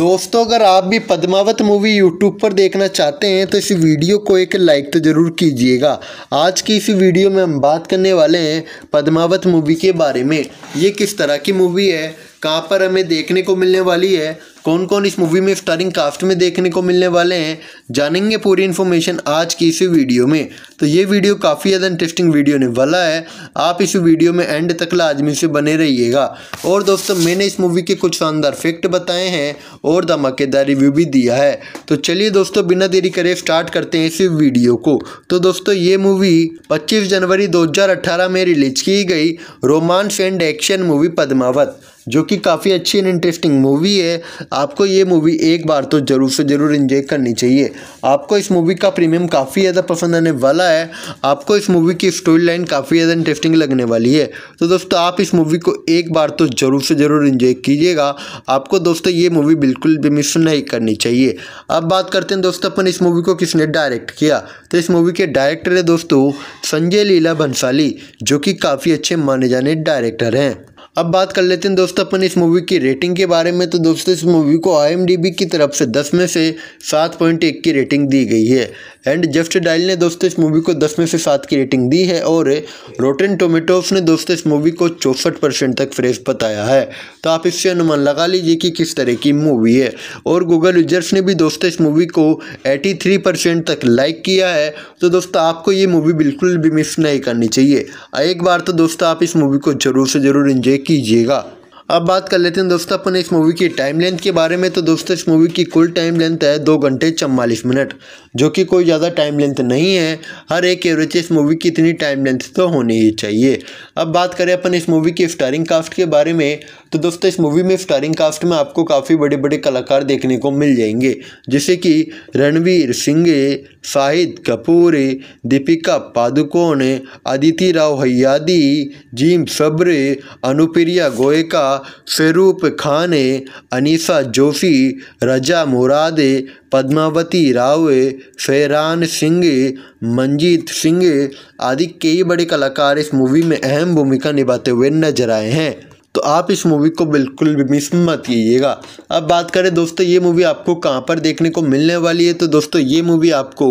दोस्तों अगर आप भी पद्मावत मूवी यूट्यूब पर देखना चाहते हैं तो इस वीडियो को एक लाइक तो ज़रूर कीजिएगा आज की इस वीडियो में हम बात करने वाले हैं पद्मावत मूवी के बारे में ये किस तरह की मूवी है कहाँ पर हमें देखने को मिलने वाली है कौन कौन इस मूवी में स्टारिंग कास्ट में देखने को मिलने वाले हैं जानेंगे पूरी इन्फॉर्मेशन आज की इस वीडियो में तो ये वीडियो काफ़ी ज़्यादा इंटरेस्टिंग वीडियो ने वाला है आप इस वीडियो में एंड तक लाजमी से बने रहिएगा और दोस्तों मैंने इस मूवी के कुछ शानदार फैक्ट बताए हैं और धमाकेदार रिव्यू भी दिया है तो चलिए दोस्तों बिना देरी करे स्टार्ट करते हैं इस वीडियो को तो दोस्तों ये मूवी पच्चीस जनवरी दो में रिलीज की गई romance and action movie Padmaavat जो कि काफ़ी अच्छी एंड इंटरेस्टिंग मूवी है आपको ये मूवी एक बार तो ज़रूर से ज़रूर इन्जॉय करनी चाहिए आपको इस मूवी का प्रीमियम काफ़ी ज़्यादा पसंद आने वाला है आपको इस मूवी की स्टोरी लाइन काफ़ी ज़्यादा इंटरेस्टिंग लगने वाली है तो दोस्तों आप इस मूवी को एक बार तो ज़रूर से ज़रूर इन्जॉय कीजिएगा आपको दोस्तों ये मूवी बिल्कुल भी मिस नहीं करनी चाहिए अब बात करते हैं दोस्तों अपन इस मूवी को किसने डायरेक्ट किया तो इस मूवी के डायरेक्टर है दोस्तों संजय लीला भंसाली जो कि काफ़ी अच्छे माने जाने डायरेक्टर हैं अब बात कर लेते हैं दोस्तों अपन इस मूवी की रेटिंग के बारे में तो दोस्तों इस मूवी को आई की तरफ से दस में से सात पॉइंट एक की रेटिंग दी गई है एंड जस्ट डायल ने दोस्तों इस मूवी को 10 में से सात की रेटिंग दी है और रोटेन टोमेटोज ने दोस्तों इस मूवी को चौंसठ परसेंट तक फ्रेश बताया है तो आप इससे अनुमान लगा लीजिए कि किस तरह की मूवी है और गूगल यूजर्स ने भी दोस्तों इस मूवी को एटी परसेंट तक लाइक किया है तो दोस्तों आपको ये मूवी बिल्कुल भी मिस नहीं करनी चाहिए एक बार तो दोस्तों आप इस मूवी को ज़रूर से ज़रूर इंजॉय कीजिएगा अब बात कर लेते हैं दोस्तों अपन इस मूवी की टाइम लेंथ के बारे में तो दोस्तों इस मूवी की कुल टाइम लेंथ है दो घंटे चवालीस मिनट जो कि कोई ज़्यादा टाइम लेंथ नहीं है हर एक एवरेज इस मूवी की इतनी टाइम लेंथ तो होनी ही चाहिए अब बात करें अपन इस मूवी की स्टारिंग कास्ट के बारे में तो दोस्तों इस मूवी में स्टारिंग कास्ट में आपको काफ़ी बड़े बड़े कलाकार देखने को मिल जाएंगे जैसे कि रणवीर सिंह शाहिद कपूर दीपिका पादुकोण अदिति राव हयादी जीम सब्र अनुप्रिया गोयका स्वरूप खान अनीसा जोशी रजा मुराद पद्मावती राव फेरान सिंह मंजीत सिंह आदि कई बड़े कलाकार इस मूवी में अहम भूमिका निभाते हुए नजर आए हैं तो आप इस मूवी को बिल्कुल भी मिस मत कीजिएगा अब बात करें दोस्तों ये मूवी आपको कहाँ पर देखने को मिलने वाली है तो दोस्तों ये मूवी आपको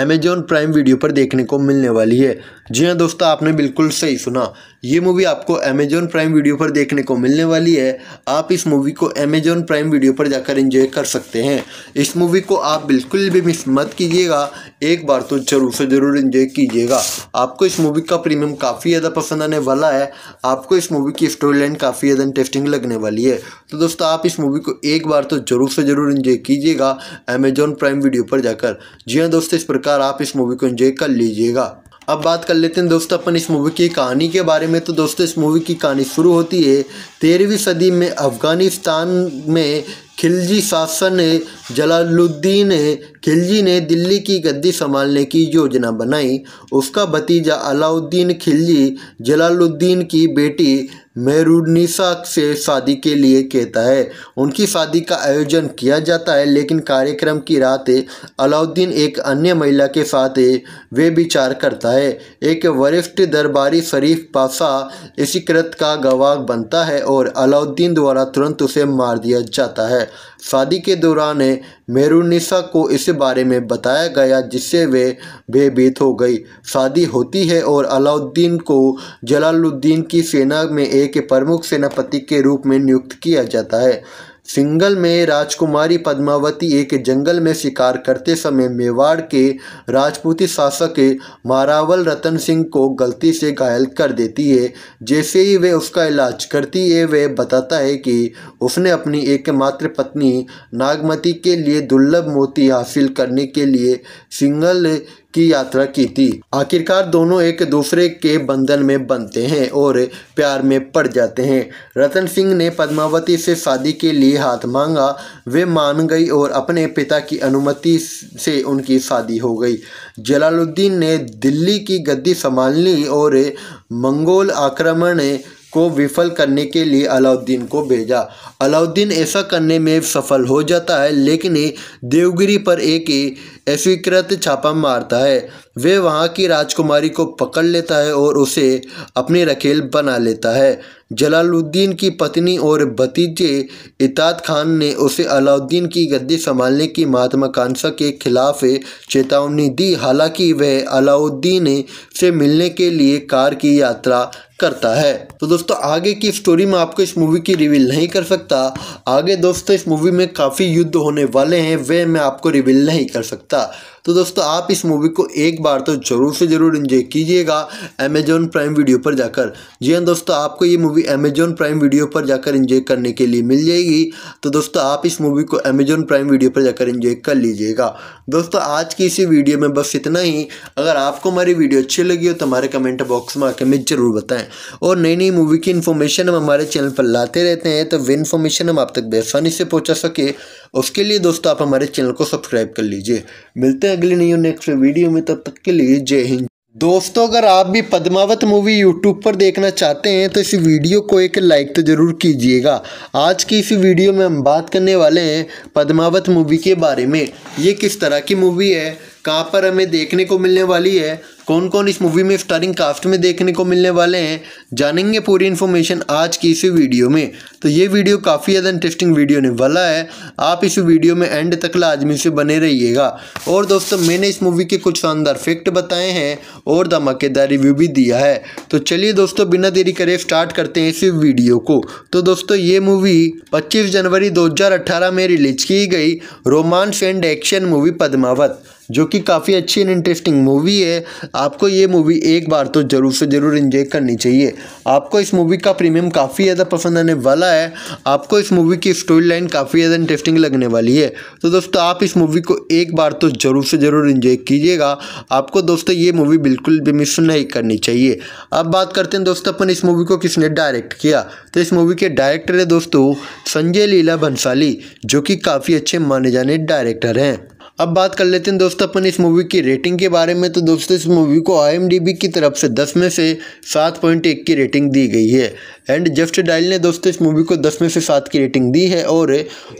अमेजॉन प्राइम वीडियो पर देखने को मिलने वाली है जी हाँ दोस्तों आपने बिल्कुल सही सुना ये मूवी आपको अमेजोन प्राइम वीडियो पर देखने को मिलने वाली है आप इस मूवी को अमेजोन प्राइम वीडियो पर जाकर इंजॉय कर सकते हैं इस मूवी को आप बिल्कुल भी मिस मत कीजिएगा एक बार तो जरूर से ज़रूर इंजॉय कीजिएगा आपको इस मूवी का प्रीमियम काफ़ी ज़्यादा पसंद आने वाला है आपको इस मूवी की स्टोरी लाइन काफ़ी ज़्यादा इंटरेस्टिंग लगने वाली है तो दोस्तों आप इस मूवी को एक बार तो ज़रूर से ज़रूर इन्जॉय कीजिएगा अमेजॉन प्राइम वीडियो पर जाकर जी हाँ दोस्तों इस प्रकार आप इस मूवी को इंजॉय कर लीजिएगा अब बात कर लेते हैं दोस्तों अपन इस मूवी की कहानी के बारे में तो दोस्तों इस मूवी की कहानी शुरू होती है तेरहवीं सदी में अफ़गानिस्तान में खिलजी शासन ने जलालुद्दीन खिलजी ने दिल्ली की गद्दी संभालने की योजना बनाई उसका भतीजा अलाउद्दीन खिलजी जलालुद्दीन की बेटी मेहरुनिसा से शादी के लिए कहता है उनकी शादी का आयोजन किया जाता है लेकिन कार्यक्रम की रात अलाउद्दीन एक अन्य महिला के साथ वे विचार करता है एक वरिष्ठ दरबारी शरीफ पासा इसी कृत का गवाह बनता है और अलाउद्दीन द्वारा तुरंत उसे मार दिया जाता है है शादी के दौरान मेरुनिसा को इस बारे में बताया गया जिससे वे भयभीत हो गई शादी होती है और अलाउद्दीन को जलालुद्दीन की सेना में एक प्रमुख सेनापति के रूप में नियुक्त किया जाता है सिंगल में राजकुमारी पद्मावती एक जंगल में शिकार करते समय मेवाड़ के राजपूती शासक मारावल रतन सिंह को गलती से घायल कर देती है जैसे ही वे उसका इलाज करती है वह बताता है कि उसने अपनी एकमात्र पत्नी नागमती के लिए दुर्लभ मोती हासिल करने के लिए सिंगल की यात्रा की थी आखिरकार दोनों एक दूसरे के बंधन में बनते हैं और प्यार में पड़ जाते हैं रतन सिंह ने पद्मावती से शादी के लिए हाथ मांगा वे मान गई और अपने पिता की अनुमति से उनकी शादी हो गई जलालुद्दीन ने दिल्ली की गद्दी संभाल ली और मंगोल आक्रमण को विफल करने के लिए अलाउद्दीन को भेजा अलाउद्दीन ऐसा करने में सफल हो जाता है लेकिन देवगिरी पर एक अस्वीकृत छापा मारता है वे वहाँ की राजकुमारी को पकड़ लेता है और उसे अपनी रखेल बना लेता है जलालुद्दीन की पत्नी और भतीजे इताद खान ने उसे अलाउद्दीन की गद्दी संभालने की महत्वाकांक्षा के खिलाफ चेतावनी दी हालांकि वह अलाउद्दीन से मिलने के लिए कार की यात्रा करता है तो दोस्तों आगे की स्टोरी में आपको इस मूवी की रिवील नहीं कर सकता आगे दोस्तों इस मूवी में काफ़ी युद्ध होने वाले हैं वे मैं आपको रिवील नहीं कर सकता Santa tá. तो दोस्तों आप इस मूवी को एक बार तो ज़रूर से ज़रूर इन्जॉय कीजिएगा अमेजॉन प्राइम वीडियो पर जाकर जी हाँ दोस्तों आपको ये मूवी अमेजॉन प्राइम वीडियो पर जाकर इन्जॉय करने के लिए मिल जाएगी तो दोस्तों आप इस मूवी को अमेजॉन प्राइम वीडियो पर जाकर इंजॉय कर लीजिएगा दोस्तों आज की इसी वीडियो में बस इतना ही अगर आपको हमारी वीडियो अच्छी लगी हो तो हमारे कमेंट बॉक्स में आकर हमें ज़रूर बताएं और नई नई मूवी की इन्फॉर्मेशन हम हमारे चैनल पर लाते रहते हैं तो वे इन्फॉर्मेशन हम आप तक बेसानी से पहुँचा सके उसके लिए दोस्तों आप हमारे चैनल को सब्सक्राइब कर लीजिए मिलते हैं अगले और नेक्स्ट वीडियो में तब तक के लिए जय हिंद दोस्तों अगर आप भी पद्मावत मूवी यूट्यूब पर देखना चाहते हैं तो इस वीडियो को एक लाइक तो ज़रूर कीजिएगा आज की इस वीडियो में हम बात करने वाले हैं पद्मावत मूवी के बारे में ये किस तरह की मूवी है कहाँ पर हमें देखने को मिलने वाली है कौन कौन इस मूवी में स्टारिंग कास्ट में देखने को मिलने वाले हैं जानेंगे पूरी इन्फॉर्मेशन आज की इस वीडियो में तो ये वीडियो काफ़ी ज़्यादा इंटरेस्टिंग वीडियो ने वाला है आप इस वीडियो में एंड तक लाजमी से बने रहिएगा और दोस्तों मैंने इस मूवी के कुछ शानदार फैक्ट बताए हैं और धमाकेदार रिव्यू भी दिया है तो चलिए दोस्तों बिना देरी करे स्टार्ट करते हैं इस वीडियो को तो दोस्तों ये मूवी पच्चीस जनवरी दो में रिलीज की गई romance and action movie Padmaavat जो कि काफ़ी अच्छी एंड इंटरेस्टिंग मूवी है आपको ये मूवी एक बार तो ज़रूर से ज़रूर इन्जॉय करनी चाहिए आपको इस मूवी का प्रीमियम काफ़ी ज़्यादा पसंद आने वाला है आपको इस मूवी की स्टोरी लाइन काफ़ी ज़्यादा इंटरेस्टिंग लगने वाली है तो दोस्तों आप इस मूवी को एक बार तो ज़रूर से ज़रूर इन्जॉय कीजिएगा आपको दोस्तों ये मूवी बिल्कुल भी मिस नहीं करनी चाहिए अब बात करते हैं दोस्तों अपन इस मूवी को किसने डायरेक्ट किया तो इस मूवी के डायरेक्टर है दोस्तों संजय लीला भंसाली जो कि काफ़ी अच्छे माने जाने डायरेक्टर हैं अब बात कर लेते हैं दोस्तों अपन इस मूवी की रेटिंग के बारे में तो दोस्तों इस मूवी को आई की तरफ से दस में से सात पॉइंट एक की रेटिंग दी गई है एंड जस्ट डायल ने दोस्तों इस मूवी को दस में से सात की रेटिंग दी है और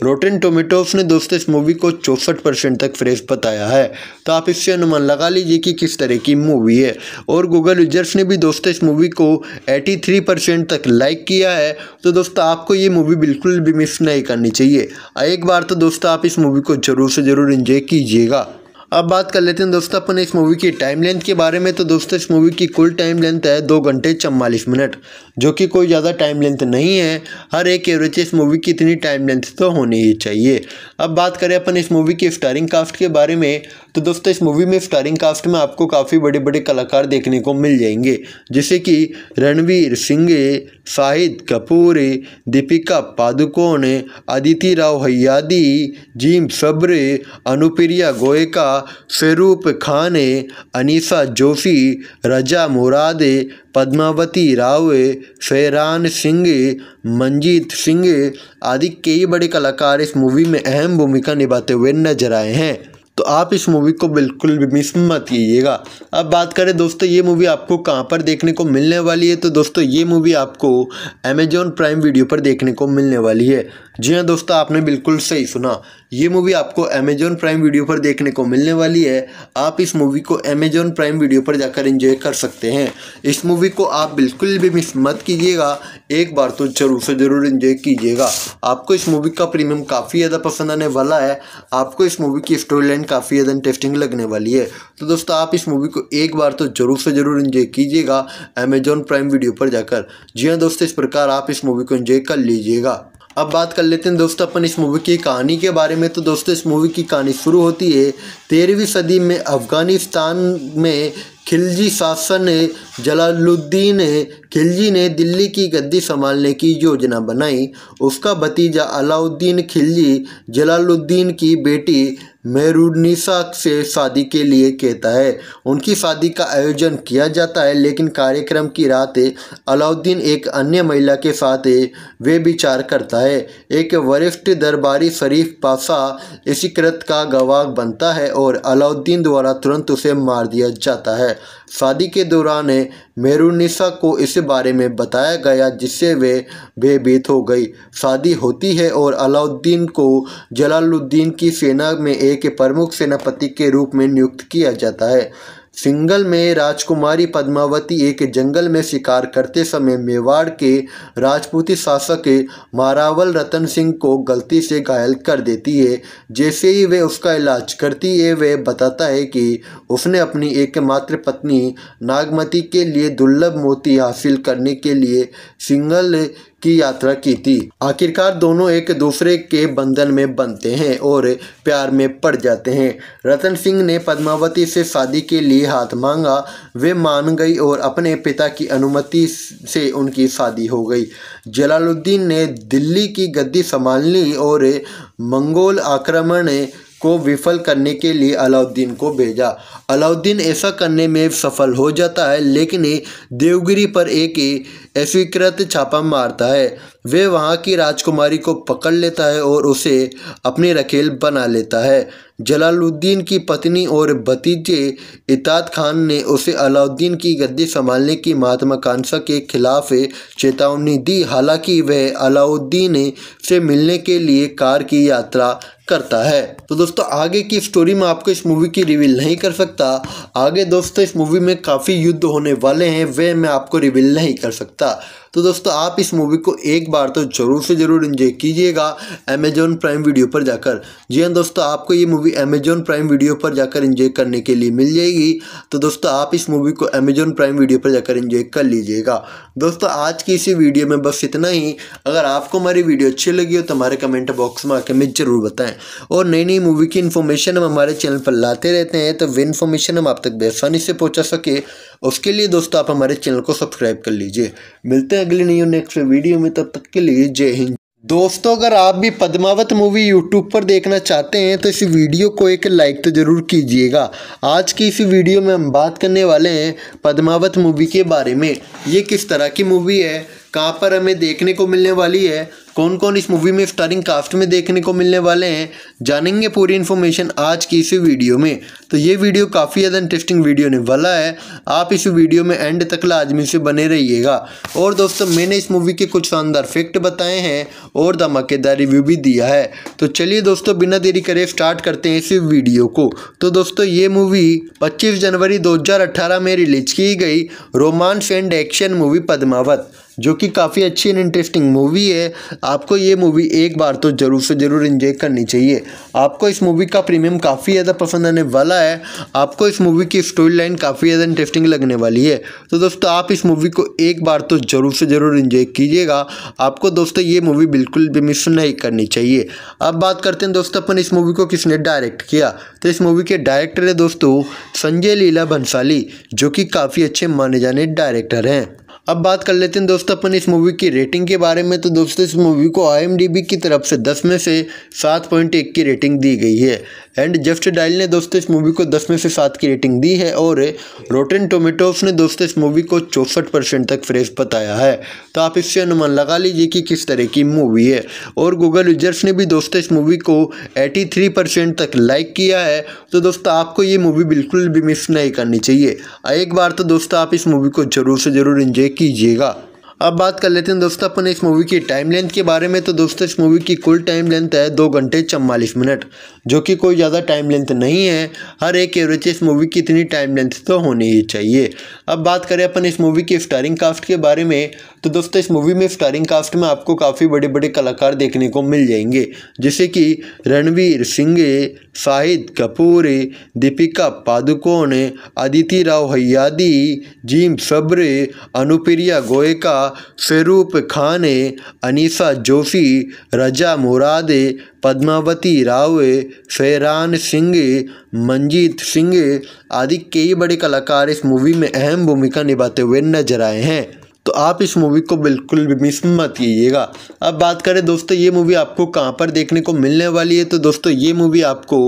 रोटेन टोमेटोज ने दोस्तों इस मूवी को चौंसठ परसेंट तक फ्रेश बताया है तो आप इससे अनुमान लगा लीजिए कि किस तरह की मूवी है और गूगल यूजर्स ने भी दोस्तों इस मूवी को एटी थ्री परसेंट तक लाइक किया है तो दोस्तों आपको ये मूवी बिल्कुल भी मिस नहीं करनी चाहिए एक बार तो दोस्तों आप इस मूवी को ज़रूर से ज़रूर इन्जॉय कीजिएगा अब बात कर लेते हैं दोस्तों अपन इस मूवी की टाइम लेंथ के बारे में तो दोस्तों इस मूवी की कुल टाइम लेंथ है दो घंटे चवालीस मिनट जो कि कोई ज़्यादा टाइम लेंथ नहीं है हर एक एवरेज इस मूवी की इतनी टाइम लेंथ तो होनी ही चाहिए अब बात करें अपन इस मूवी की स्टारिंग कास्ट के बारे में तो दोस्तों इस मूवी में स्टारिंग कास्ट में आपको काफ़ी बड़े बड़े कलाकार देखने को मिल जाएंगे जैसे कि रणवीर सिंह शाहिद कपूर दीपिका पादुकोण अदिति राव हयादी जीम सब्र अनुप्रिया गोयका स्वरूप खान अनीसा जोशी रजा मुराद पद्मावती राव फैरान सिंह मंजीत सिंह आदि कई बड़े कलाकार इस मूवी में अहम भूमिका निभाते हुए नजर आए हैं तो आप इस मूवी को बिल्कुल भी मिस मत कीजिएगा अब बात करें दोस्तों ये मूवी आपको कहाँ पर देखने को मिलने वाली है तो दोस्तों ये मूवी आपको अमेजॉन प्राइम वीडियो पर देखने को मिलने वाली है जी हाँ दोस्तों आपने बिल्कुल सही सुना ये मूवी आपको अमेजोन प्राइम वीडियो पर देखने को मिलने वाली है आप इस मूवी को अमेजोन प्राइम वीडियो पर जाकर एंजॉय कर सकते हैं इस मूवी को आप बिल्कुल भी मिस मत कीजिएगा एक बार तो जरूर से ज़रूर एंजॉय कीजिएगा आपको इस मूवी का प्रीमियम काफ़ी ज़्यादा पसंद आने वाला है आपको इस मूवी की स्टोरी लाइन काफ़ी ज़्यादा इंटरेस्टिंग लगने वाली है तो दोस्तों आप इस मूवी को एक बार तो ज़रूर से ज़रूर इन्जॉय कीजिएगा अमेजॉन प्राइम वीडियो पर जाकर जी हाँ दोस्तों इस प्रकार आप इस मूवी को इन्जॉय कर लीजिएगा अब बात कर लेते हैं दोस्तों अपन इस मूवी की कहानी के बारे में तो दोस्तों इस मूवी की कहानी शुरू होती है तेरहवीं सदी में अफ़गानिस्तान में खिलजी शासन जलालुद्दीन खिलजी ने दिल्ली की गद्दी संभालने की योजना बनाई उसका भतीजा अलाउद्दीन खिलजी जलालुद्दीन की बेटी मेरुनिसा से शादी के लिए कहता है उनकी शादी का आयोजन किया जाता है लेकिन कार्यक्रम की रात अलाउद्दीन एक अन्य महिला के साथ वे विचार करता है एक वरिष्ठ दरबारी शरीफ पासा इसी कृत का गवाह बनता है और अलाउद्दीन द्वारा तुरंत उसे मार दिया जाता है शादी के दौरान मेरुनिसा को इस बारे में बताया गया जिससे वे बेबीत हो गई शादी होती है और अलाउद्दीन को जलालुद्दीन की सेना में एक के प्रमुख सेनापति के रूप में नियुक्त किया जाता है सिंगल में राजकुमारी पद्मावती एक जंगल में शिकार करते समय मेवाड़ के राजपूती शासक मारावल रतन सिंह को गलती से घायल कर देती है जैसे ही वे उसका इलाज करती है वह बताता है कि उसने अपनी एकमात्र पत्नी नागमती के लिए दुर्लभ मोती हासिल करने के लिए सिंगल की यात्रा की थी आखिरकार दोनों एक दूसरे के बंधन में बनते हैं और प्यार में पड़ जाते हैं रतन सिंह ने पद्मावती से शादी के लिए हाथ मांगा वे मान गई और अपने पिता की अनुमति से उनकी शादी हो गई जलालुद्दीन ने दिल्ली की गद्दी संभाल ली और मंगोल आक्रमण को विफल करने के लिए अलाउद्दीन को भेजा अलाउद्दीन ऐसा करने में सफल हो जाता है लेकिन देवगिरी पर एक ही अस्वीकृत छापा मारता है वह वहाँ की राजकुमारी को पकड़ लेता है और उसे अपनी रखेल बना लेता है जलालुद्दीन की पत्नी और भतीजे इताद खान ने उसे अलाउद्दीन की गद्दी संभालने की महत्वाकांक्षा के खिलाफ चेतावनी दी हालांकि वह अलाउद्दीन से मिलने के लिए कार की यात्रा करता है तो दोस्तों आगे की स्टोरी में आपको इस मूवी की रिवील नहीं कर सकता आगे दोस्तों इस मूवी में काफ़ी युद्ध होने वाले हैं वह मैं आपको रिवील नहीं कर सकता तो दोस्तों आप इस मूवी को एक बार तो ज़रूर से ज़रूर इन्जॉय कीजिएगा अमेजॉन प्राइम वीडियो पर जाकर जी हाँ दोस्तों आपको ये मूवी अमेजॉन प्राइम वीडियो पर जाकर इन्जॉय करने के लिए मिल जाएगी तो दोस्तों आप इस मूवी को अमेजॉन प्राइम वीडियो पर जाकर इन्जॉय कर लीजिएगा दोस्तों आज की इसी वीडियो में बस इतना ही अगर आपको हमारी वीडियो अच्छी लगी हो तो हमारे कमेंट बॉक्स में आके हमें ज़रूर बताएं और नई नई मूवी की इन्फॉर्मेशन हम हमारे चैनल पर लाते रहते हैं तो वे इन्फॉर्मेशन हम आप तक बेसानी से पहुँचा सके उसके लिए दोस्तों आप हमारे चैनल को सब्सक्राइब कर लीजिए मिलते हैं अगले न्यू नेक्स्ट वीडियो में तब तक के लिए जय हिंद दोस्तों अगर आप भी पद्मावत मूवी यूट्यूब पर देखना चाहते हैं तो इस वीडियो को एक लाइक तो ज़रूर कीजिएगा आज की इस वीडियो में हम बात करने वाले हैं पद्मावत मूवी के बारे में ये किस तरह की मूवी है कहाँ पर हमें देखने को मिलने वाली है कौन कौन इस मूवी में स्टारिंग कास्ट में देखने को मिलने वाले हैं जानेंगे पूरी इन्फॉर्मेशन आज की इस वीडियो में तो ये वीडियो काफ़ी ज़्यादा इंटरेस्टिंग वीडियो ने वाला है आप इस वीडियो में एंड तक लाजमी से बने रहिएगा और दोस्तों मैंने इस मूवी के कुछ शानदार फैक्ट बताए हैं और धमाकेदार रिव्यू भी दिया है तो चलिए दोस्तों बिना देरी करे स्टार्ट करते हैं इस वीडियो को तो दोस्तों ये मूवी पच्चीस जनवरी दो में रिलीज की गई romance and action movie Padmaavat जो कि काफ़ी अच्छी एंड इंटरेस्टिंग मूवी है आपको ये मूवी एक बार तो ज़रूर से ज़रूर इन्जॉय करनी चाहिए आपको इस मूवी का प्रीमियम काफ़ी ज़्यादा पसंद आने वाला है आपको इस मूवी की स्टोरी लाइन काफ़ी ज़्यादा इंटरेस्टिंग लगने वाली है तो दोस्तों आप इस मूवी को एक बार तो ज़रूर से ज़रूर इन्जॉय कीजिएगा आपको दोस्तों ये मूवी बिल्कुल भी मिस नहीं करनी चाहिए अब बात करते हैं दोस्तों अपन इस मूवी को किसने डायरेक्ट किया तो इस मूवी के डायरेक्टर है दोस्तों संजय लीला भंसाली जो कि काफ़ी अच्छे माने जाने डायरेक्टर हैं अब बात कर लेते हैं दोस्तों अपन इस मूवी की रेटिंग के बारे में तो दोस्तों इस मूवी को आई की तरफ से 10 में से 7.1 की रेटिंग दी गई है एंड जस्ट डायल ने दोस्तों इस मूवी को दस में से सात की रेटिंग दी है और रोटेन टोमेटोज ने दोस्तों इस मूवी को चौंसठ परसेंट तक फ्रेश बताया है तो आप इससे अनुमान लगा लीजिए कि किस तरह की मूवी है और गूगल यूजर्स ने भी दोस्तों इस मूवी को एटी थ्री परसेंट तक लाइक किया है तो दोस्तों आपको ये मूवी बिल्कुल भी मिस नहीं करनी चाहिए एक बार तो दोस्तों आप इस मूवी को ज़रूर से ज़रूर इन्जॉय कीजिएगा अब बात कर लेते हैं दोस्तों अपन इस मूवी की टाइम लेंथ के बारे में तो दोस्तों इस मूवी की कुल टाइम लेंथ है दो घंटे चवालीस मिनट जो कि कोई ज़्यादा टाइम लेंथ नहीं है हर एक एवरेज इस मूवी की इतनी टाइम लेंथ तो होनी ही चाहिए अब बात करें अपन इस मूवी की स्टारिंग कास्ट के बारे में तो दोस्तों इस मूवी में स्टारिंग कास्ट में आपको काफ़ी बड़े बड़े कलाकार देखने को मिल जाएंगे जैसे कि रणवीर सिंह शाहिद कपूर दीपिका पादुकोण अदिति राव हयादी जीम सब्र अनुप्रिया गोयका फ़िरूप खान अनीसा जोशी रजा मुरादे पद्मावती रावे फेरान सिंह मंजीत सिंह आदि कई बड़े कलाकार इस मूवी में अहम भूमिका निभाते हुए नजर आए हैं तो आप इस मूवी को बिल्कुल भी मिस मत कीजिएगा अब बात करें दोस्तों ये मूवी आपको कहाँ पर देखने को मिलने वाली है तो दोस्तों ये मूवी आपको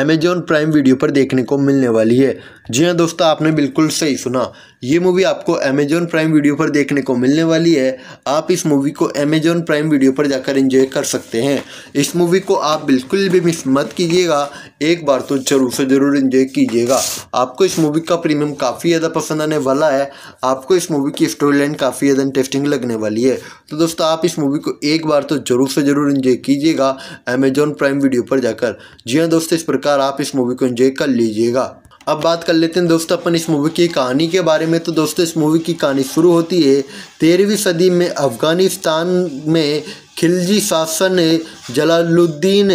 अमेजॉन प्राइम वीडियो पर देखने को मिलने वाली है जी हाँ दोस्तों आपने बिल्कुल सही सुना ये मूवी आपको अमेजॉन प्राइम वीडियो पर देखने को मिलने वाली है आप इस मूवी को अमेजॉन प्राइम वीडियो पर जाकर एंजॉय कर सकते हैं इस मूवी को आप बिल्कुल भी मिस मत कीजिएगा एक बार तो जरूर से ज़रूर एंजॉय कीजिएगा आपको इस मूवी का प्रीमियम काफ़ी ज़्यादा पसंद आने वाला है आपको इस मूवी की स्टोरी लाइन काफ़ी ज़्यादा इंटरेस्टिंग लगने वाली है तो दोस्तों आप इस मूवी को एक बार तो ज़रूर से ज़रूर इन्जॉय कीजिएगा अमेजॉन प्राइम वीडियो पर जाकर जी हाँ दोस्तों इस प्रकार आप इस मूवी को इन्जॉय कर लीजिएगा अब बात कर लेते हैं दोस्तों अपन इस मूवी की कहानी के बारे में तो दोस्तों इस मूवी की कहानी शुरू होती है तेरहवीं सदी में अफ़गानिस्तान में खिलजी शासन ने जलालुद्दीन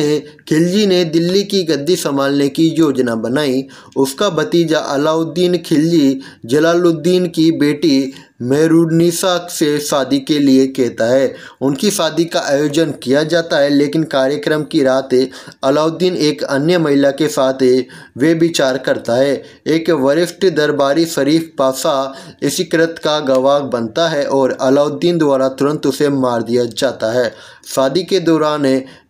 खिलजी ने दिल्ली की गद्दी संभालने की योजना बनाई उसका भतीजा अलाउद्दीन खिलजी जलालुद्दीन की बेटी मेहरुनिसा से शादी के लिए कहता है उनकी शादी का आयोजन किया जाता है लेकिन कार्यक्रम की रात अलाउद्दीन एक अन्य महिला के साथ वे विचार करता है एक वरिष्ठ दरबारी शरीफ पासा इसी कृत का गवाह बनता है और अलाउद्दीन द्वारा तुरंत उसे मार दिया जाता है शादी के दौरान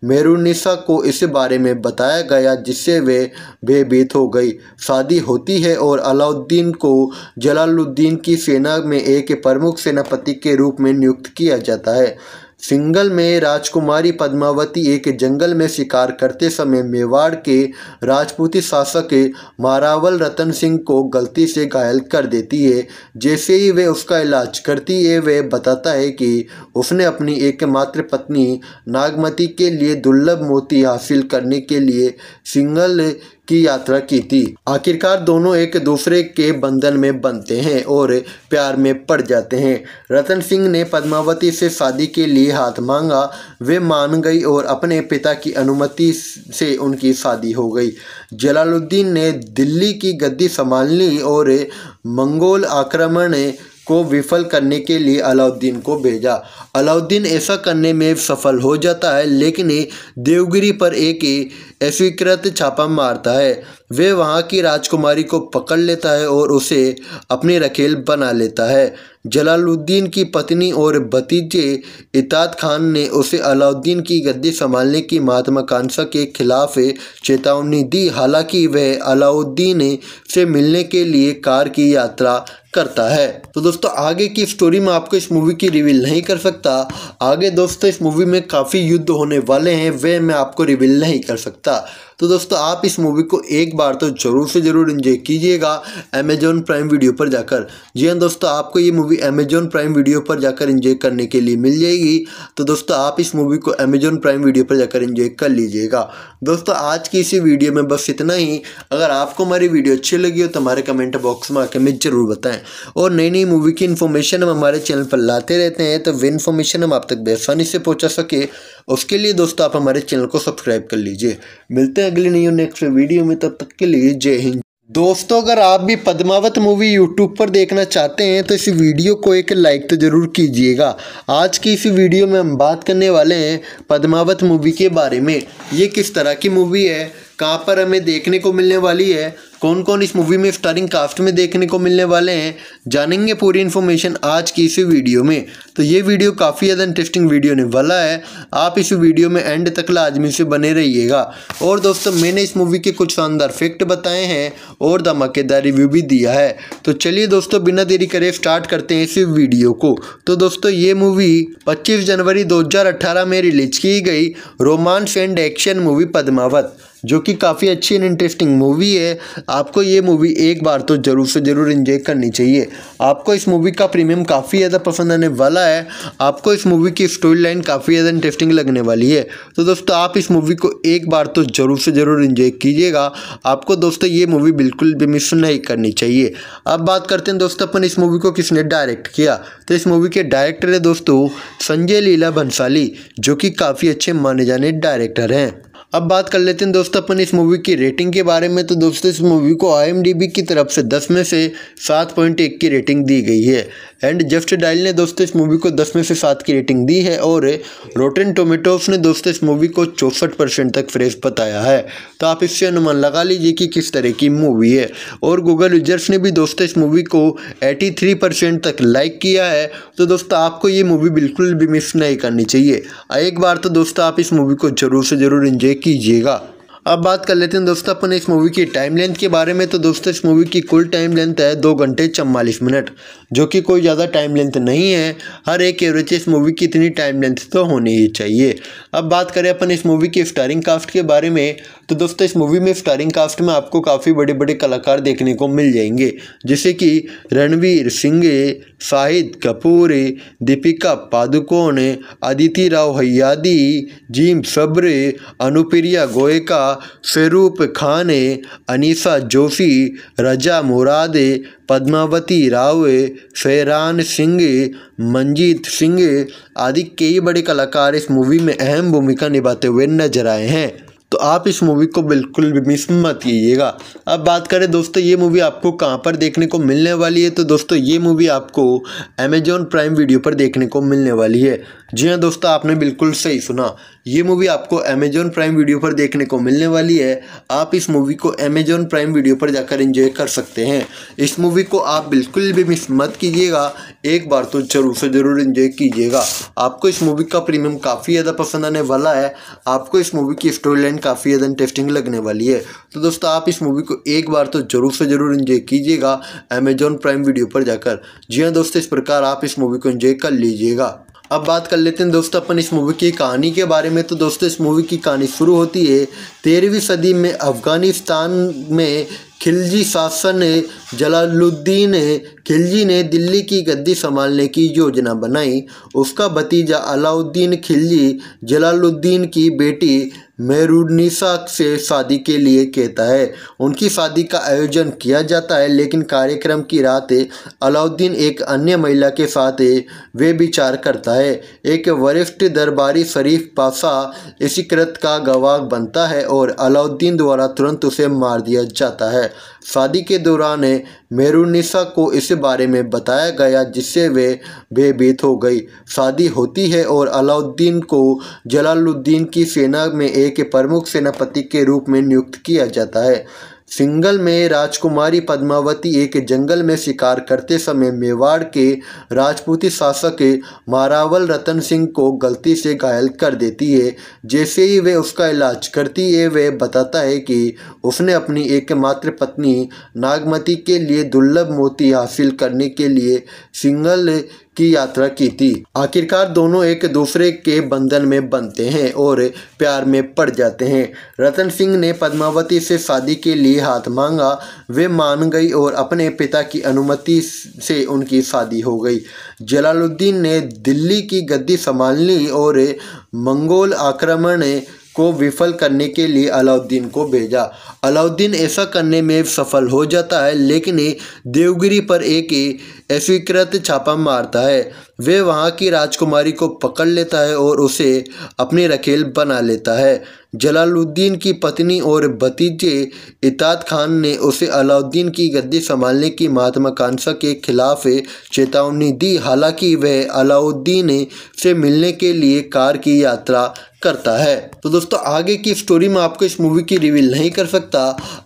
मेरुनिसा को इस बारे में बताया गया जिससे वे भयभीत हो गई शादी होती है और अलाउद्दीन को जलालुद्दीन की सेना में एक प्रमुख सेनापति के रूप में नियुक्त किया जाता है सिंगल में राजकुमारी पद्मावती एक जंगल में शिकार करते समय मेवाड़ के राजपूती शासक मारावल रतन सिंह को गलती से घायल कर देती है जैसे ही वे उसका इलाज करती है वह बताता है कि उसने अपनी एकमात्र पत्नी नागमती के लिए दुर्लभ मोती हासिल करने के लिए सिंगल की यात्रा की थी आखिरकार दोनों एक दूसरे के बंधन में बनते हैं और प्यार में पड़ जाते हैं रतन सिंह ने पद्मावती से शादी के लिए हाथ मांगा वे मान गई और अपने पिता की अनुमति से उनकी शादी हो गई जलालुद्दीन ने दिल्ली की गद्दी संभाल ली और मंगोल आक्रमण को विफल करने के लिए अलाउद्दीन को भेजा अलाउद्दीन ऐसा करने में सफल हो जाता है लेकिन देवगिरी पर एक ही अस्वीकृत छापा मारता है वे वहाँ की राजकुमारी को पकड़ लेता है और उसे अपनी रखेल बना लेता है जलालुद्दीन की पत्नी और भतीजे इताद खान ने उसे अलाउद्दीन की गद्दी संभालने की महत्वाकांक्षा के खिलाफ चेतावनी दी हालांकि वह अलाउद्दीन से मिलने के लिए कार की यात्रा करता है तो दोस्तों आगे की स्टोरी में आपको इस मूवी की रिवील नहीं कर सकता आगे दोस्तों इस मूवी में काफ़ी युद्ध होने वाले हैं वह मैं आपको रिवील नहीं कर सकता तो दोस्तों आप इस मूवी को एक बार तो ज़रूर से ज़रूर इन्जॉय कीजिएगा अमेजोन प्राइम वीडियो पर जाकर जी हाँ दोस्तों आपको ये मूवी अमेजोन प्राइम वीडियो पर जाकर इन्जॉय करने के लिए मिल जाएगी तो दोस्तों आप इस मूवी को अमेजोन प्राइम वीडियो पर जाकर इन्जॉय कर लीजिएगा दोस्तों आज की इसी वीडियो में बस इतना ही अगर आपको हमारी वीडियो अच्छी लगी हो तो हमारे कमेंट बॉक्स में आकर हमें ज़रूर बताएं और नई नई मूवी की इन्फॉर्मेशन हम हमारे चैनल पर लाते रहते हैं तो वे इन्फॉर्मेशन हम आप तक बेसानी से पहुँचा सके उसके लिए दोस्तों आप हमारे चैनल को सब्सक्राइब कर लीजिए मिलते हैं अगले नई नेक्स्ट वीडियो में तब तक के लिए जय हिंद दोस्तों अगर आप भी पद्मावत मूवी यूट्यूब पर देखना चाहते हैं तो इस वीडियो को एक लाइक तो ज़रूर कीजिएगा आज की इस वीडियो में हम बात करने वाले हैं पद्मावत मूवी के बारे में ये किस तरह की मूवी है कहाँ पर हमें देखने को मिलने वाली है कौन कौन इस मूवी में स्टारिंग कास्ट में देखने को मिलने वाले हैं जानेंगे पूरी इन्फॉर्मेशन आज की इस वीडियो में तो ये वीडियो काफ़ी ज़्यादा इंटरेस्टिंग वीडियो ने वाला है आप इस वीडियो में एंड तक लाजमी से बने रहिएगा और दोस्तों मैंने इस मूवी के कुछ शानदार फैक्ट बताए हैं और धमाकेदार रिव्यू भी दिया है तो चलिए दोस्तों बिना देरी करे स्टार्ट करते हैं इस वीडियो को तो दोस्तों ये मूवी पच्चीस जनवरी दो में रिलीज की गई romance and action movie Padmaavat जो कि काफ़ी अच्छी एंड इंटरेस्टिंग मूवी है आपको ये मूवी एक बार तो ज़रूर से ज़रूर इन्जॉय करनी चाहिए आपको इस मूवी का प्रीमियम काफ़ी ज़्यादा पसंद आने वाला है आपको इस मूवी की स्टोरी लाइन काफ़ी ज़्यादा इंटरेस्टिंग लगने वाली है तो दोस्तों आप इस मूवी को एक बार तो ज़रूर से ज़रूर इन्जॉय कीजिएगा आपको दोस्तों ये मूवी बिल्कुल भी मिस नहीं करनी चाहिए अब बात करते हैं दोस्तों अपन इस मूवी को किसने डायरेक्ट किया तो इस मूवी के डायरेक्टर है दोस्तों संजय लीला भंसाली जो कि काफ़ी अच्छे माने जाने डायरेक्टर हैं अब बात कर लेते हैं दोस्तों अपन इस मूवी की रेटिंग के बारे में तो दोस्तों इस मूवी को आई की तरफ से दस में से सात पॉइंट एक की रेटिंग दी गई है एंड जस्ट डायल ने दोस्तों इस मूवी को दस में से सात की रेटिंग दी है और रोटेन टोमेटोज ने दोस्तों इस मूवी को चौंसठ परसेंट तक फ्रेश बताया है तो आप इससे अनुमान लगा लीजिए कि किस तरह की मूवी है और गूगल यूजर्स ने भी दोस्तों इस मूवी को एटी थ्री परसेंट तक लाइक किया है तो दोस्तों आपको ये मूवी बिल्कुल भी मिस नहीं करनी चाहिए एक बार तो दोस्तों आप इस मूवी को ज़रूर से ज़रूर इन्जॉय कीजिएगा अब बात कर लेते हैं दोस्तों अपन इस मूवी की टाइम लेंथ के बारे में तो दोस्तों इस मूवी की कुल टाइम लेंथ है दो घंटे चवालीस मिनट जो कि कोई ज़्यादा टाइम लेंथ नहीं है हर एक एवरेज इस मूवी की इतनी टाइम लेंथ तो होनी ही चाहिए अब बात करें अपन इस मूवी की स्टारिंग कास्ट के बारे में तो दोस्तों इस मूवी में स्टारिंग कास्ट में आपको काफ़ी बड़े बड़े कलाकार देखने को मिल जाएंगे जैसे कि रणवीर सिंह शाहिद कपूर दीपिका पादुकोण अदिति राव हयादी जीम सब्र अनुप्रिया गोयका फ़िरूप खान अनीसा जोशी रजा मुरादे पद्मावती राव फेरान सिंह मंजीत सिंह आदि कई बड़े कलाकार इस मूवी में अहम भूमिका निभाते हुए नजर आए हैं तो आप इस मूवी को बिल्कुल भी मिस मत कीजिएगा अब बात करें दोस्तों ये मूवी आपको कहाँ पर देखने को मिलने वाली है तो दोस्तों ये मूवी आपको अमेजॉन प्राइम वीडियो पर देखने को मिलने वाली है जी हाँ दोस्तों आपने बिल्कुल सही सुना ये मूवी आपको अमेजॉन प्राइम वीडियो पर देखने को मिलने वाली है आप इस मूवी को अमेजॉन प्राइम वीडियो पर जाकर एंजॉय कर सकते हैं इस मूवी को आप बिल्कुल भी मिस मत कीजिएगा एक बार तो जरूर से ज़रूर एंजॉय कीजिएगा आपको इस मूवी का प्रीमियम काफ़ी ज़्यादा पसंद आने वाला है आपको इस मूवी की स्टोरी लाइन काफ़ी ज़्यादा इंटरेस्टिंग लगने वाली है तो दोस्तों आप इस मूवी को एक बार तो ज़रूर से ज़रूर इन्जॉय कीजिएगा अमेजॉन प्राइम वीडियो पर जाकर जी हाँ दोस्तों इस प्रकार आप इस मूवी को इन्जॉय कर लीजिएगा अब बात कर लेते हैं दोस्तों अपन इस मूवी की कहानी के बारे में तो दोस्तों इस मूवी की कहानी शुरू होती है तेरहवीं सदी में अफ़गानिस्तान में खिलजी शासन जलालुद्दीन खिलजी ने दिल्ली की गद्दी संभालने की योजना बनाई उसका भतीजा अलाउद्दीन खिलजी जलालुद्दीन की बेटी मेरुनिसा से शादी के लिए कहता है उनकी शादी का आयोजन किया जाता है लेकिन कार्यक्रम की रात अलाउद्दीन एक अन्य महिला के साथ वे विचार करता है एक वरिष्ठ दरबारी शरीफ पासा इसी कृत का गवाह बनता है और अलाउद्दीन द्वारा तुरंत उसे मार दिया जाता है शादी के दौरान मेरुनिसा को इस बारे में बताया गया जिससे वे बेबीत हो गई शादी होती है और अलाउद्दीन को जलालुद्दीन की सेना में एक के प्रमुख सेनापति के रूप में नियुक्त किया जाता है सिंगल में राजकुमारी पद्मावती एक जंगल में शिकार करते समय मेवाड़ के राजपूती शासक मारावल रतन सिंह को गलती से घायल कर देती है जैसे ही वे उसका इलाज करती है वे बताता है कि उसने अपनी एकमात्र पत्नी नागमती के लिए दुर्लभ मोती हासिल करने के लिए सिंगल की यात्रा की थी आखिरकार दोनों एक दूसरे के बंधन में बनते हैं और प्यार में पड़ जाते हैं रतन सिंह ने पद्मावती से शादी के लिए हाथ मांगा वे मान गई और अपने पिता की अनुमति से उनकी शादी हो गई जलालुद्दीन ने दिल्ली की गद्दी संभाल ली और मंगोल आक्रमण को विफल करने के लिए अलाउद्दीन को भेजा अलाउद्दीन ऐसा करने में सफल हो जाता है लेकिन देवगिरी पर एक अस्वीकृत छापा मारता है वे वहाँ की राजकुमारी को पकड़ लेता है और उसे अपनी रखेल बना लेता है जलालुद्दीन की पत्नी और भतीजे इताद खान ने उसे अलाउद्दीन की गद्दी संभालने की महात्मा कांसा के खिलाफ चेतावनी दी हालांकि वह अलाउद्दीन से मिलने के लिए कार की यात्रा करता है तो दोस्तों आगे की स्टोरी में आपको इस मूवी की रिवील नहीं कर सकता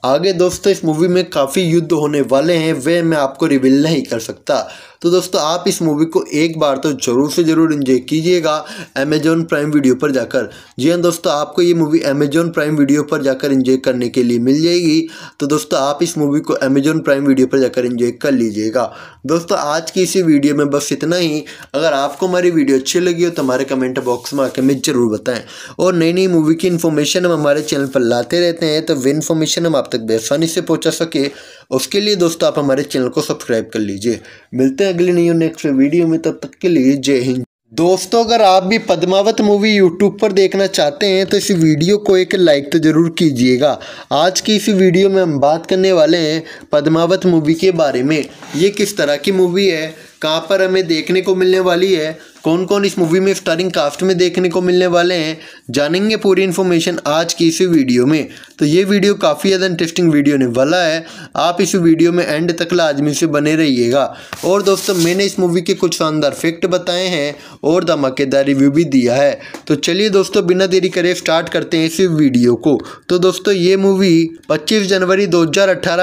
आगे दोस्तों इस मूवी में काफ़ी युद्ध होने वाले हैं वे मैं आपको रिवील नहीं कर सकता tá, तो दोस्तों आप इस मूवी को एक बार तो ज़रूर से ज़रूर इन्जॉय कीजिएगा अमेजॉन प्राइम वीडियो पर जाकर जी हाँ दोस्तों आपको ये मूवी अमेजॉन प्राइम वीडियो पर जाकर इन्जॉय करने के लिए मिल जाएगी तो दोस्तों आप इस मूवी को अमेजॉन प्राइम वीडियो पर जाकर इन्जॉय कर लीजिएगा दोस्तों आज की इसी वीडियो में बस इतना ही अगर आपको हमारी वीडियो अच्छी लगी हो तो हमारे कमेंट बॉक्स में आके हमें ज़रूर बताएं और नई नई मूवी की इन्फॉर्मेशन हम हमारे चैनल पर लाते रहते हैं तो वे इन्फॉर्मेशन हम आप तक बेसानी से पहुँचा सके उसके लिए दोस्तों आप हमारे चैनल को सब्सक्राइब कर लीजिए मिलते हैं हैं अगले और नेक्स्ट वीडियो में तब तक के लिए जय हिंद दोस्तों अगर आप भी पद्मावत मूवी यूट्यूब पर देखना चाहते हैं तो इस वीडियो को एक लाइक तो ज़रूर कीजिएगा आज की इस वीडियो में हम बात करने वाले हैं पद्मावत मूवी के बारे में ये किस तरह की मूवी है कहाँ पर हमें देखने को मिलने वाली है कौन कौन इस मूवी में स्टारिंग कास्ट में देखने को मिलने वाले हैं जानेंगे पूरी इन्फॉर्मेशन आज की इस वीडियो में तो ये वीडियो काफ़ी ज़्यादा इंटरेस्टिंग वीडियो ने वाला है आप इस वीडियो में एंड तक लाजमी से बने रहिएगा और दोस्तों मैंने इस मूवी के कुछ शानदार फैक्ट बताए हैं और धमाकेदार रिव्यू भी दिया है तो चलिए दोस्तों बिना देरी करे स्टार्ट करते हैं इस वीडियो को तो दोस्तों ये मूवी पच्चीस जनवरी दो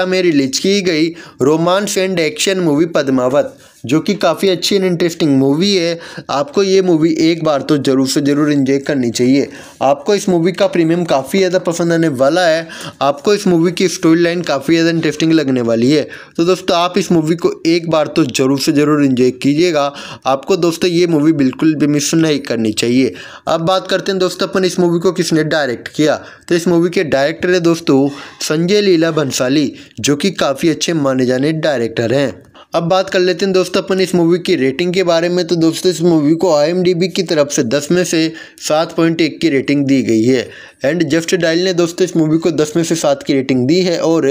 में रिलीज की गई romance and action movie Padmaavat जो कि काफ़ी अच्छी एंड इंटरेस्टिंग मूवी है आपको ये मूवी एक बार तो ज़रूर से ज़रूर इन्जॉय करनी चाहिए आपको इस मूवी का प्रीमियम काफ़ी ज़्यादा पसंद आने वाला है आपको इस मूवी की स्टोरी लाइन काफ़ी ज़्यादा इंटरेस्टिंग लगने वाली है तो दोस्तों आप इस मूवी को एक बार तो ज़रूर से ज़रूर इन्जॉय कीजिएगा आपको दोस्तों ये मूवी बिल्कुल भी मिस नहीं करनी चाहिए अब बात करते हैं दोस्तों अपन इस मूवी को किसने डायरेक्ट किया तो इस मूवी के डायरेक्टर है दोस्तों संजय लीला भंसाली जो कि काफ़ी अच्छे माने जाने डायरेक्टर हैं अब बात कर लेते हैं दोस्तों अपन इस मूवी की रेटिंग के बारे में तो दोस्तों इस मूवी को आई की तरफ से दस में से सात पॉइंट एक की रेटिंग दी गई है एंड जस्ट डायल ने दोस्तों इस मूवी को दस में से सात की रेटिंग दी है और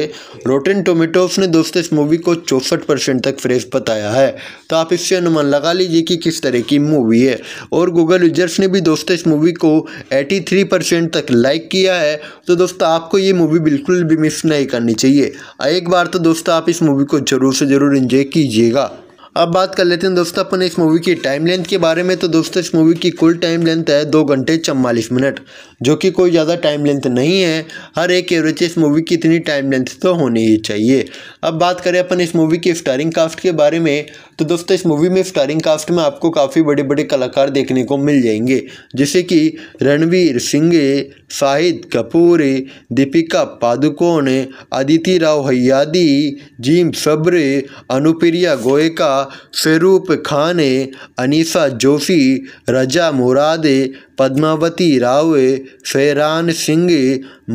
रोटेन टोमेटोज ने दोस्तों इस मूवी को चौंसठ परसेंट तक फ्रेश बताया है तो आप इससे अनुमान लगा लीजिए कि किस तरह की मूवी है और गूगल यूजर्स ने भी दोस्तों इस मूवी को एटी थ्री परसेंट तक लाइक किया है तो दोस्तों आपको ये मूवी बिल्कुल भी मिस नहीं करनी चाहिए एक बार तो दोस्तों आप इस मूवी को ज़रूर से ज़रूर इन्जॉय कीजिएगा अब बात कर लेते हैं दोस्तों अपन इस मूवी की टाइम लेंथ के बारे में तो दोस्तों इस मूवी की कुल टाइम लेंथ है दो घंटे चवालीस मिनट जो कि कोई ज़्यादा टाइम लेंथ नहीं है हर एक एवरेज इस मूवी की इतनी टाइम लेंथ तो होनी ही चाहिए अब बात करें अपन इस मूवी की स्टारिंग कास्ट के बारे में तो दोस्तों इस मूवी में स्टारिंग कास्ट में आपको काफ़ी बड़े बड़े कलाकार देखने को मिल जाएंगे जैसे कि रणवीर सिंह शाहिद कपूर दीपिका पादुकोण अदिति राव हयादी जीम सब्र अनुप्रिया गोयका स्वरूप खान अनीसा जोशी रजा मुरादे पद्मावती राव फैरान सिंह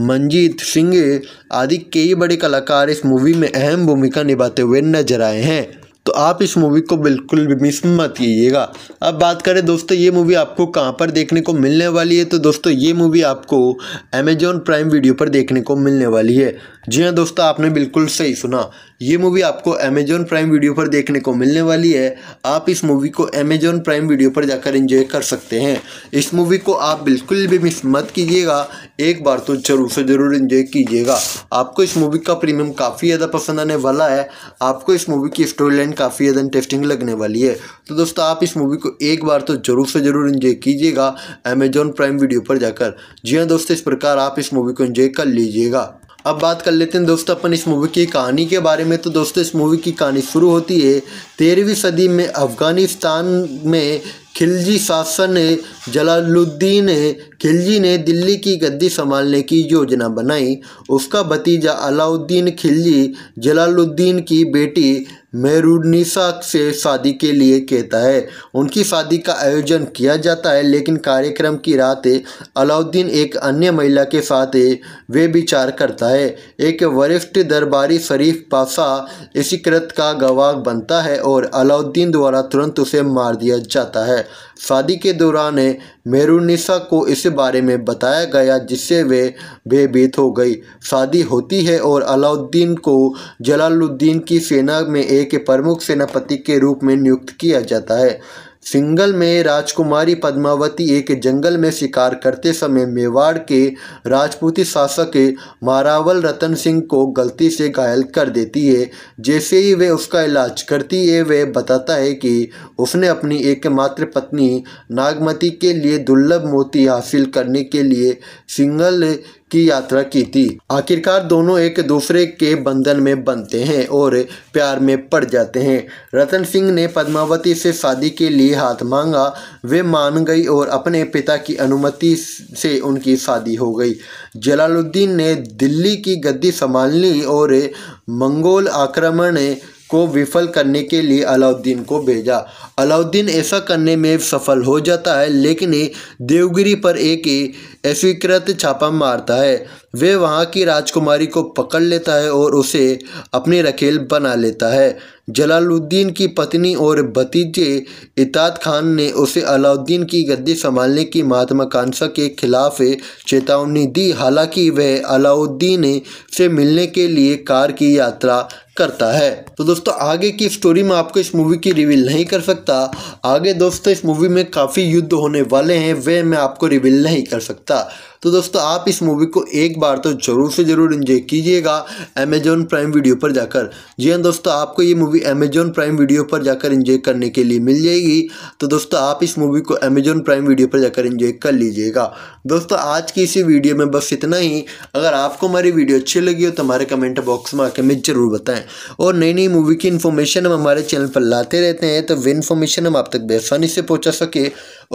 मंजीत सिंह आदि कई बड़े कलाकार इस मूवी में अहम भूमिका निभाते हुए नजर आए हैं तो आप इस मूवी को बिल्कुल भी मिस मत कीजिएगा अब बात करें दोस्तों ये मूवी आपको कहाँ पर देखने को मिलने वाली है तो दोस्तों ये मूवी आपको अमेजॉन प्राइम वीडियो पर देखने को मिलने वाली है जी हाँ दोस्तों आपने बिल्कुल सही सुना ये मूवी आपको अमेजॉन प्राइम वीडियो पर देखने को मिलने वाली है आप इस मूवी को अमेजॉन प्राइम वीडियो पर जाकर एंजॉय कर सकते हैं इस मूवी को आप बिल्कुल भी मिस मत कीजिएगा एक बार तो जरूर से ज़रूर एंजॉय कीजिएगा आपको इस मूवी का प्रीमियम काफ़ी ज़्यादा पसंद आने वाला है आपको इस मूवी की स्टोरी लाइन काफ़ी ज़्यादा इंटरेस्टिंग लगने वाली है तो दोस्तों आप इस मूवी को एक बार तो ज़रूर से ज़रूर इन्जॉय कीजिएगा अमेजॉन प्राइम वीडियो पर जाकर जी हाँ दोस्तों इस प्रकार आप इस मूवी को इन्जॉय कर लीजिएगा अब बात कर लेते हैं दोस्तों अपन इस मूवी की कहानी के बारे में तो दोस्तों इस मूवी की कहानी शुरू होती है तेरहवीं सदी में अफ़गानिस्तान में खिलजी शासन जलालुद्दीन खिलजी ने दिल्ली की गद्दी संभालने की योजना बनाई उसका भतीजा अलाउद्दीन खिलजी जलालुद्दीन की बेटी मेरूनिसा से शादी के लिए कहता है उनकी शादी का आयोजन किया जाता है लेकिन कार्यक्रम की रात अलाउद्दीन एक अन्य महिला के साथ वे विचार करता है एक वरिष्ठ दरबारी शरीफ पासा इसी कृत का गवाह बनता है और अलाउद्दीन द्वारा तुरंत उसे मार दिया जाता है शादी के दौरान मेरुनिसा को इस बारे में बताया गया जिससे वे भयभीत हो गई शादी होती है और अलाउद्दीन को जलालुद्दीन की सेना में एक प्रमुख सेनापति के रूप में नियुक्त किया जाता है सिंगल में राजकुमारी पद्मावती एक जंगल में शिकार करते समय मेवाड़ के राजपूती शासक मारावल रतन सिंह को गलती से घायल कर देती है जैसे ही वे उसका इलाज करती है वे बताता है कि उसने अपनी एकमात्र पत्नी नागमती के लिए दुर्लभ मोती हासिल करने के लिए सिंगल की यात्रा की थी आखिरकार दोनों एक दूसरे के बंधन में बनते हैं और प्यार में पड़ जाते हैं रतन सिंह ने पद्मावती से शादी के लिए हाथ मांगा वे मान गई और अपने पिता की अनुमति से उनकी शादी हो गई जलालुद्दीन ने दिल्ली की गद्दी संभाल ली और मंगोल आक्रमण को विफल करने के लिए अलाउद्दीन को भेजा अलाउद्दीन ऐसा करने में सफल हो जाता है लेकिन देवगिरी पर एक अस्वीकृत छापा मारता है वे वहाँ की राजकुमारी को पकड़ लेता है और उसे अपनी रखेल बना लेता है जलालुद्दीन की पत्नी और भतीजे इताद खान ने उसे अलाउद्दीन की गद्दी संभालने की महत्वाकांक्षा के खिलाफ चेतावनी दी हालांकि वह अलाउद्दीन से मिलने के लिए कार की यात्रा करता है तो दोस्तों आगे की स्टोरी में आपको इस मूवी की रिवील नहीं कर सकता आगे दोस्तों इस मूवी में काफ़ी युद्ध होने वाले हैं वे मैं आपको रिवील नहीं कर सकता った तो दोस्तों आप इस मूवी को एक बार तो ज़रूर से ज़रूर इन्जॉय कीजिएगा अमेजॉन प्राइम वीडियो पर जाकर जी हाँ दोस्तों आपको ये मूवी अमेजॉन प्राइम वीडियो पर जाकर इंजॉय करने के लिए मिल जाएगी तो दोस्तों आप इस मूवी को अमेजॉन प्राइम वीडियो पर जाकर इंजॉय कर लीजिएगा दोस्तों आज की इसी वीडियो में बस इतना ही अगर आपको हमारी वीडियो अच्छी लगी हो तो हमारे कमेंट बॉक्स में आके हमें ज़रूर बताएं और नई नई मूवी की इन्फॉर्मेशन हम हमारे चैनल पर लाते रहते हैं तो वे इन्फॉर्मेशन हम आप तक बेसानी से पहुँचा सके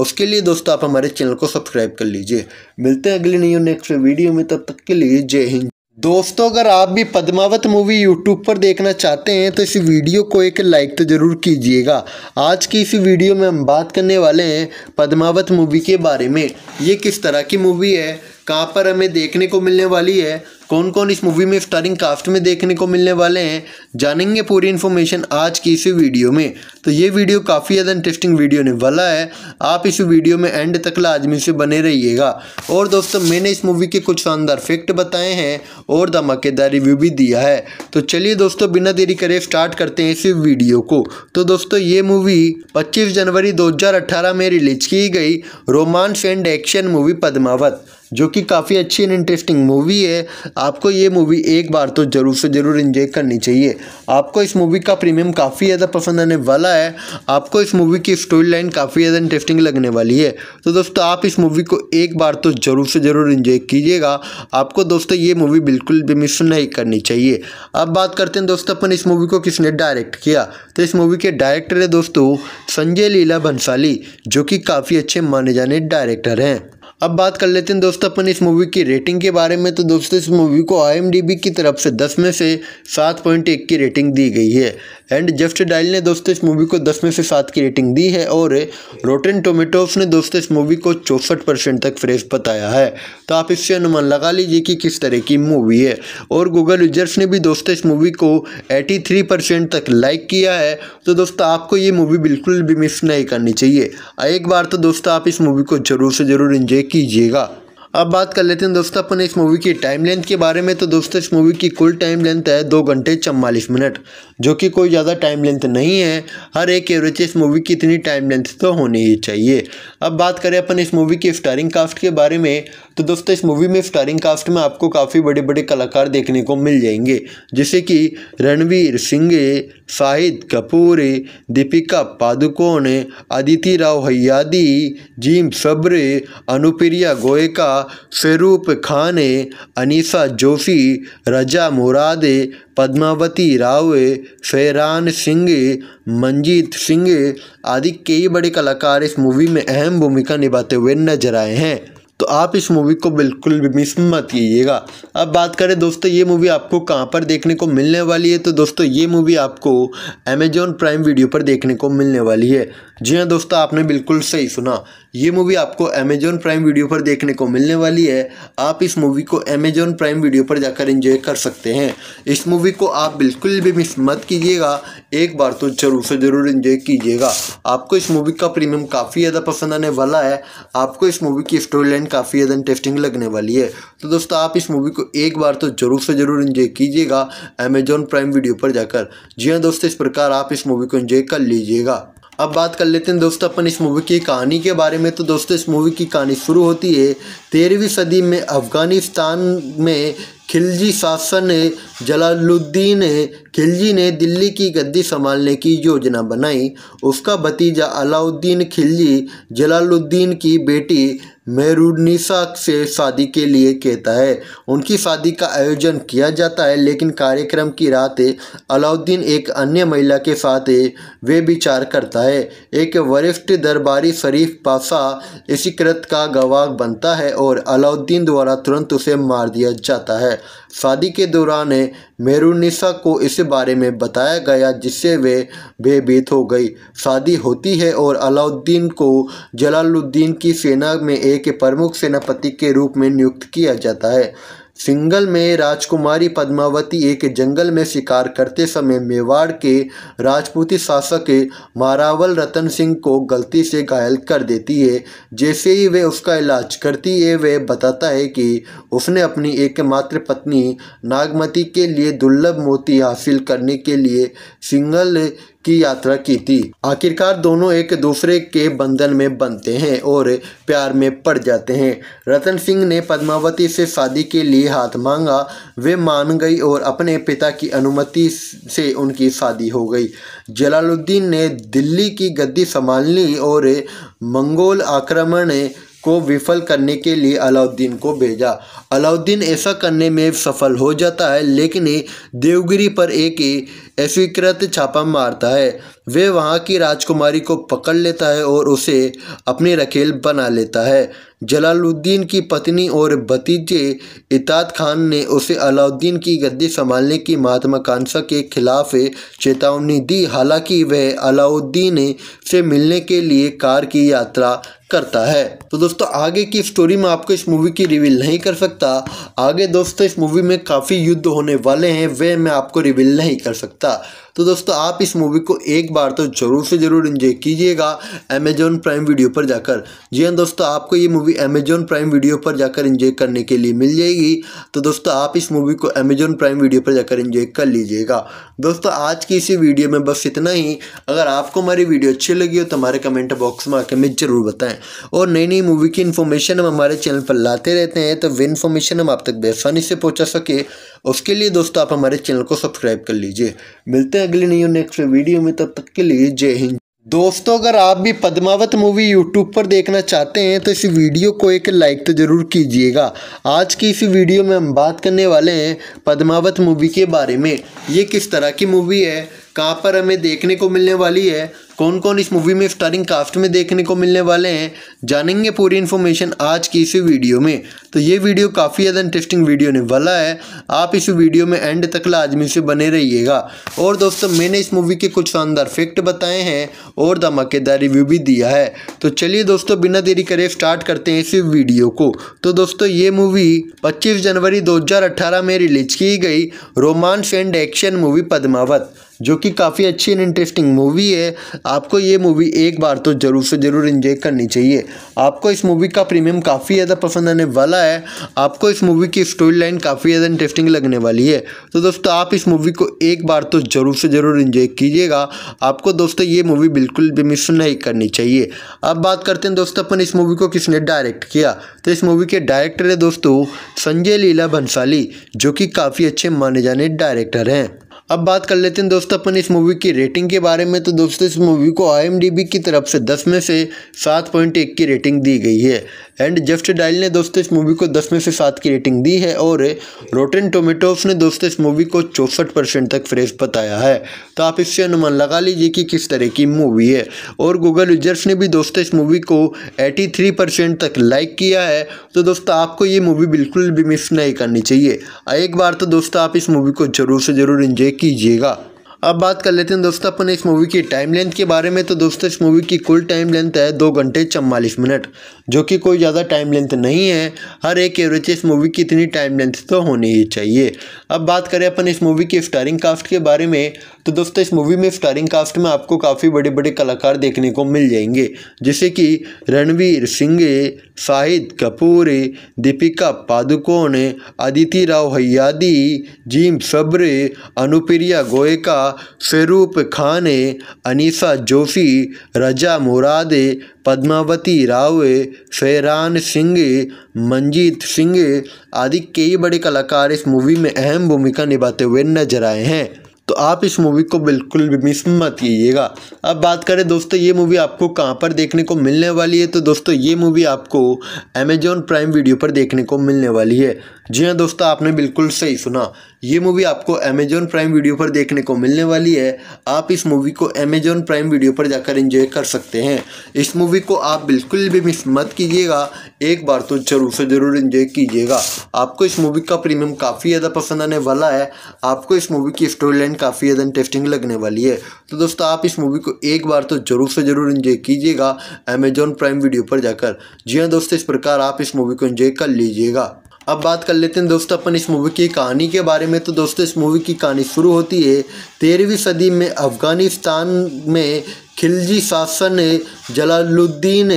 उसके लिए दोस्तों आप हमारे चैनल को सब्सक्राइब कर लीजिए मिलते हैं हैं अगले नेक्स्ट वीडियो में तब तक के लिए जय हिंद दोस्तों अगर आप भी पद्मावत मूवी यूट्यूब पर देखना चाहते हैं तो इस वीडियो को एक लाइक तो ज़रूर कीजिएगा आज की इस वीडियो में हम बात करने वाले हैं पद्मावत मूवी के बारे में ये किस तरह की मूवी है कहाँ पर हमें देखने को मिलने वाली है कौन कौन इस मूवी में स्टारिंग कास्ट में देखने को मिलने वाले हैं जानेंगे पूरी इन्फॉर्मेशन आज की इसी वीडियो में तो ये वीडियो काफ़ी ज़्यादा इंटरेस्टिंग वीडियो ने वाला है आप इस वीडियो में एंड तक लाजमी से बने रहिएगा और दोस्तों मैंने इस मूवी के कुछ शानदार फैक्ट बताए हैं और धमाकेदार रिव्यू भी दिया है तो चलिए दोस्तों बिना देरी करे स्टार्ट करते हैं इस वीडियो को तो दोस्तों ये मूवी पच्चीस जनवरी दो में रिलीज की गई romance and action movie Padmaavat जो कि काफ़ी अच्छी एंड इंटरेस्टिंग मूवी है आपको ये मूवी एक बार तो ज़रूर से ज़रूर इन्जॉय करनी चाहिए आपको इस मूवी का प्रीमियम काफ़ी ज़्यादा पसंद आने वाला है आपको इस मूवी की स्टोरी लाइन काफ़ी ज़्यादा इंटरेस्टिंग लगने वाली है तो दोस्तों आप इस मूवी को एक बार तो ज़रूर से ज़रूर इन्जॉय कीजिएगा आपको दोस्तों ये मूवी बिल्कुल भी मिस नहीं करनी चाहिए अब बात करते हैं दोस्तों अपन इस मूवी को किसने डायरेक्ट किया तो इस मूवी के डायरेक्टर है दोस्तों संजय लीला भंसाली जो कि काफ़ी अच्छे माने जाने डायरेक्टर हैं अब बात कर लेते हैं दोस्तों अपन इस मूवी की रेटिंग के बारे में तो दोस्तों इस मूवी को आई की तरफ से 10 में से 7.1 की रेटिंग दी गई है एंड जस्ट डायल ने दोस्तों इस मूवी को 10 में से 7 की रेटिंग दी है और रोटेन टोमेटोज ने दोस्तों इस मूवी को चौंसठ परसेंट तक फ्रेश बताया है तो आप इससे अनुमान लगा लीजिए कि किस तरह की मूवी है और गूगल यूजर्स ने भी दोस्तों इस मूवी को एटी तक लाइक किया है तो दोस्तों आपको ये मूवी बिल्कुल भी मिस नहीं करनी चाहिए एक बार तो दोस्तों आप इस मूवी को ज़रूर से ज़रूर इंजॉय कीजिएगा अब बात कर लेते हैं दोस्तों अपन इस मूवी की टाइम लेंथ के बारे में तो दोस्तों इस मूवी की कुल टाइम लेंथ है दो घंटे चवालीस मिनट जो कि कोई ज़्यादा टाइम लेंथ नहीं है हर एक एवरेज इस मूवी की इतनी टाइम लेंथ तो होनी ही चाहिए अब बात करें अपन इस मूवी की स्टारिंग कास्ट के बारे में तो दोस्तों इस मूवी में स्टारिंग कास्ट में आपको काफ़ी बड़े बड़े कलाकार देखने को मिल जाएंगे जैसे कि रणवीर सिंह शाहिद कपूर दीपिका पादुकोण अदिति राव हयादी जीम सब्र अनुप्रिया गोयका स्वरूप खान अनीसा जोशी रजा मुरादे पद्मावती राव फेरान सिंह मंजीत सिंह आदि कई बड़े कलाकार इस मूवी में अहम भूमिका निभाते हुए नजर आए हैं तो आप इस मूवी को बिल्कुल भी मिस मत कीजिएगा अब बात करें दोस्तों ये मूवी आपको कहाँ पर देखने को मिलने वाली है तो दोस्तों ये मूवी आपको अमेजॉन प्राइम वीडियो पर देखने को मिलने वाली है जी हाँ दोस्तों आपने बिल्कुल सही सुना ये मूवी आपको अमेजोन प्राइम वीडियो पर देखने को मिलने वाली है आप इस मूवी को अमेजोन प्राइम वीडियो पर जाकर एंजॉय कर सकते हैं इस मूवी को आप बिल्कुल भी मिस मत कीजिएगा एक बार तो जरूर से ज़रूर इन्जॉय कीजिएगा आपको इस मूवी का प्रीमियम काफ़ी ज़्यादा पसंद आने वाला है आपको इस मूवी की स्टोरी लाइन काफ़ी ज़्यादा इंटरेस्टिंग लगने वाली है तो दोस्तों आप इस मूवी को एक बार तो ज़रूर से ज़रूर इन्जॉय कीजिएगा अमेजोन प्राइम वीडियो पर जाकर जी हाँ दोस्तों इस प्रकार आप इस मूवी को इन्जॉय कर लीजिएगा अब बात कर लेते हैं दोस्तों अपन इस मूवी की कहानी के बारे में तो दोस्तों इस मूवी की कहानी शुरू होती है तेरहवीं सदी में अफ़गानिस्तान में खिलजी शासन जलालुद्दीन खिलजी ने दिल्ली की गद्दी संभालने की योजना बनाई उसका भतीजा अलाउद्दीन खिलजी जलालुद्दीन की बेटी मेरुनिसा से शादी के लिए कहता है उनकी शादी का आयोजन किया जाता है लेकिन कार्यक्रम की रात अलाउद्दीन एक अन्य महिला के साथ वे विचार करता है एक वरिष्ठ दरबारी शरीफ पासा इसी कृत का गवाह बनता है और अलाउद्दीन द्वारा तुरंत उसे मार दिया जाता है शादी के दौरान मेरुनिसा को इस बारे में बताया गया जिससे वे भयभीत हो गई शादी होती है और अलाउद्दीन को जलालुद्दीन की सेना में एक प्रमुख सेनापति के रूप में नियुक्त किया जाता है सिंगल में राजकुमारी पद्मावती एक जंगल में शिकार करते समय मेवाड़ के राजपूती शासक मारावल रतन सिंह को गलती से घायल कर देती है जैसे ही वे उसका इलाज करती है वे बताता है कि उसने अपनी एकमात्र पत्नी नागमती के लिए दुर्लभ मोती हासिल करने के लिए सिंगल की यात्रा की थी आखिरकार दोनों एक दूसरे के बंधन में बनते हैं और प्यार में पड़ जाते हैं रतन सिंह ने पद्मावती से शादी के लिए हाथ मांगा वे मान गई और अपने पिता की अनुमति से उनकी शादी हो गई जलालुद्दीन ने दिल्ली की गद्दी संभाल ली और मंगोल आक्रमण को विफल करने के लिए अलाउद्दीन को भेजा अलाउद्दीन ऐसा करने में सफल हो जाता है लेकिन देवगिरी पर एक एफीकृत छापा मारता है वे वहाँ की राजकुमारी को पकड़ लेता है और उसे अपनी रखेल बना लेता है जलालुद्दीन की पत्नी और भतीजे इताद खान ने उसे अलाउद्दीन की गद्दी संभालने की महत्वाकांक्षा के खिलाफ चेतावनी दी हालांकि वह अलाउद्दीन से मिलने के लिए कार की यात्रा करता है तो दोस्तों आगे की स्टोरी में आपको इस मूवी की रिवील नहीं कर सकता आगे दोस्तों इस मूवी में काफ़ी युद्ध होने वाले हैं वह मैं आपको रिवील नहीं कर सकता Tá. तो दोस्तों आप इस मूवी को एक बार तो ज़रूर से ज़रूर इंजॉय कीजिएगा अमेजॉन प्राइम वीडियो पर जाकर जी हाँ दोस्तों आपको ये मूवी अमेज़ॉन प्राइम वीडियो पर जाकर इंजॉय करने के लिए मिल जाएगी तो दोस्तों आप इस मूवी को अमेजॉन प्राइम वीडियो पर जाकर इंजॉय कर लीजिएगा दोस्तों आज की इसी वीडियो में बस इतना ही अगर आपको हमारी वीडियो अच्छी लगी हो तो हमारे कमेंट बॉक्स में आके हमें ज़रूर बताएं और नई नई मूवी की इन्फॉर्मेशन हम हमारे चैनल पर लाते रहते हैं तो वे इन्फॉर्मेशन हम आप तक बेसानी से पहुँचा सके उसके लिए दोस्तों आप हमारे चैनल को सब्सक्राइब कर लीजिए मिलते हैं अगली न्यू नेक्स्ट वीडियो में तब तक के लिए जय हिंद दोस्तों अगर आप भी पद्मावत मूवी यूट्यूब पर देखना चाहते हैं तो इस वीडियो को एक लाइक तो ज़रूर कीजिएगा आज की इस वीडियो में हम बात करने वाले हैं पद्मावत मूवी के बारे में ये किस तरह की मूवी है कहाँ पर हमें देखने को मिलने वाली है कौन कौन इस मूवी में स्टारिंग कास्ट में देखने को मिलने वाले हैं जानेंगे पूरी इन्फॉर्मेशन आज की इस वीडियो में तो ये वीडियो काफ़ी ज़्यादा इंटरेस्टिंग वीडियो ने वाला है आप इस वीडियो में एंड तक लाजमी से बने रहिएगा और दोस्तों मैंने इस मूवी के कुछ शानदार फैक्ट बताए हैं और धमाकेदार रिव्यू भी दिया है तो चलिए दोस्तों बिना देरी करे स्टार्ट करते हैं इस वीडियो को तो दोस्तों ये मूवी पच्चीस जनवरी दो में रिलीज की गई romance and action movie Padmaavat जो कि काफ़ी अच्छी एंड इंटरेस्टिंग मूवी है आपको ये मूवी एक बार तो ज़रूर से ज़रूर इन्जॉय करनी चाहिए आपको इस मूवी का प्रीमियम काफ़ी ज़्यादा पसंद आने वाला है आपको इस मूवी की स्टोरी लाइन काफ़ी ज़्यादा इंटरेस्टिंग लगने वाली है तो दोस्तों आप इस मूवी को एक बार तो ज़रूर से ज़रूर इन्जॉय कीजिएगा आपको दोस्तों ये मूवी बिल्कुल भी मिस नहीं करनी चाहिए अब बात करते हैं दोस्तों अपन इस मूवी को किसने डायरेक्ट किया तो इस मूवी के डायरेक्टर है दोस्तों संजय लीला भंसाली जो कि काफ़ी अच्छे माने जाने डायरेक्टर हैं अब बात कर लेते हैं दोस्तों अपन इस मूवी की रेटिंग के बारे में तो दोस्तों इस मूवी को आई की तरफ से दस में से सात पॉइंट एक की रेटिंग दी गई है एंड जस्ट डायल ने दोस्तों इस मूवी को दस में से सात की रेटिंग दी है और रोटेन टोमेटोज ने दोस्तों इस मूवी को चौंसठ परसेंट तक फ्रेश बताया है तो आप इससे अनुमान लगा लीजिए कि किस तरह की मूवी है और गूगल यूजर्स ने भी दोस्तों इस मूवी को एटी थ्री परसेंट तक लाइक किया है तो दोस्तों आपको ये मूवी बिल्कुल भी मिस नहीं करनी चाहिए एक बार तो दोस्तों आप इस मूवी को ज़रूर से ज़रूर इन्जॉय कीजिएगा अब बात कर लेते हैं दोस्तों अपन इस मूवी की टाइम लेंथ के बारे में तो दोस्तों इस मूवी की कुल टाइम लेंथ है दो घंटे चवालीस मिनट जो कि कोई ज़्यादा टाइम लेंथ नहीं है हर एक एवरेज इस मूवी की इतनी टाइम लेंथ तो होनी ही चाहिए अब बात करें अपन इस मूवी की स्टारिंग कास्ट के बारे में तो दोस्तों इस मूवी में स्टारिंग कास्ट में आपको काफ़ी बड़े बड़े कलाकार देखने को मिल जाएंगे जैसे कि रणवीर सिंह शाहिद कपूर दीपिका पादुकोण अदिति राव हयादी जीम सब्र अनुप्रिया गोयका फेरूप खान अनीसा जोशी रजा मुरादे पद्मावती राव फेरान सिंह मंजीत सिंह आदि कई बड़े कलाकार इस मूवी में अहम भूमिका निभाते हुए नजर आए हैं तो आप इस मूवी को बिल्कुल भी मिस मत कीजिएगा अब बात करें दोस्तों ये मूवी आपको कहाँ पर देखने को मिलने वाली है तो दोस्तों ये मूवी आपको अमेजॉन प्राइम वीडियो पर देखने को मिलने वाली है जी हाँ दोस्तों आपने बिल्कुल सही सुना ये मूवी आपको अमेजॉन प्राइम वीडियो पर देखने को मिलने वाली है आप इस मूवी को अमेज़ॉन प्राइम वीडियो पर जाकर एंजॉय कर सकते हैं इस मूवी को आप बिल्कुल भी मिस मत कीजिएगा एक बार तो जरूर से ज़रूर एंजॉय कीजिएगा आपको इस मूवी का प्रीमियम काफ़ी ज़्यादा पसंद आने वाला है आपको इस मूवी की स्टोरी लाइन काफ़ी ज़्यादा इंटरेस्टिंग लगने वाली है तो दोस्तों आप इस मूवी को एक बार तो ज़रूर से ज़रूर इन्जॉय कीजिएगा अमेजॉन प्राइम वीडियो पर जाकर जी हाँ दोस्तों इस प्रकार आप इस मूवी को इन्जॉय कर लीजिएगा अब बात कर लेते हैं दोस्तों अपन इस मूवी की कहानी के बारे में तो दोस्तों इस मूवी की कहानी शुरू होती है तेरहवीं सदी में अफ़गानिस्तान में खिलजी शासन जलालुद्दीन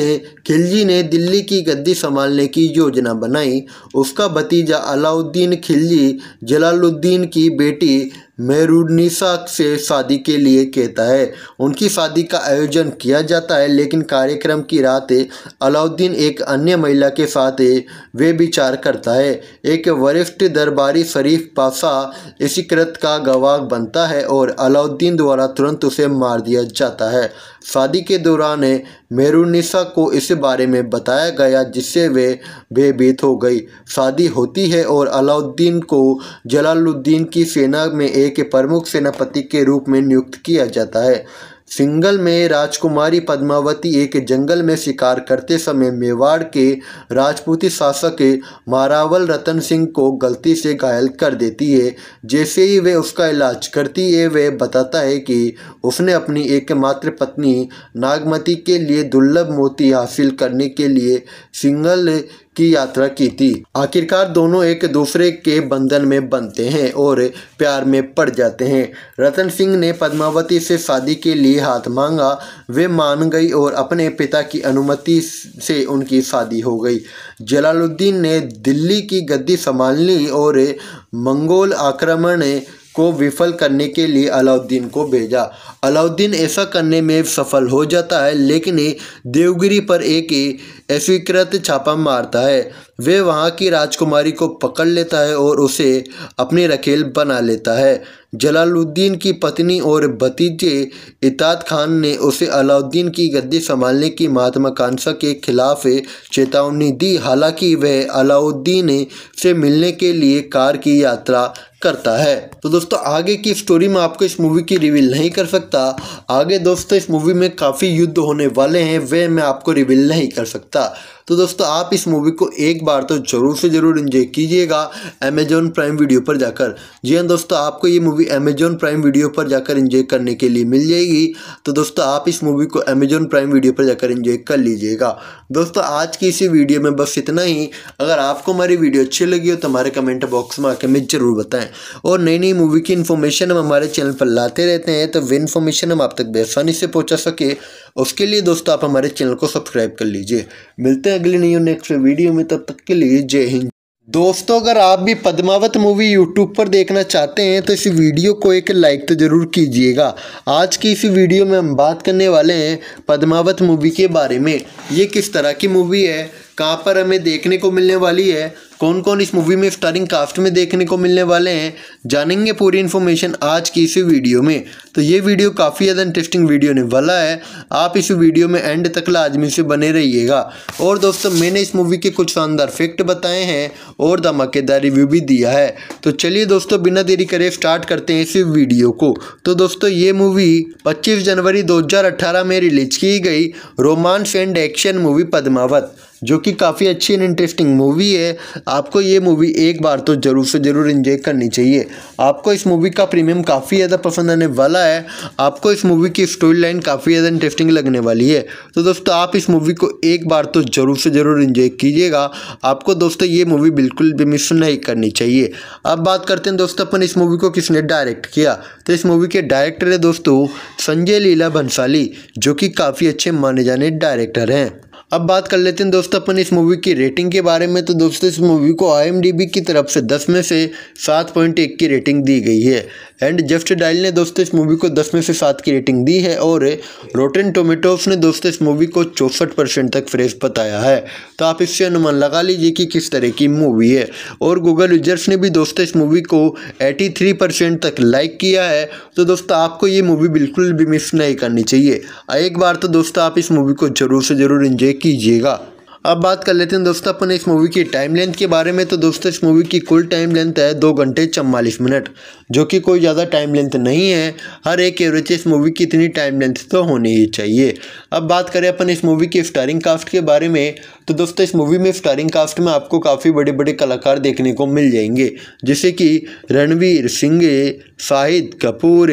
खिलजी ने दिल्ली की गद्दी संभालने की योजना बनाई उसका भतीजा अलाउद्दीन खिलजी जलालुद्दीन की बेटी मेरुनिसा से शादी के लिए कहता है उनकी शादी का आयोजन किया जाता है लेकिन कार्यक्रम की रात अलाउद्दीन एक अन्य महिला के साथ वे विचार करता है एक वरिष्ठ दरबारी शरीफ पासा इसी कृत का गवाह बनता है और अलाउद्दीन द्वारा तुरंत उसे मार दिया जाता है शादी के दौरान मेरुनिसा को इस बारे में बताया गया जिससे वे भयभीत हो गई शादी होती है और अलाउद्दीन को जलालुद्दीन की सेना में एक प्रमुख सेनापति के रूप में नियुक्त किया जाता है सिंगल में राजकुमारी पद्मावती एक जंगल में शिकार करते समय मेवाड़ के राजपूती शासक मारावल रतन सिंह को गलती से घायल कर देती है जैसे ही वे उसका इलाज करती है वे बताता है कि उसने अपनी एकमात्र पत्नी नागमती के लिए दुर्लभ मोती हासिल करने के लिए सिंगल की यात्रा की थी आखिरकार दोनों एक दूसरे के बंधन में बनते हैं और प्यार में पड़ जाते हैं रतन सिंह ने पद्मावती से शादी के लिए हाथ मांगा वे मान गई और अपने पिता की अनुमति से उनकी शादी हो गई जलालुद्दीन ने दिल्ली की गद्दी संभाल ली और मंगोल आक्रमण को विफल करने के लिए अलाउद्दीन को भेजा अलाउद्दीन ऐसा करने में सफल हो जाता है लेकिन देवगिरी पर एक अस्वीकृत छापा मारता है वे वहाँ की राजकुमारी को पकड़ लेता है और उसे अपनी रखेल बना लेता है जलालुद्दीन की पत्नी और भतीजे इताद खान ने उसे अलाउद्दीन की गद्दी संभालने की महत्वाकांक्षा के खिलाफ चेतावनी दी हालांकि वह अलाउद्दीन से मिलने के लिए कार की यात्रा करता है तो दोस्तों आगे की स्टोरी में आपको इस मूवी की रिवील नहीं कर सकता आगे दोस्तों इस मूवी में काफ़ी युद्ध होने वाले हैं वे मैं आपको रिवील नहीं कर सकता तो दोस्तों आप इस मूवी को एक बार तो ज़रूर से ज़रूर इन्जॉय कीजिएगा अमेजॉन प्राइम वीडियो पर जाकर जी हाँ दोस्तों आपको ये मूवी अमेजॉन प्राइम वीडियो पर जाकर इन्जॉय करने के लिए मिल जाएगी तो दोस्तों आप इस मूवी को अमेजॉन प्राइम वीडियो पर जाकर इन्जॉय कर लीजिएगा दोस्तों आज की इसी वीडियो में बस इतना ही अगर आपको हमारी वीडियो अच्छी लगी हो तो हमारे कमेंट बॉक्स में आके हमें ज़रूर बताएँ हैं और नई नई मूवी की इन्फॉर्मेशन हम हमारे चैनल पर लाते रहते हैं तो वे इन्फॉर्मेशन हम आप तक बेसानी से पहुँचा सके उसके लिए दोस्तों आप हमारे चैनल को सब्सक्राइब कर लीजिए मिलते हैं अगले नई नेक्स्ट वीडियो में तब तक के लिए जय हिंद दोस्तों अगर आप भी पद्मावत मूवी यूट्यूब पर देखना चाहते हैं तो इस वीडियो को एक लाइक तो ज़रूर कीजिएगा आज की इस वीडियो में हम बात करने वाले हैं पद्मावत मूवी के बारे में ये किस तरह की मूवी है कहाँ पर हमें देखने को मिलने वाली है कौन कौन इस मूवी में स्टारिंग कास्ट में देखने को मिलने वाले हैं जानेंगे पूरी इन्फॉर्मेशन आज की इस वीडियो में तो ये वीडियो काफ़ी ज़्यादा इंटरेस्टिंग वीडियो ने वाला है आप इस वीडियो में एंड तक लाजमी से बने रहिएगा और दोस्तों मैंने इस मूवी के कुछ शानदार फैक्ट बताए हैं और धमाकेदार रिव्यू भी दिया है तो चलिए दोस्तों बिना देरी करे स्टार्ट करते हैं इस वीडियो को तो दोस्तों ये मूवी पच्चीस जनवरी दो में रिलीज की गई romance and action movie Padmaavat जो कि काफ़ी अच्छी एंड इंटरेस्टिंग मूवी है आपको ये मूवी एक बार तो ज़रूर से ज़रूर इन्जॉय करनी चाहिए आपको इस मूवी का प्रीमियम काफ़ी ज़्यादा पसंद आने वाला है आपको इस मूवी की स्टोरी लाइन काफ़ी ज़्यादा इंटरेस्टिंग लगने वाली है तो दोस्तों आप इस मूवी को एक बार तो ज़रूर से ज़रूर इन्जॉय कीजिएगा आपको दोस्तों ये मूवी बिल्कुल भी मिस नहीं करनी चाहिए अब बात करते हैं दोस्तों अपन इस मूवी को किसने डायरेक्ट किया तो इस मूवी के डायरेक्टर है दोस्तों संजय लीला भंसाली जो कि काफ़ी अच्छे माने जाने डायरेक्टर हैं अब बात कर लेते हैं दोस्तों अपन इस मूवी की रेटिंग के बारे में तो दोस्तों इस मूवी को आई की तरफ से दस में से सात पॉइंट एक की रेटिंग दी गई है एंड जस्ट डायल ने दोस्तों इस मूवी को दस में से सात की रेटिंग दी है और रोटेन टोमेटोज ने दोस्तों इस मूवी को चौंसठ परसेंट तक फ्रेश बताया है तो आप इससे अनुमान लगा लीजिए कि किस तरह की मूवी है और गूगल यूजर्स ने भी दोस्तों इस मूवी को एटी थ्री परसेंट तक लाइक किया है तो दोस्तों आपको ये मूवी बिल्कुल भी मिस नहीं करनी चाहिए एक बार तो दोस्तों आप इस मूवी को ज़रूर से ज़रूर इंजॉय कीजिएगा अब बात कर लेते हैं दोस्तों अपन इस मूवी की टाइम लेंथ के बारे में तो दोस्तों इस मूवी की कुल टाइम लेंथ है दो घंटे चवालीस मिनट जो कि कोई ज़्यादा टाइम लेंथ नहीं है हर एक एवरेज इस मूवी की इतनी टाइम लेंथ तो होनी ही चाहिए अब बात करें अपन इस मूवी की स्टारिंग कास्ट के बारे में तो दोस्तों इस मूवी में स्टारिंग कास्ट में आपको काफ़ी बड़े बड़े कलाकार देखने को मिल जाएंगे जैसे कि रणवीर सिंह शाहिद कपूर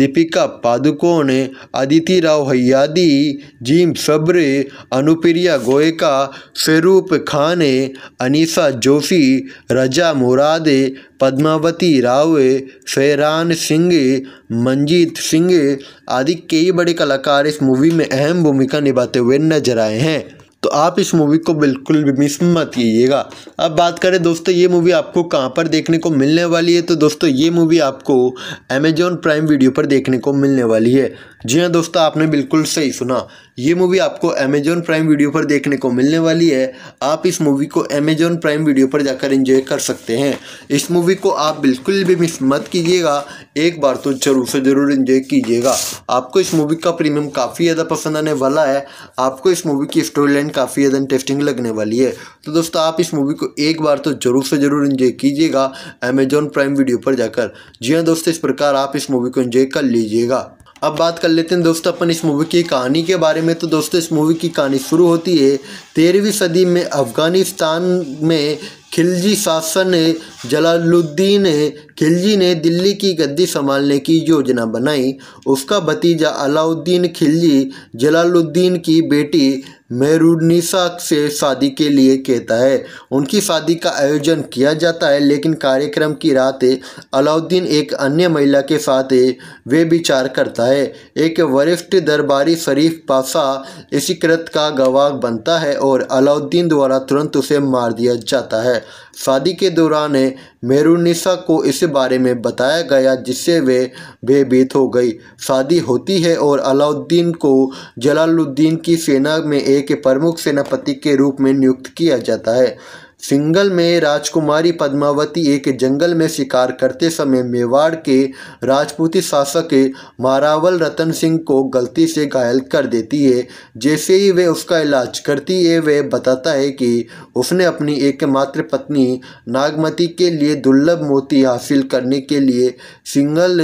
दीपिका पादुकोण अदिति राव हयादी जीम सब्र अनुप्रिया गोयका फ़िरूप खान अनीसा जोशी रजा मुरादे पद्मावती राव फेरान सिंह मंजीत सिंह आदि कई बड़े कलाकार इस मूवी में अहम भूमिका निभाते हुए नजर आए हैं तो आप इस मूवी को बिल्कुल भी मिस मत कीजिएगा अब बात करें दोस्तों ये मूवी आपको कहाँ पर देखने को मिलने वाली है तो दोस्तों ये मूवी आपको अमेजॉन प्राइम वीडियो पर देखने को मिलने वाली है जी हाँ दोस्तों आपने बिल्कुल सही सुना ये मूवी आपको अमेजॉन प्राइम वीडियो पर देखने को मिलने वाली है आप इस मूवी को अमेज़ॉन प्राइम वीडियो पर जाकर एंजॉय कर सकते हैं इस मूवी को आप बिल्कुल भी मिस मत कीजिएगा एक बार तो जरूर से ज़रूर एंजॉय कीजिएगा आपको इस मूवी का प्रीमियम काफ़ी ज़्यादा पसंद आने वाला है आपको इस मूवी की स्टोरी लाइन काफ़ी ज़्यादा इंटरेस्टिंग लगने वाली है तो दोस्तों आप इस मूवी को एक बार तो ज़रूर से ज़रूर इन्जॉय कीजिएगा अमेजॉन प्राइम वीडियो पर जाकर जी हाँ दोस्तों इस प्रकार आप इस मूवी को इन्जॉय कर लीजिएगा अब बात कर लेते हैं दोस्तों अपन इस मूवी की कहानी के बारे में तो दोस्तों इस मूवी की कहानी शुरू होती है तेरहवीं सदी में अफ़गानिस्तान में खिलजी शासन जलालुद्दीन खिलजी ने दिल्ली की गद्दी संभालने की योजना बनाई उसका भतीजा अलाउद्दीन खिलजी जलालुद्दीन की बेटी मेरुनिसा से शादी के लिए कहता है उनकी शादी का आयोजन किया जाता है लेकिन कार्यक्रम की रात अलाउद्दीन एक अन्य महिला के साथ वे विचार करता है एक वरिष्ठ दरबारी शरीफ पासा इसी कृत का गवाह बनता है और अलाउद्दीन द्वारा तुरंत उसे मार दिया जाता है शादी के दौरान मेरुनिसा को इस बारे में बताया गया जिससे वे भयभीत हो गई शादी होती है और अलाउद्दीन को जलालुद्दीन की सेना में एक के प्रमुख सेनापति के रूप में नियुक्त किया जाता है सिंगल में राजकुमारी पद्मावती एक जंगल में शिकार करते समय मेवाड़ के राजपूती शासक मारावल रतन सिंह को गलती से घायल कर देती है जैसे ही वे उसका इलाज करती है वे बताता है कि उसने अपनी एकमात्र पत्नी नागमती के लिए दुर्लभ मोती हासिल करने के लिए सिंगल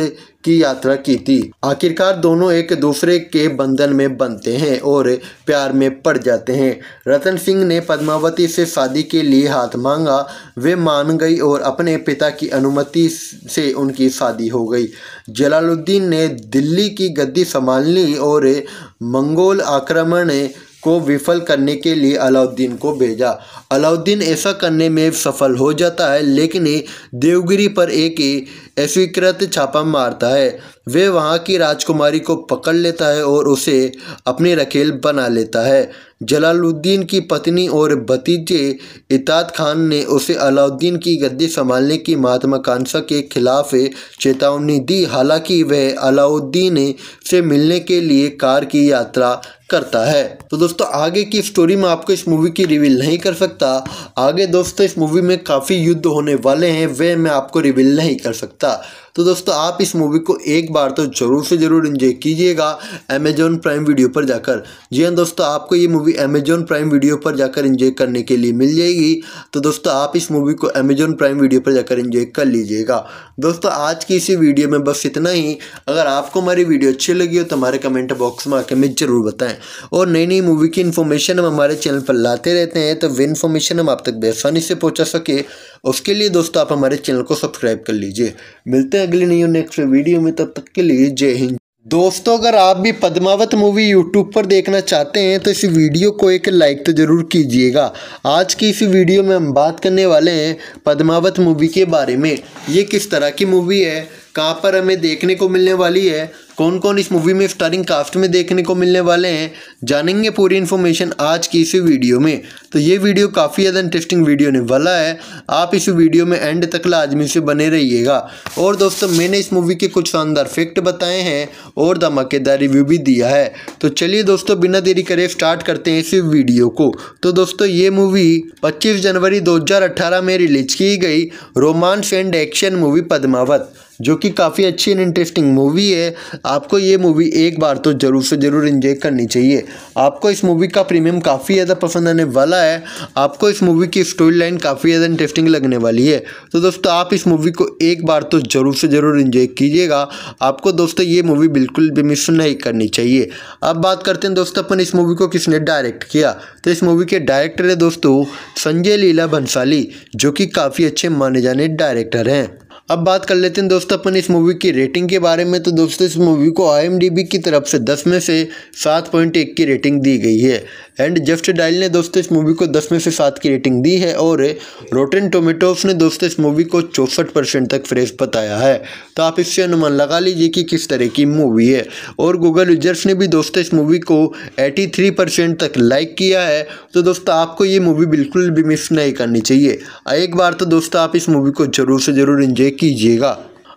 की यात्रा की थी आखिरकार दोनों एक दूसरे के बंधन में बनते हैं और प्यार में पड़ जाते हैं रतन सिंह ने पद्मावती से शादी के लिए हाथ मांगा वे मान गई और अपने पिता की अनुमति से उनकी शादी हो गई जलालुद्दीन ने दिल्ली की गद्दी संभाल ली और मंगोल आक्रमण को विफल करने के लिए अलाउद्दीन को भेजा अलाउद्दीन ऐसा करने में सफल हो जाता है लेकिन देवगिरी पर एक अस्वीकृत छापा मारता है वे वहाँ की राजकुमारी को पकड़ लेता है और उसे अपनी रखेल बना लेता है जलालुद्दीन की पत्नी और भतीजे इताद खान ने उसे अलाउद्दीन की गद्दी संभालने की महत्वाकांक्षा के खिलाफ चेतावनी दी हालांकि वह अलाउद्दीन से मिलने के लिए कार की यात्रा करता है तो दोस्तों आगे की स्टोरी में आपको इस मूवी की रिवील नहीं कर सकता सकता आगे दोस्तों इस मूवी में काफ़ी युद्ध होने वाले हैं वे मैं आपको रिवील नहीं कर सकता तो दोस्तों आप इस मूवी को एक बार तो ज़रूर से ज़रूर इन्जॉय कीजिएगा अमेजॉन प्राइम वीडियो पर जाकर जी हाँ दोस्तों आपको ये मूवी अमेजॉन प्राइम वीडियो पर जाकर इन्जॉय करने के लिए मिल जाएगी तो दोस्तों आप इस मूवी को अमेजॉन प्राइम वीडियो पर जाकर इन्जॉय कर लीजिएगा दोस्तों आज की इसी वीडियो में बस इतना ही अगर आपको हमारी वीडियो अच्छी लगी हो तो हमारे कमेंट बॉक्स में आकर हमें ज़रूर बताएं और नई नई मूवी की इन्फॉर्मेशन हम हमारे चैनल पर लाते रहते हैं तो वे इन्फॉर्मेशन हम आप तक बेसानी से पहुँचा सके उसके लिए दोस्तों आप हमारे चैनल को सब्सक्राइब कर लीजिए मिलते हैं अगले न्यू नेक्स्ट वीडियो में तब तक के लिए जय हिंद दोस्तों अगर आप भी पद्मावत मूवी यूट्यूब पर देखना चाहते हैं तो इस वीडियो को एक लाइक तो ज़रूर कीजिएगा आज की इस वीडियो में हम बात करने वाले हैं पद्मावत मूवी के बारे में ये किस तरह की मूवी है कहाँ पर हमें देखने को मिलने वाली है कौन कौन इस मूवी में स्टारिंग कास्ट में देखने को मिलने वाले हैं जानेंगे पूरी इन्फॉर्मेशन आज की इस वीडियो में तो ये वीडियो काफ़ी ज़्यादा इंटरेस्टिंग वीडियो ने वाला है आप इस वीडियो में एंड तक लाजमी से बने रहिएगा और दोस्तों मैंने इस मूवी के कुछ शानदार फैक्ट बताए हैं और धमाकेदार रिव्यू भी दिया है तो चलिए दोस्तों बिना देरी करे स्टार्ट करते हैं इस वीडियो को तो दोस्तों ये मूवी पच्चीस जनवरी दो में रिलीज की गई romance and action movie Padmaavat जो कि काफ़ी अच्छी एंड इंटरेस्टिंग मूवी है आपको ये मूवी एक बार तो ज़रूर से ज़रूर इन्जॉय करनी चाहिए आपको इस मूवी का प्रीमियम काफ़ी ज़्यादा पसंद आने वाला है आपको इस मूवी की स्टोरी लाइन काफ़ी ज़्यादा इंटरेस्टिंग लगने वाली है तो दोस्तों आप इस मूवी को एक बार तो ज़रूर से ज़रूर इन्जॉय कीजिएगा आपको दोस्तों ये मूवी बिल्कुल भी मिस नहीं करनी चाहिए अब बात करते हैं दोस्तों अपन इस मूवी को किसने डायरेक्ट किया तो इस मूवी के डायरेक्टर है दोस्तों संजय लीला भंसाली जो कि काफ़ी अच्छे माने जाने डायरेक्टर हैं अब बात कर लेते हैं दोस्तों अपन इस मूवी की रेटिंग के बारे में तो दोस्तों इस मूवी को आई की तरफ से दस में से सात पॉइंट एक की रेटिंग दी गई है एंड जस्ट डायल ने दोस्तों इस मूवी को दस में से सात की रेटिंग दी है और रोटेन टोमेटोज ने दोस्तों इस मूवी को चौंसठ परसेंट तक फ्रेश बताया है तो आप इससे अनुमान लगा लीजिए कि किस तरह की मूवी है और गूगल यूजर्स ने भी दोस्तों इस मूवी को एटी थ्री परसेंट तक लाइक किया है तो दोस्तों आपको ये मूवी बिल्कुल भी मिस नहीं करनी चाहिए एक बार तो दोस्तों आप इस मूवी को ज़रूर से ज़रूर इन्जॉय कीजिएगा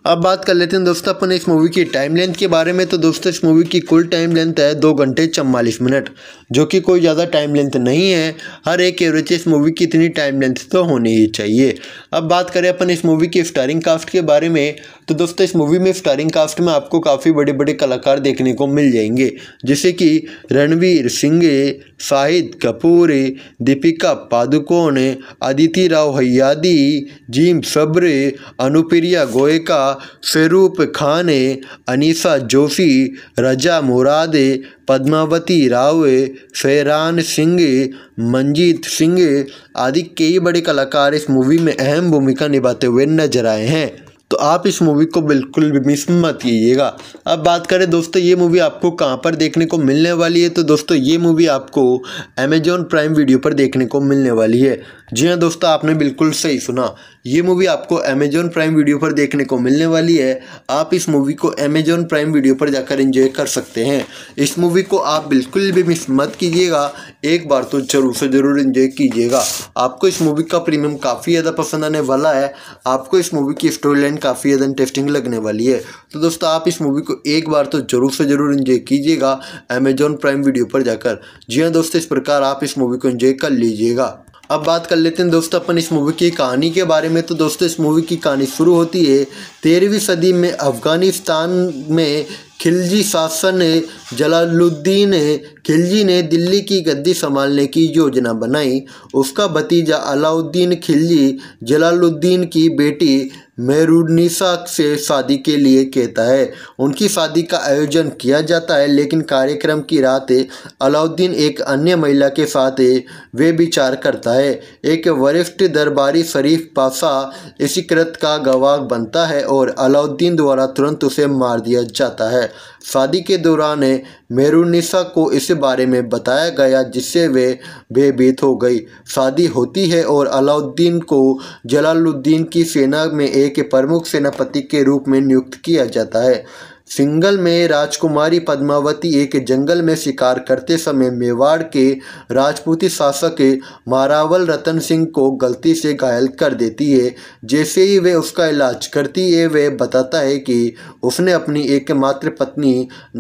अब बात कर लेते हैं दोस्तों अपन इस मूवी की टाइम लेंथ के बारे में तो दोस्तों इस मूवी की कुल टाइम लेंथ है दो घंटे चवालीस मिनट जो कि कोई ज़्यादा टाइम लेंथ नहीं है हर एक एवरेज इस मूवी की इतनी टाइम लेंथ तो होनी ही चाहिए अब बात करें अपन इस मूवी की स्टारिंग कास्ट के बारे में तो दोस्तों इस मूवी में स्टारिंग कास्ट में आपको काफ़ी बड़े बड़े कलाकार देखने को मिल जाएंगे जैसे कि रणवीर सिंह शाहिद कपूर दीपिका पादुकोण अदिति राव हयादी जीम सब्र अनुप्रिया गोयका फ़िरूप खान अनीसा जोशी रजा मुरादे पद्मावती राव फेरान सिंह मंजीत सिंह आदि कई बड़े कलाकार इस मूवी में अहम भूमिका निभाते हुए नजर आए हैं तो आप इस मूवी को बिल्कुल भी मिस मत कीजिएगा अब बात करें दोस्तों ये मूवी आपको कहाँ पर देखने को मिलने वाली है तो दोस्तों ये मूवी आपको अमेजॉन प्राइम वीडियो पर देखने को मिलने वाली है जी हाँ दोस्तों आपने बिल्कुल सही सुना ये मूवी आपको अमेजोन प्राइम वीडियो पर देखने को मिलने वाली है आप इस मूवी को अमेजोन प्राइम वीडियो पर जाकर एंजॉय कर सकते हैं इस मूवी को आप बिल्कुल भी मिस मत कीजिएगा एक बार तो जरूर से ज़रूर इन्जॉय कीजिएगा आपको इस मूवी का प्रीमियम काफ़ी ज़्यादा पसंद आने वाला है आपको इस मूवी की स्टोरी लाइन काफ़ी ज़्यादा इंटरेस्टिंग लगने वाली है तो दोस्तों आप इस मूवी को एक बार तो ज़रूर से ज़रूर इन्जॉय कीजिएगा अमेजॉन प्राइम वीडियो पर जाकर जी हाँ दोस्तों इस प्रकार आप इस मूवी को इन्जॉय कर लीजिएगा अब बात कर लेते हैं दोस्तों अपन इस मूवी की कहानी के बारे में तो दोस्तों इस मूवी की कहानी शुरू होती है तेरहवीं सदी में अफ़गानिस्तान में खिलजी शासन जलालुद्दीन खिलजी ने दिल्ली की गद्दी संभालने की योजना बनाई उसका भतीजा अलाउद्दीन खिलजी जलालुद्दीन की बेटी मेरुनिसा से शादी के लिए कहता है उनकी शादी का आयोजन किया जाता है लेकिन कार्यक्रम की रात अलाउद्दीन एक अन्य महिला के साथ वे विचार करता है एक वरिष्ठ दरबारी शरीफ पासा इसी कृत का गवाह बनता है और अलाउद्दीन द्वारा तुरंत उसे मार दिया जाता है शादी के दौरान मेरुनिसा को इस बारे में बताया गया जिससे वे भयभीत हो गई शादी होती है और अलाउद्दीन को जलालुद्दीन की सेना में एक प्रमुख सेनापति के रूप में नियुक्त किया जाता है सिंगल में राजकुमारी पद्मावती एक जंगल में शिकार करते समय मेवाड़ के राजपूती शासक मारावल रतन सिंह को गलती से घायल कर देती है जैसे ही वे उसका इलाज करती है वह बताता है कि उसने अपनी एकमात्र पत्नी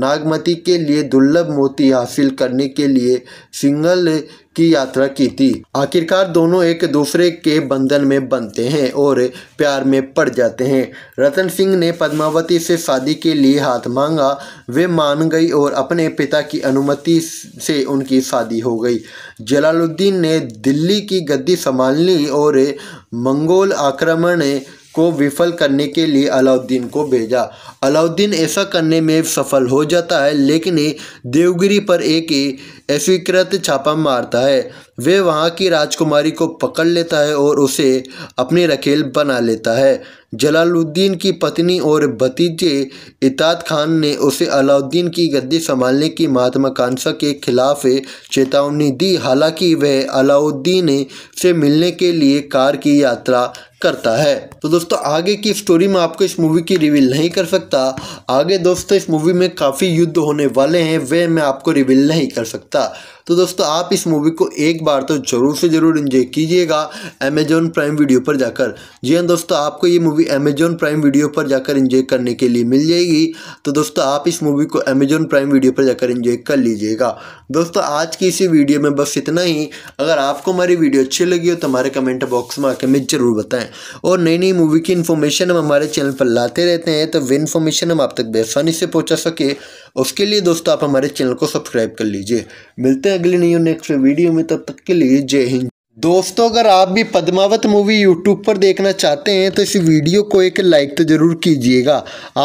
नागमती के लिए दुर्लभ मोती हासिल करने के लिए सिंगल की यात्रा की थी आखिरकार दोनों एक दूसरे के बंधन में बनते हैं और प्यार में पड़ जाते हैं रतन सिंह ने पद्मावती से शादी के लिए हाथ मांगा वे मान गई और अपने पिता की अनुमति से उनकी शादी हो गई जलालुद्दीन ने दिल्ली की गद्दी संभाल ली और मंगोल आक्रमण को विफल करने के लिए अलाउद्दीन को भेजा अलाउद्दीन ऐसा करने में सफल हो जाता है लेकिन देवगिरी पर एक अस्वीकृत छापा मारता है वे वहाँ की राजकुमारी को पकड़ लेता है और उसे अपनी रखेल बना लेता है जलालुद्दीन की पत्नी और भतीजे इताद खान ने उसे अलाउद्दीन की गद्दी संभालने की महात्मा कांसा के खिलाफ चेतावनी दी हालांकि वह अलाउद्दीन से मिलने के लिए कार की यात्रा करता है तो दोस्तों आगे की स्टोरी में आपको इस मूवी की रिवील नहीं कर सकता आगे दोस्तों इस मूवी में काफ़ी युद्ध होने वाले हैं वे मैं आपको रिवील नहीं कर सकता essa tá. तो दोस्तों आप इस मूवी को एक बार तो ज़रूर से ज़रूर इन्जॉय कीजिएगा अमेजोन प्राइम वीडियो पर जाकर जी हाँ दोस्तों आपको ये मूवी अमेजोन प्राइम वीडियो पर जाकर इन्जॉय करने के लिए मिल जाएगी तो दोस्तों आप इस मूवी को अमेजोन प्राइम वीडियो पर जाकर इन्जॉय कर लीजिएगा दोस्तों आज की इसी वीडियो में बस इतना ही अगर आपको हमारी वीडियो अच्छी लगी हो तो हमारे कमेंट बॉक्स में आके हमें ज़रूर बताएं और नई नई मूवी की इन्फॉर्मेशन हम हमारे चैनल पर लाते रहते हैं तो वे इन्फॉर्मेशन हम आप तक बेसानी से पहुँचा सके उसके लिए दोस्तों आप हमारे चैनल को सब्सक्राइब कर लीजिए मिलते हैं अगली न्यू नेक्स्ट वीडियो में तब तक के लिए जय हिंद दोस्तों अगर आप भी पद्मावत मूवी यूट्यूब पर देखना चाहते हैं तो इस वीडियो को एक लाइक तो ज़रूर कीजिएगा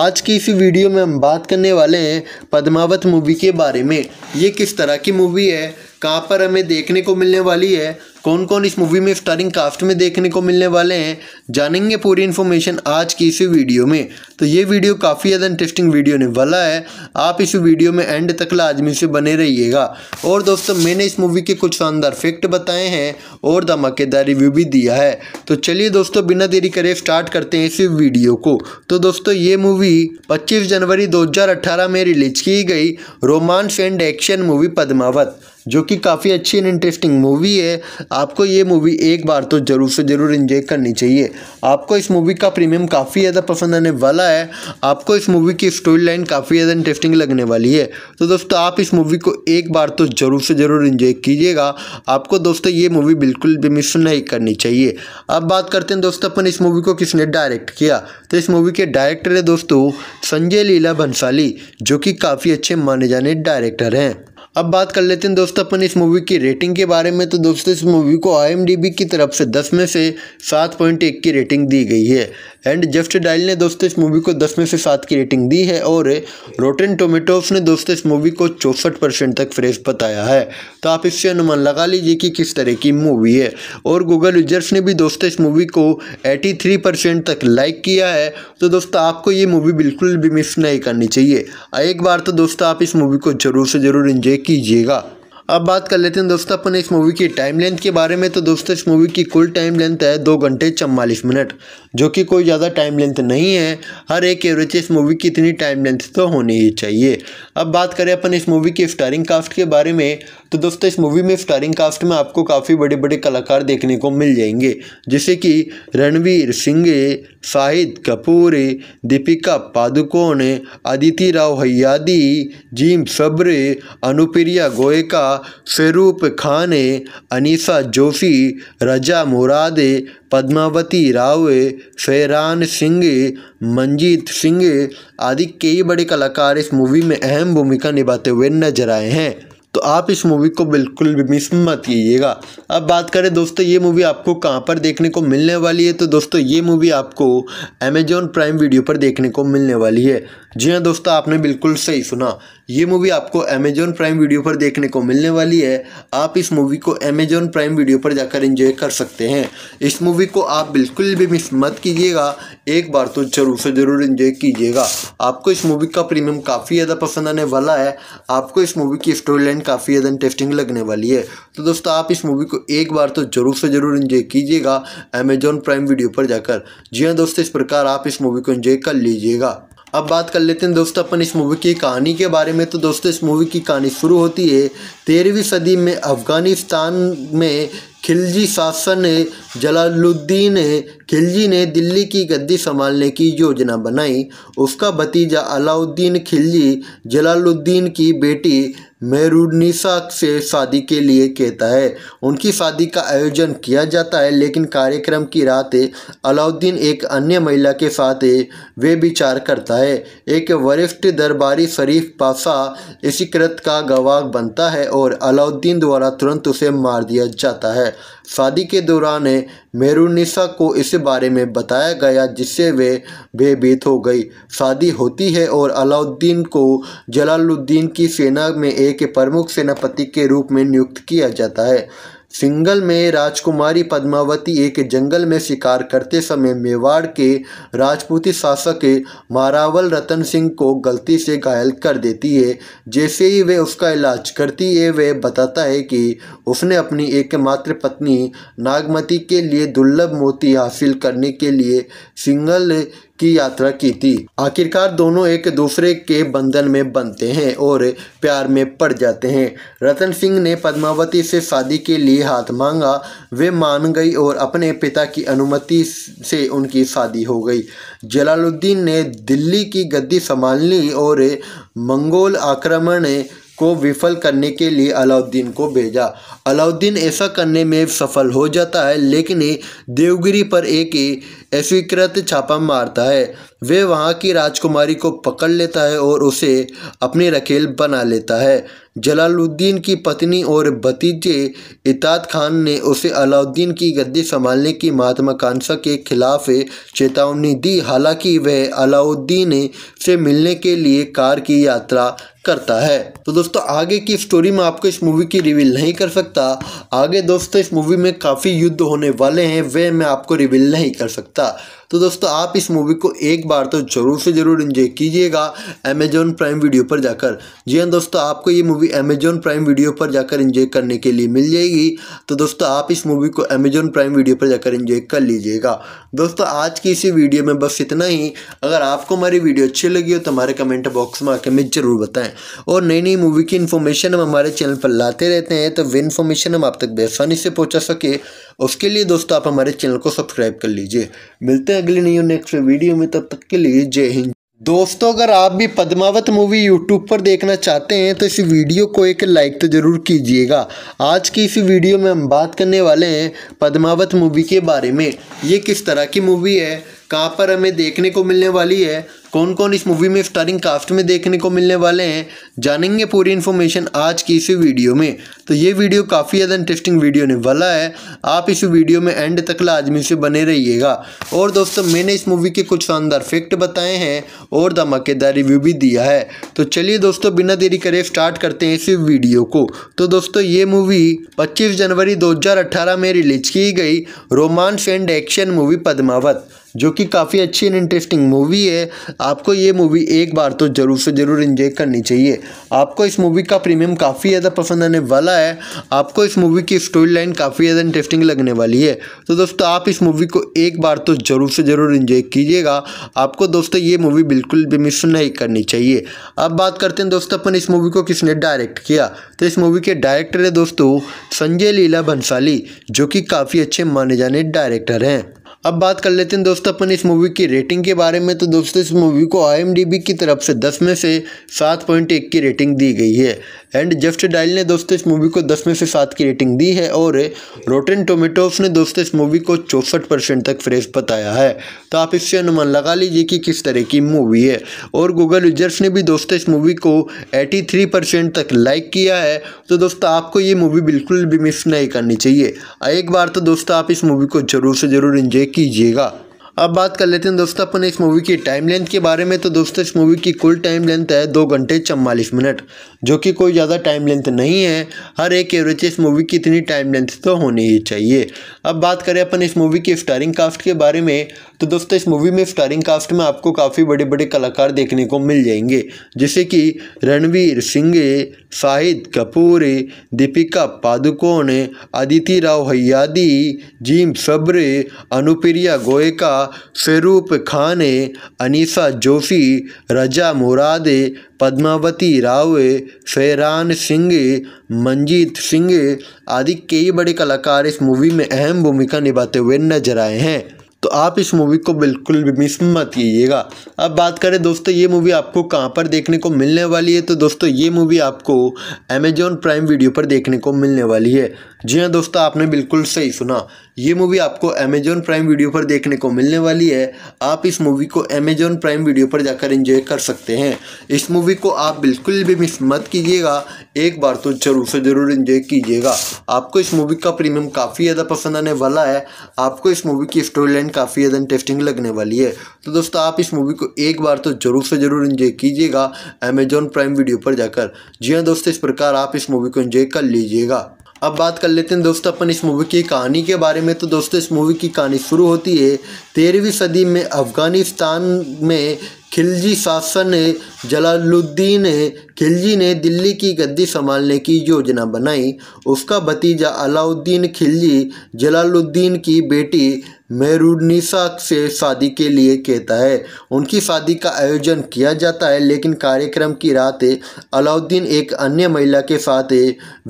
आज की इस वीडियो में हम बात करने वाले हैं पद्मावत मूवी के बारे में ये किस तरह की मूवी है कहाँ पर हमें देखने को मिलने वाली है कौन कौन इस मूवी में स्टारिंग कास्ट में देखने को मिलने वाले हैं जानेंगे पूरी इन्फॉर्मेशन आज की इस वीडियो में तो ये वीडियो काफ़ी ज़्यादा इंटरेस्टिंग वीडियो ने वाला है आप इस वीडियो में एंड तक लाजमी से बने रहिएगा और दोस्तों मैंने इस मूवी के कुछ शानदार फैक्ट बताए हैं और धमाकेदार रिव्यू भी दिया है तो चलिए दोस्तों बिना देरी करे स्टार्ट करते हैं इस वीडियो को तो दोस्तों ये मूवी पच्चीस जनवरी दो में रिलीज की गई romance and action movie Padmaavat जो कि काफ़ी अच्छी एंड इंटरेस्टिंग मूवी है आपको ये मूवी एक बार तो ज़रूर से ज़रूर इन्जॉय करनी चाहिए आपको इस मूवी का प्रीमियम काफ़ी ज़्यादा पसंद आने वाला है आपको इस मूवी की स्टोरी लाइन काफ़ी ज़्यादा इंटरेस्टिंग लगने वाली है तो दोस्तों आप इस मूवी को एक बार तो ज़रूर से ज़रूर इन्जॉय कीजिएगा आपको दोस्तों ये मूवी बिल्कुल भी मिस नहीं करनी चाहिए अब बात करते हैं दोस्तों अपन इस मूवी को किसने डायरेक्ट किया तो इस मूवी के डायरेक्टर है दोस्तों संजय लीला भंसाली जो कि काफ़ी अच्छे माने जाने डायरेक्टर हैं अब बात कर लेते हैं दोस्तों अपन इस मूवी की रेटिंग के बारे में तो दोस्तों इस मूवी को आई की तरफ से 10 में से 7.1 की रेटिंग दी गई है एंड जस्ट डायल ने दोस्तों इस मूवी को 10 में से 7 की रेटिंग दी है और रोटेन टोमेटोज ने दोस्तों इस मूवी को चौंसठ परसेंट तक फ्रेश बताया है तो आप इससे अनुमान लगा लीजिए कि किस तरह की मूवी है और गूगल यूजर्स ने भी दोस्तों इस मूवी को एटी तक लाइक किया है तो दोस्तों आपको ये मूवी बिल्कुल भी मिस नहीं करनी चाहिए एक बार तो दोस्तों आप इस मूवी को ज़रूर से ज़रूर इंजॉय कीजिएगा अब बात कर लेते हैं दोस्तों अपन इस मूवी की टाइम लेंथ के बारे में तो दोस्तों इस मूवी की कुल टाइम लेंथ है दो घंटे चवालीस मिनट जो कि कोई ज़्यादा टाइम लेंथ नहीं है हर एक एवरेज इस मूवी की इतनी टाइम लेंथ तो होनी ही चाहिए अब बात करें अपन इस मूवी की स्टारिंग कास्ट के बारे में तो दोस्तों इस मूवी में स्टारिंग कास्ट में आपको काफ़ी बड़े बड़े कलाकार देखने को मिल जाएंगे जैसे कि रणवीर सिंह शाहिद कपूर दीपिका पादुकोण अदिति राव हयादी जीम सब्र अनुप्रिया गोयका फेरूप खान अनिसा जोशी रजा मुरादे पद्मावती राव फेरान सिंह मंजीत सिंह आदि कई बड़े कलाकार इस मूवी में अहम भूमिका निभाते हुए नजर आए हैं तो आप इस मूवी को बिल्कुल भी मिस मत कीजिएगा अब बात करें दोस्तों ये मूवी आपको कहाँ पर देखने को मिलने वाली है तो दोस्तों ये मूवी आपको अमेजॉन प्राइम वीडियो पर देखने को मिलने वाली है जी हाँ दोस्तों आपने बिल्कुल सही सुना ये मूवी आपको अमेजॉन प्राइम वीडियो पर देखने को मिलने वाली है आप इस मूवी को अमेज़ॉन प्राइम वीडियो पर जाकर एंजॉय कर सकते हैं इस मूवी को आप बिल्कुल भी मिस मत कीजिएगा एक बार तो जरूर से ज़रूर एंजॉय कीजिएगा आपको इस मूवी का प्रीमियम काफ़ी ज़्यादा पसंद आने वाला है आपको इस मूवी की स्टोरी लाइन काफ़ी ज़्यादा इंटरेस्टिंग लगने वाली है तो दोस्तों आप इस मूवी को एक बार तो ज़रूर से ज़रूर इन्जॉय कीजिएगा अमेजॉन प्राइम वीडियो पर जाकर जी हाँ दोस्तों इस प्रकार आप इस मूवी को इन्जॉय कर लीजिएगा अब बात कर लेते हैं दोस्तों अपन इस मूवी की कहानी के बारे में तो दोस्तों इस मूवी की कहानी शुरू होती है तेरहवीं सदी में अफ़गानिस्तान में खिलजी शासन जलालुद्दीन खिलजी ने दिल्ली की गद्दी संभालने की योजना बनाई उसका भतीजा अलाउद्दीन खिलजी जलालुद्दीन की बेटी मेरुनिसा से शादी के लिए कहता है उनकी शादी का आयोजन किया जाता है लेकिन कार्यक्रम की रात अलाउद्दीन एक अन्य महिला के साथ वे विचार करता है एक वरिष्ठ दरबारी शरीफ पासा इसी कृत का गवाह बनता है और अलाउद्दीन द्वारा तुरंत उसे मार दिया जाता है शादी के दौरान मेरुनिसा को इस बारे में बताया गया जिससे वे भयभीत हो गई शादी होती है और अलाउद्दीन को जलालुद्दीन की सेना में एक प्रमुख सेनापति के रूप में नियुक्त किया जाता है सिंगल में राजकुमारी पद्मावती एक जंगल में शिकार करते समय मेवाड़ के राजपूती शासक मारावल रतन सिंह को गलती से घायल कर देती है जैसे ही वे उसका इलाज करती है वे बताता है कि उसने अपनी एकमात्र पत्नी नागमती के लिए दुर्लभ मोती हासिल करने के लिए सिंगल की यात्रा की थी आखिरकार दोनों एक दूसरे के बंधन में बनते हैं और प्यार में पड़ जाते हैं रतन सिंह ने पद्मावती से शादी के लिए हाथ मांगा वे मान गई और अपने पिता की अनुमति से उनकी शादी हो गई जलालुद्दीन ने दिल्ली की गद्दी संभाल ली और मंगोल आक्रमण को विफल करने के लिए अलाउद्दीन को भेजा अलाउद्दीन ऐसा करने में सफल हो जाता है लेकिन देवगिरी पर एक अस्वीकृत छापा मारता है वे वहाँ की राजकुमारी को पकड़ लेता है और उसे अपनी रखेल बना लेता है जलालुद्दीन की पत्नी और भतीजे इताद खान ने उसे अलाउद्दीन की गद्दी संभालने की महात्मा कांसा के खिलाफ चेतावनी दी हालांकि वह अलाउद्दीन से मिलने के लिए कार की यात्रा करता है तो दोस्तों आगे की स्टोरी में आपको इस मूवी की रिवील नहीं कर सकता आगे दोस्तों इस मूवी में काफ़ी युद्ध होने वाले हैं वे मैं आपको रिवील नहीं कर सकता bisa तो दोस्तों आप इस मूवी को एक बार तो ज़रूर से ज़रूर इंजॉय कीजिएगा अमेजॉन प्राइम वीडियो पर जाकर जी हाँ दोस्तों आपको ये मूवी अमेजॉन प्राइम वीडियो पर जाकर इंजॉय करने के लिए मिल जाएगी तो दोस्तों आप इस मूवी को अमेजॉन प्राइम वीडियो पर जाकर इंजॉय कर लीजिएगा दोस्तों आज की इसी वीडियो में बस इतना ही अगर आपको हमारी वीडियो अच्छी लगी हो तो हमारे कमेंट बॉक्स में आकर हमें ज़रूर बताएं और नई नई मूवी की इन्फॉर्मेशन हम हमारे चैनल पर लाते रहते हैं तो वे इन्फॉर्मेशन हम आप तक बेसानी से पहुँचा सके उसके लिए दोस्तों आप हमारे चैनल को सब्सक्राइब कर लीजिए मिलते हैं अगले और नेक्स्ट वीडियो में तब तक के लिए जय हिंद दोस्तों अगर आप भी पद्मावत मूवी यूट्यूब पर देखना चाहते हैं तो इस वीडियो को एक लाइक तो ज़रूर कीजिएगा आज की इस वीडियो में हम बात करने वाले हैं पद्मावत मूवी के बारे में ये किस तरह की मूवी है कहाँ पर हमें देखने को मिलने वाली है कौन कौन इस मूवी में स्टारिंग कास्ट में देखने को मिलने वाले हैं जानेंगे पूरी इन्फॉर्मेशन आज की इस वीडियो में तो ये वीडियो काफ़ी ज़्यादा इंटरेस्टिंग वीडियो ने वाला है आप इस वीडियो में एंड तक लाजमी से बने रहिएगा और दोस्तों मैंने इस मूवी के कुछ शानदार फैक्ट बताए हैं और धमाकेदार रिव्यू भी दिया है तो चलिए दोस्तों बिना देरी करे स्टार्ट करते हैं इस वीडियो को तो दोस्तों ये मूवी पच्चीस जनवरी दो में रिलीज की गई romance and action movie Padmaavat जो कि काफ़ी अच्छी एंड इंटरेस्टिंग मूवी है आपको ये मूवी एक बार तो ज़रूर से ज़रूर इन्जॉय करनी चाहिए आपको इस मूवी का प्रीमियम काफ़ी ज़्यादा पसंद आने वाला है आपको इस मूवी की स्टोरी लाइन काफ़ी ज़्यादा इंटरेस्टिंग लगने वाली है तो दोस्तों आप इस मूवी को एक बार तो ज़रूर से ज़रूर इन्जॉय कीजिएगा आपको दोस्तों ये मूवी बिल्कुल भी मिस नहीं करनी चाहिए अब बात करते हैं दोस्तों अपन इस मूवी को किसने डायरेक्ट किया तो इस मूवी के डायरेक्टर है दोस्तों संजय लीला भंसाली जो कि काफ़ी अच्छे माने जाने डायरेक्टर हैं अब बात कर लेते हैं दोस्तों अपन इस मूवी की रेटिंग के बारे में तो दोस्तों इस मूवी को आई की तरफ से दस में से सात पॉइंट एक की रेटिंग दी गई है एंड जस्ट डाइल ने दोस्तों इस मूवी को 10 में से सात की रेटिंग दी है और रोटेन टोमेटोज ने दोस्तों इस मूवी को चौंसठ परसेंट तक फ्रेश बताया है तो आप इससे अनुमान लगा लीजिए कि किस तरह की मूवी है और गूगल यूजर्स ने भी दोस्तों इस मूवी को 83 परसेंट तक लाइक किया है तो दोस्तों आपको ये मूवी बिल्कुल भी मिस नहीं करनी चाहिए एक बार तो दोस्तों आप इस मूवी को ज़रूर से ज़रूर इन्जॉय कीजिएगा अब बात कर लेते हैं दोस्तों अपन इस मूवी की टाइम लेंथ के बारे में तो दोस्तों इस मूवी की कुल टाइम लेंथ है दो घंटे चवालीस मिनट जो कि कोई ज़्यादा टाइम लेंथ नहीं है हर एक एवरेज इस मूवी की इतनी टाइम लेंथ तो होनी ही चाहिए अब बात करें अपन इस मूवी की स्टारिंग कास्ट के बारे में तो दोस्तों इस मूवी में स्टारिंग कास्ट में आपको काफ़ी बड़े बड़े कलाकार देखने को मिल जाएंगे जैसे कि रणवीर सिंह शाहिद कपूर दीपिका पादुकोण अदिति राव हयादी जीम सब्र अनुप्रिया गोयका स्वरूप खान अनीसा जोशी रजा मुराद पद्मावती राव फेरान सिंह मंजीत सिंह आदि कई बड़े कलाकार इस मूवी में अहम भूमिका निभाते हुए नजर आए हैं तो आप इस मूवी को बिल्कुल भी मिस मत कीजिएगा अब बात करें दोस्तों ये मूवी आपको कहाँ पर देखने को मिलने वाली है तो दोस्तों ये मूवी आपको अमेजॉन प्राइम वीडियो पर देखने को मिलने वाली है जी हाँ दोस्तों आपने बिल्कुल सही सुना ये मूवी आपको अमेजॉन प्राइम वीडियो पर देखने को मिलने वाली है आप इस मूवी को अमेजॉन प्राइम वीडियो पर जाकर एंजॉय कर सकते हैं इस मूवी को आप बिल्कुल भी मिस मत कीजिएगा एक बार तो जरूर से ज़रूर एंजॉय कीजिएगा आपको इस मूवी का प्रीमियम काफ़ी ज़्यादा पसंद आने वाला है आपको इस मूवी की स्टोरी लाइन काफ़ी ज़्यादा इंटरेस्टिंग लगने वाली है तो दोस्तों आप इस मूवी को एक बार तो ज़रूर से ज़रूर इन्जॉय कीजिएगा अमेजॉन प्राइम वीडियो पर जाकर जी हाँ दोस्तों इस प्रकार आप इस मूवी को इन्जॉय कर लीजिएगा अब बात कर लेते हैं दोस्तों अपन इस मूवी की कहानी के बारे में तो दोस्तों इस मूवी की कहानी शुरू होती है तेरहवीं सदी में अफ़गानिस्तान में खिलजी शासन जलालुद्दीन खिलजी ने दिल्ली की गद्दी संभालने की योजना बनाई उसका भतीजा अलाउद्दीन खिलजी जलालुद्दीन की बेटी मेरुनिसा से शादी के लिए कहता है उनकी शादी का आयोजन किया जाता है लेकिन कार्यक्रम की रात अलाउद्दीन एक अन्य महिला के साथ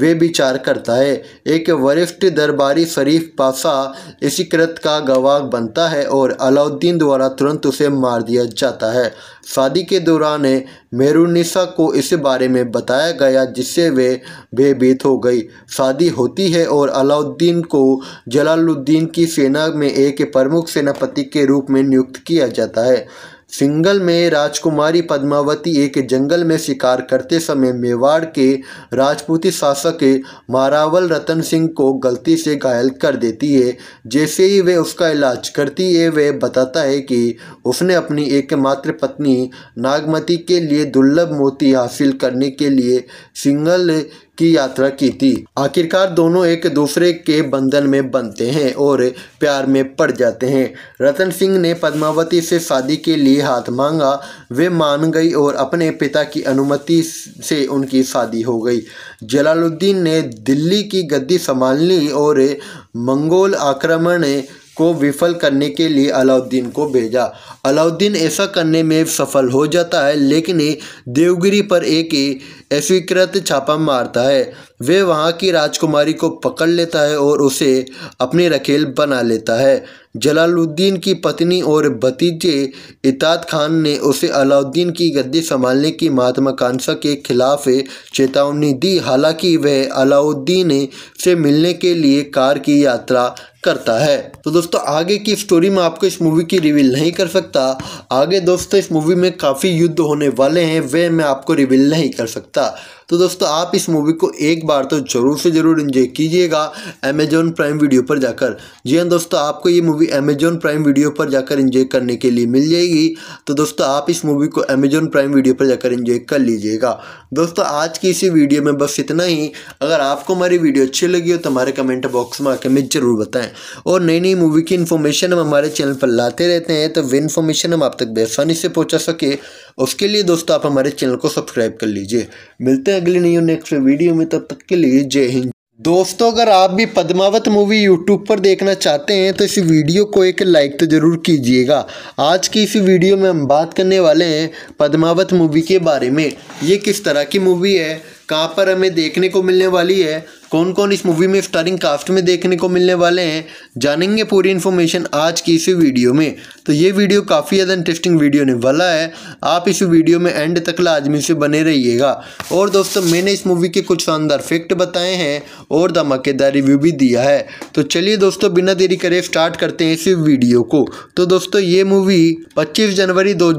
वे विचार करता है एक वरिष्ठ दरबारी शरीफ पासा इसी कृत का गवाह बनता है और अलाउद्दीन द्वारा तुरंत उसे मार दिया जाता है शादी के दौरान मेरुनिसा को इस बारे में बताया गया जिससे वे भयभीत हो गई शादी होती है और अलाउद्दीन को जलालुद्दीन की सेना में एक प्रमुख सेनापति के रूप में नियुक्त किया जाता है सिंगल में राजकुमारी पद्मावती एक जंगल में शिकार करते समय मेवाड़ के राजपूती शासक मारावल रतन सिंह को गलती से घायल कर देती है जैसे ही वे उसका इलाज करती है वे बताता है कि उसने अपनी एकमात्र पत्नी नागमती के लिए दुर्लभ मोती हासिल करने के लिए सिंगल की यात्रा की थी आखिरकार दोनों एक दूसरे के बंधन में बनते हैं और प्यार में पड़ जाते हैं रतन सिंह ने पद्मावती से शादी के लिए हाथ मांगा वे मान गई और अपने पिता की अनुमति से उनकी शादी हो गई जलालुद्दीन ने दिल्ली की गद्दी संभाल ली और मंगोल आक्रमण को विफल करने के लिए अलाउद्दीन को भेजा अलाउद्दीन ऐसा करने में सफल हो जाता है लेकिन देवगिरी पर एक अस्वीकृत छापा मारता है वे वहाँ की राजकुमारी को पकड़ लेता है और उसे अपनी रखेल बना लेता है जलालुद्दीन की पत्नी और भतीजे इताद खान ने उसे अलाउद्दीन की गद्दी संभालने की महत्वाकांक्षा के खिलाफ चेतावनी दी हालांकि वह अलाउद्दीन से मिलने के लिए कार की यात्रा करता है तो दोस्तों आगे की स्टोरी में आपको इस मूवी की रिवील नहीं कर सकता आगे दोस्तों इस मूवी में काफ़ी युद्ध होने वाले हैं वे मैं आपको रिवील नहीं कर सकता तो दोस्तों आप इस मूवी को एक बार तो ज़रूर से ज़रूर इन्जॉय कीजिएगा अमेजॉन प्राइम वीडियो पर जाकर जी हाँ दोस्तों आपको ये मूवी अमेजॉन प्राइम वीडियो पर जाकर इन्जॉय करने के लिए मिल जाएगी तो दोस्तों आप इस मूवी को अमेज़ॉन प्राइम वीडियो पर जाकर इन्जॉय कर लीजिएगा दोस्तों आज की इसी वीडियो में बस इतना ही अगर आपको हमारी वीडियो अच्छी लगी हो तो हमारे कमेंट बॉक्स में आके हमें ज़रूर बताएँ और नई नई मूवी की इन्फॉर्मेशन हम हमारे चैनल पर लाते रहते हैं तो वे इन्फॉर्मेशन हम आप तक बेसानी से पहुँचा सके उसके लिए दोस्तों आप हमारे चैनल को सब्सक्राइब कर लीजिए मिलते हैं अगले नई नेक्स्ट वीडियो में तब तक के लिए जय हिंद दोस्तों अगर आप भी पद्मावत मूवी यूट्यूब पर देखना चाहते हैं तो इस वीडियो को एक लाइक तो ज़रूर कीजिएगा आज की इस वीडियो में हम बात करने वाले हैं पद्मावत मूवी के बारे में ये किस तरह की मूवी है कहाँ पर हमें देखने को मिलने वाली है कौन कौन इस मूवी में स्टारिंग कास्ट में देखने को मिलने वाले हैं जानेंगे पूरी इन्फॉर्मेशन आज की इस वीडियो में तो ये वीडियो काफ़ी ज़्यादा इंटरेस्टिंग वीडियो ने वाला है आप इस वीडियो में एंड तक लाजमी से बने रहिएगा और दोस्तों मैंने इस मूवी के कुछ शानदार फैक्ट बताए हैं और धमाकेदार रिव्यू भी दिया है तो चलिए दोस्तों बिना देरी करे स्टार्ट करते हैं इस वीडियो को तो दोस्तों ये मूवी पच्चीस जनवरी दो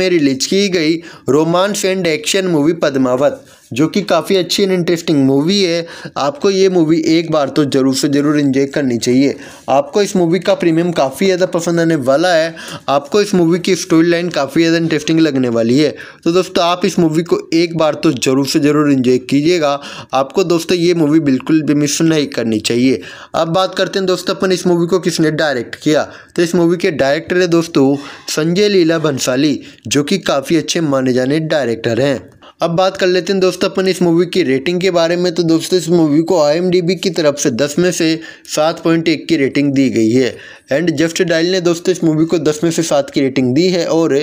में रिलीज की गई romance and action movie Padmaavat जो कि काफ़ी अच्छी एंड इंटरेस्टिंग मूवी है आपको ये मूवी एक बार तो ज़रूर से ज़रूर इन्जॉय करनी चाहिए आपको इस मूवी का प्रीमियम काफ़ी ज़्यादा पसंद आने वाला है आपको इस मूवी की स्टोरी लाइन काफ़ी ज़्यादा इंटरेस्टिंग लगने वाली है तो दोस्तों आप इस मूवी को एक बार तो ज़रूर से ज़रूर इन्जॉय कीजिएगा आपको दोस्तों ये मूवी बिल्कुल भी मिस नहीं करनी चाहिए अब बात करते हैं दोस्तों अपन इस मूवी को किसने डायरेक्ट किया तो इस मूवी के डायरेक्टर है दोस्तों संजय लीला भंसाली जो कि काफ़ी अच्छे माने जाने डायरेक्टर हैं अब बात कर लेते हैं दोस्तों अपन इस मूवी की रेटिंग के बारे में तो दोस्तों इस मूवी को आई की तरफ से दस में से सात पॉइंट एक की रेटिंग दी गई है एंड जस्ट डायल ने दोस्तों इस मूवी को 10 में से सात की रेटिंग दी है और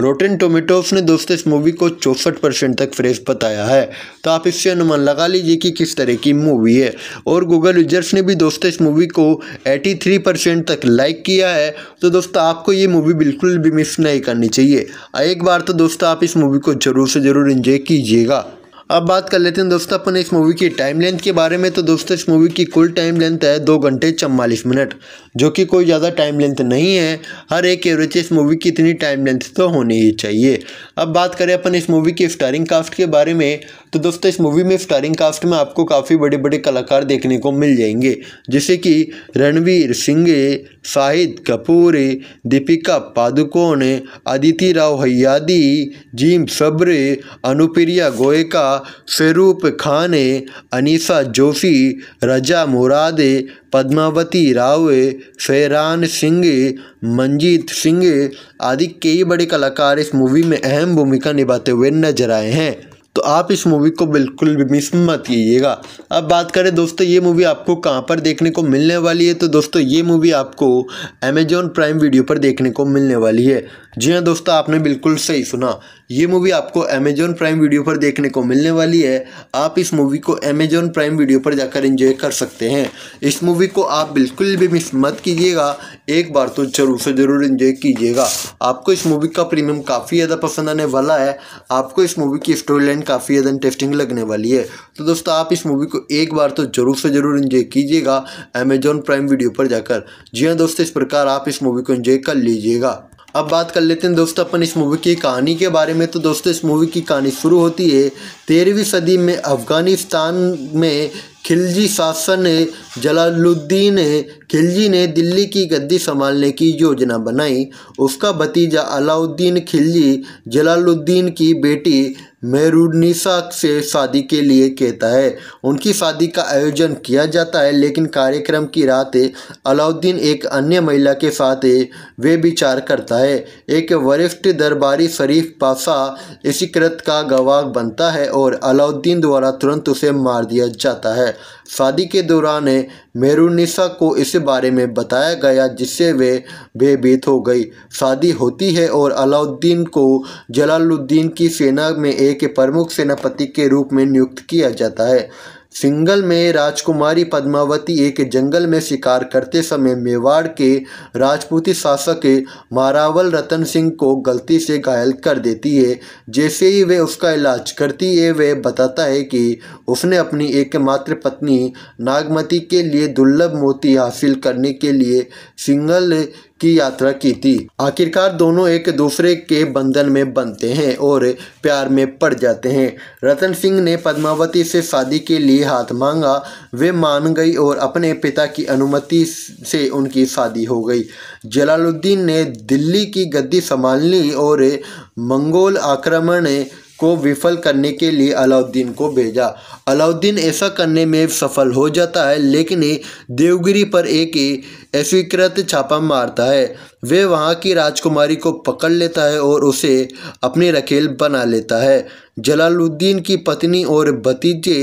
रोटेन टोमेटोज ने दोस्तों इस मूवी को चौंसठ परसेंट तक फ्रेश बताया है तो आप इससे अनुमान लगा लीजिए कि किस तरह की मूवी है और गूगल यूजर्स ने भी दोस्तों इस मूवी को एटी थ्री परसेंट तक लाइक किया है तो दोस्तों आपको ये मूवी बिल्कुल भी मिस नहीं करनी चाहिए एक बार तो दोस्तों आप इस मूवी को ज़रूर से ज़रूर इन्जॉय कीजिएगा अब बात कर लेते हैं दोस्तों अपन इस मूवी की टाइम लेंथ के बारे में तो दोस्तों इस मूवी की कुल टाइम लेंथ है दो घंटे चवालीस मिनट जो कि कोई ज़्यादा टाइम लेंथ नहीं है हर एक एवरेज इस मूवी की इतनी टाइम लेंथ तो होनी ही चाहिए अब बात करें अपन इस मूवी की स्टारिंग कास्ट के बारे में तो दोस्तों इस मूवी में स्टारिंग कास्ट में आपको काफ़ी बड़े बड़े कलाकार देखने को मिल जाएंगे जैसे कि रणवीर सिंह शाहिद कपूर दीपिका पादुकोण आदिति राव हयादी जीम सब्र अनुप्रिया गोयका स्वरूप खान अनीसा जोशी रजा मुराद पद्मावती राव फेरान सिंह मंजीत सिंह आदि कई बड़े कलाकार इस मूवी में अहम भूमिका निभाते हुए नजर आए हैं तो आप इस मूवी को बिल्कुल भी मिस मत कीजिएगा अब बात करें दोस्तों ये मूवी आपको कहाँ पर देखने को मिलने वाली है तो दोस्तों ये मूवी आपको अमेजॉन प्राइम वीडियो पर देखने को मिलने वाली है जी हाँ दोस्तों आपने बिल्कुल सही सुना ये मूवी आपको अमेजॉन प्राइम वीडियो पर देखने को मिलने वाली है आप इस मूवी को अमेजॉन प्राइम वीडियो पर जाकर एंजॉय कर सकते हैं इस मूवी को आप बिल्कुल भी मिस मत कीजिएगा एक बार तो जरूर से ज़रूर एंजॉय कीजिएगा आपको इस मूवी का प्रीमियम काफ़ी ज़्यादा पसंद आने वाला है आपको इस मूवी की स्टोरी लाइन काफ़ी ज़्यादा इंटरेस्टिंग लगने वाली है तो दोस्तों आप इस मूवी को एक बार तो ज़रूर से ज़रूर इन्जॉय कीजिएगा अमेजॉन प्राइम वीडियो पर जाकर जी हाँ दोस्तों इस प्रकार आप इस मूवी को इन्जॉय कर लीजिएगा अब बात कर लेते हैं दोस्तों अपन इस मूवी की कहानी के बारे में तो दोस्तों इस मूवी की कहानी शुरू होती है तेरहवीं सदी में अफ़गानिस्तान में खिलजी शासन जलालुद्दीन खिलजी ने दिल्ली की गद्दी संभालने की योजना बनाई उसका भतीजा अलाउद्दीन खिलजी जलालुद्दीन की बेटी मेहरुनिसा से शादी के लिए कहता है उनकी शादी का आयोजन किया जाता है लेकिन कार्यक्रम की रात अलाउद्दीन एक अन्य महिला के साथ वे विचार करता है एक वरिष्ठ दरबारी शरीफ पासा इसी कृत का गवाह बनता है और अलाउद्दीन द्वारा तुरंत उसे मार दिया जाता है है शादी के दौरान मेरुनिसा को इस बारे में बताया गया जिससे वे भयभीत हो गई शादी होती है और अलाउद्दीन को जलालुद्दीन की सेना में एक प्रमुख सेनापति के रूप में नियुक्त किया जाता है सिंगल में राजकुमारी पद्मावती एक जंगल में शिकार करते समय मेवाड़ के राजपूती शासक मारावल रतन सिंह को गलती से घायल कर देती है जैसे ही वे उसका इलाज करती है वे बताता है कि उसने अपनी एकमात्र पत्नी नागमती के लिए दुर्लभ मोती हासिल करने के लिए सिंगल की यात्रा की थी आखिरकार दोनों एक दूसरे के बंधन में बनते हैं और प्यार में पड़ जाते हैं रतन सिंह ने पद्मावती से शादी के लिए हाथ मांगा वे मान गई और अपने पिता की अनुमति से उनकी शादी हो गई जलालुद्दीन ने दिल्ली की गद्दी संभाल ली और मंगोल आक्रमण को विफल करने के लिए अलाउद्दीन को भेजा अलाउद्दीन ऐसा करने में सफल हो जाता है लेकिन देवगिरी पर एक अस्वीकृत छापा मारता है वे वहाँ की राजकुमारी को पकड़ लेता है और उसे अपनी रखेल बना लेता है जलालुद्दीन की पत्नी और भतीजे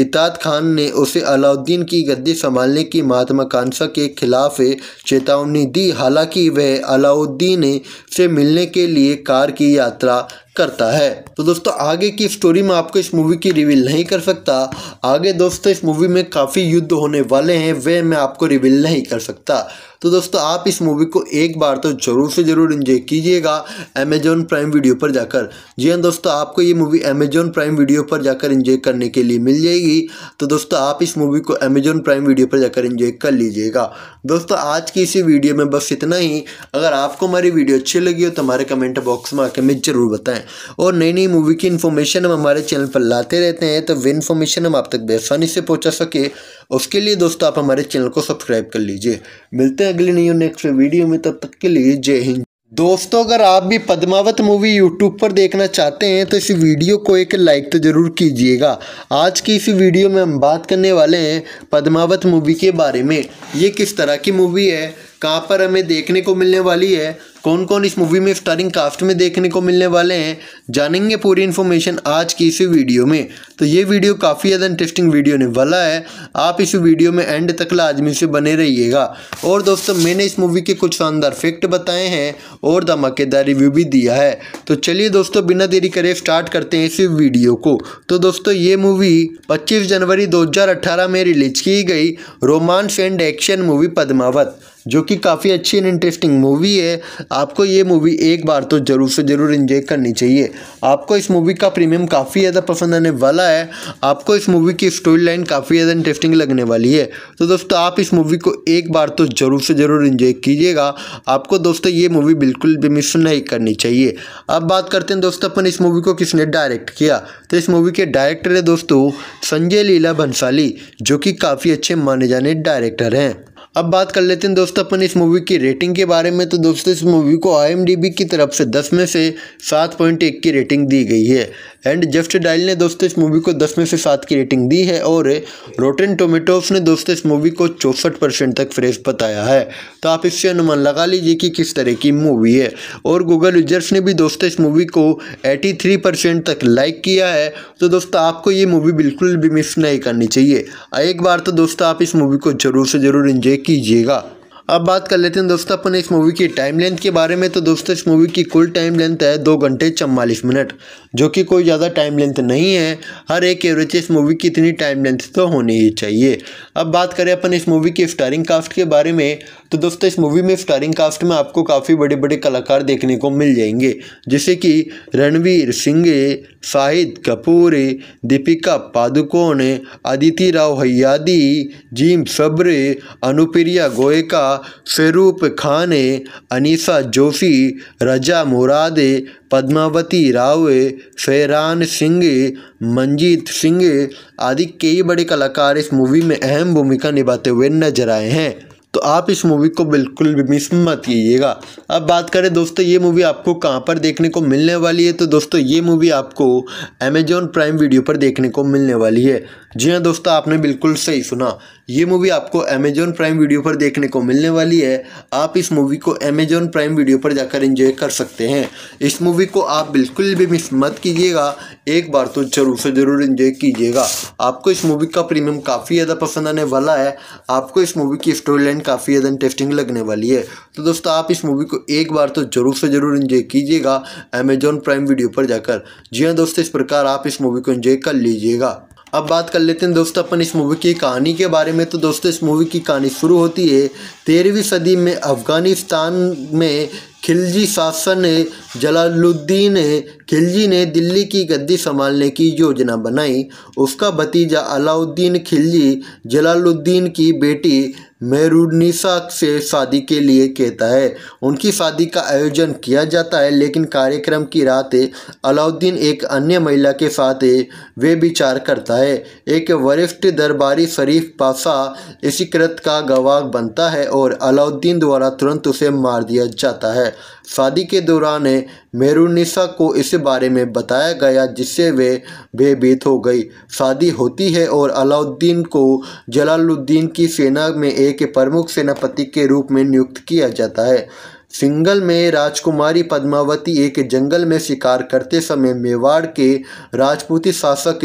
इताद खान ने उसे अलाउद्दीन की गद्दी संभालने की महत्वाकांक्षा के खिलाफ चेतावनी दी हालांकि वह अलाउद्दीन से मिलने के लिए कार की यात्रा करता है तो दोस्तों आगे की स्टोरी में आपको इस मूवी की रिवील नहीं कर सकता आगे दोस्तों इस मूवी में काफ़ी युद्ध होने वाले हैं वह मैं आपको रिवील नहीं कर सकता तो दोस्तों आप इस मूवी को एक बार तो ज़रूर से ज़रूर इन्जॉय कीजिएगा अमेजॉन प्राइम वीडियो पर जाकर जी हाँ दोस्तों आपको ये मूवी अमेजॉन प्राइम वीडियो पर जाकर इन्जॉय करने के लिए मिल जाएगी तो दोस्तों आप इस मूवी को अमेजॉन प्राइम वीडियो पर जाकर इंजॉय कर लीजिएगा दोस्तों आज की इसी वीडियो में बस इतना ही अगर आपको हमारी वीडियो अच्छी लगी हो तो हमारे कमेंट बॉक्स में आके हमें ज़रूर बताएं और नई नई मूवी की इन्फॉर्मेशन हम हमारे चैनल पर लाते रहते हैं तो वे इन्फॉर्मेशन हम आप तक बेसानी से पहुँचा सके उसके लिए दोस्तों आप हमारे चैनल को सब्सक्राइब कर लीजिए मिलते हैं अगले न्यू नेक्स्ट वीडियो में तब तक के लिए जय हिंद दोस्तों अगर आप भी पद्मावत मूवी यूट्यूब पर देखना चाहते हैं तो इस वीडियो को एक लाइक तो ज़रूर कीजिएगा आज की इस वीडियो में हम बात करने वाले हैं पद्मावत मूवी के बारे में ये किस तरह की मूवी है कहाँ पर हमें देखने को मिलने वाली है कौन कौन इस मूवी में स्टारिंग कास्ट में देखने को मिलने वाले हैं जानेंगे पूरी इन्फॉर्मेशन आज की इस वीडियो में तो ये वीडियो काफ़ी ज़्यादा इंटरेस्टिंग वीडियो ने वाला है आप इस वीडियो में एंड तक लाजमी से बने रहिएगा और दोस्तों मैंने इस मूवी के कुछ शानदार फैक्ट बताए हैं और धमाकेदार रिव्यू भी दिया है तो चलिए दोस्तों बिना देरी करे स्टार्ट करते हैं इस वीडियो को तो दोस्तों ये मूवी पच्चीस जनवरी दो में रिलीज की गई romance and action movie Padmaavat जो कि काफ़ी अच्छी एंड इंटरेस्टिंग मूवी है आपको ये मूवी एक बार तो ज़रूर से ज़रूर इन्जॉय करनी चाहिए आपको इस मूवी का प्रीमियम काफ़ी ज़्यादा पसंद आने वाला है आपको इस मूवी की स्टोरी लाइन काफ़ी ज़्यादा इंटरेस्टिंग लगने वाली है तो दोस्तों आप इस मूवी को एक बार तो ज़रूर से ज़रूर इन्जॉय कीजिएगा आपको दोस्तों ये मूवी बिल्कुल भी मिस नहीं करनी चाहिए अब बात करते हैं दोस्तों अपन इस मूवी को किसने डायरेक्ट किया तो इस मूवी के डायरेक्टर है दोस्तों संजय लीला भंसाली जो कि काफ़ी अच्छे माने जाने डायरेक्टर हैं अब बात कर लेते हैं दोस्तों अपन इस मूवी की रेटिंग के बारे में तो दोस्तों इस मूवी को आई की तरफ से दस में से सात पॉइंट एक की रेटिंग दी गई है एंड जस्ट डायल ने दोस्तों इस मूवी को दस में से सात की रेटिंग दी है और रोटेन टोमेटोज ने दोस्तों इस मूवी को चौंसठ परसेंट तक फ्रेश बताया है तो आप इससे अनुमान लगा लीजिए कि किस तरह की मूवी है और गूगल यूजर्स ने भी दोस्तों इस मूवी को एटी थ्री परसेंट तक लाइक किया है तो दोस्तों आपको ये मूवी बिल्कुल भी मिस नहीं करनी चाहिए एक बार तो दोस्तों आप इस मूवी को ज़रूर से ज़रूर इन्जॉय कीजिएगा अब बात कर लेते हैं दोस्तों अपन इस मूवी की टाइम लेंथ के बारे में तो दोस्तों इस मूवी की कुल टाइम लेंथ है दो घंटे चवालीस मिनट जो कि कोई ज़्यादा टाइम लेंथ नहीं है हर एक एवरेज इस मूवी की इतनी टाइम लेंथ तो होनी ही चाहिए अब बात करें अपन इस मूवी की स्टारिंग कास्ट के बारे में तो दोस्तों इस मूवी में स्टारिंग कास्ट में आपको काफ़ी बड़े बड़े कलाकार देखने को मिल जाएंगे जैसे कि रणवीर सिंह शाहिद कपूर दीपिका पादुकोण अदिति राव हयादी जीम सब्र अनुप्रिया गोयका स्वरूप खान अनीसा जोशी रजा मुराद पद्मावती राव फैरान सिंह मंजीत सिंह आदि कई बड़े कलाकार इस मूवी में अहम भूमिका निभाते हुए नजर आए हैं तो आप इस मूवी को बिल्कुल भी मिस मत कीजिएगा अब बात करें दोस्तों ये मूवी आपको कहाँ पर देखने को मिलने वाली है तो दोस्तों ये मूवी आपको अमेजॉन प्राइम वीडियो पर देखने को मिलने वाली है जी हाँ दोस्तों आपने बिल्कुल सही सुना ये मूवी आपको अमेजोन प्राइम वीडियो पर देखने को मिलने वाली है आप इस मूवी को अमेजोन प्राइम वीडियो पर जाकर एंजॉय कर सकते हैं इस मूवी को आप बिल्कुल भी मिस मत कीजिएगा एक बार तो जरूर से ज़रूर एंजॉय कीजिएगा आपको इस मूवी का प्रीमियम काफ़ी ज़्यादा पसंद आने वाला है आपको इस मूवी की स्टोरी लाइन काफ़ी ज़्यादा इंटरेस्टिंग लगने वाली है तो दोस्तों आप इस मूवी को एक बार तो ज़रूर से ज़रूर इन्जॉय कीजिएगा अमेजोन प्राइम वीडियो पर जाकर जी हाँ दोस्तों इस प्रकार आप इस मूवी को इन्जॉय कर लीजिएगा अब बात कर लेते हैं दोस्तों अपन इस मूवी की कहानी के बारे में तो दोस्तों इस मूवी की कहानी शुरू होती है तेरहवीं सदी में अफ़गानिस्तान में खिलजी शासन जलालुद्दीन खिलजी ने दिल्ली की गद्दी संभालने की योजना बनाई उसका भतीजा अलाउद्दीन खिलजी जलालुद्दीन की बेटी मेरूनिसा से शादी के लिए कहता है उनकी शादी का आयोजन किया जाता है लेकिन कार्यक्रम की रात अलाउद्दीन एक अन्य महिला के साथ वे विचार करता है एक वरिष्ठ दरबारी शरीफ पासा इसी कृत का गवाह बनता है और अलाउद्दीन द्वारा तुरंत उसे मार दिया जाता है शादी के दौरान मेरुनिसा को इस बारे में बताया गया जिससे वे भयभीत हो गई शादी होती है और अलाउद्दीन को जलालुद्दीन की सेना में एक प्रमुख सेनापति के रूप में नियुक्त किया जाता है सिंगल में राजकुमारी पद्मावती एक जंगल में शिकार करते समय मेवाड़ के राजपूती शासक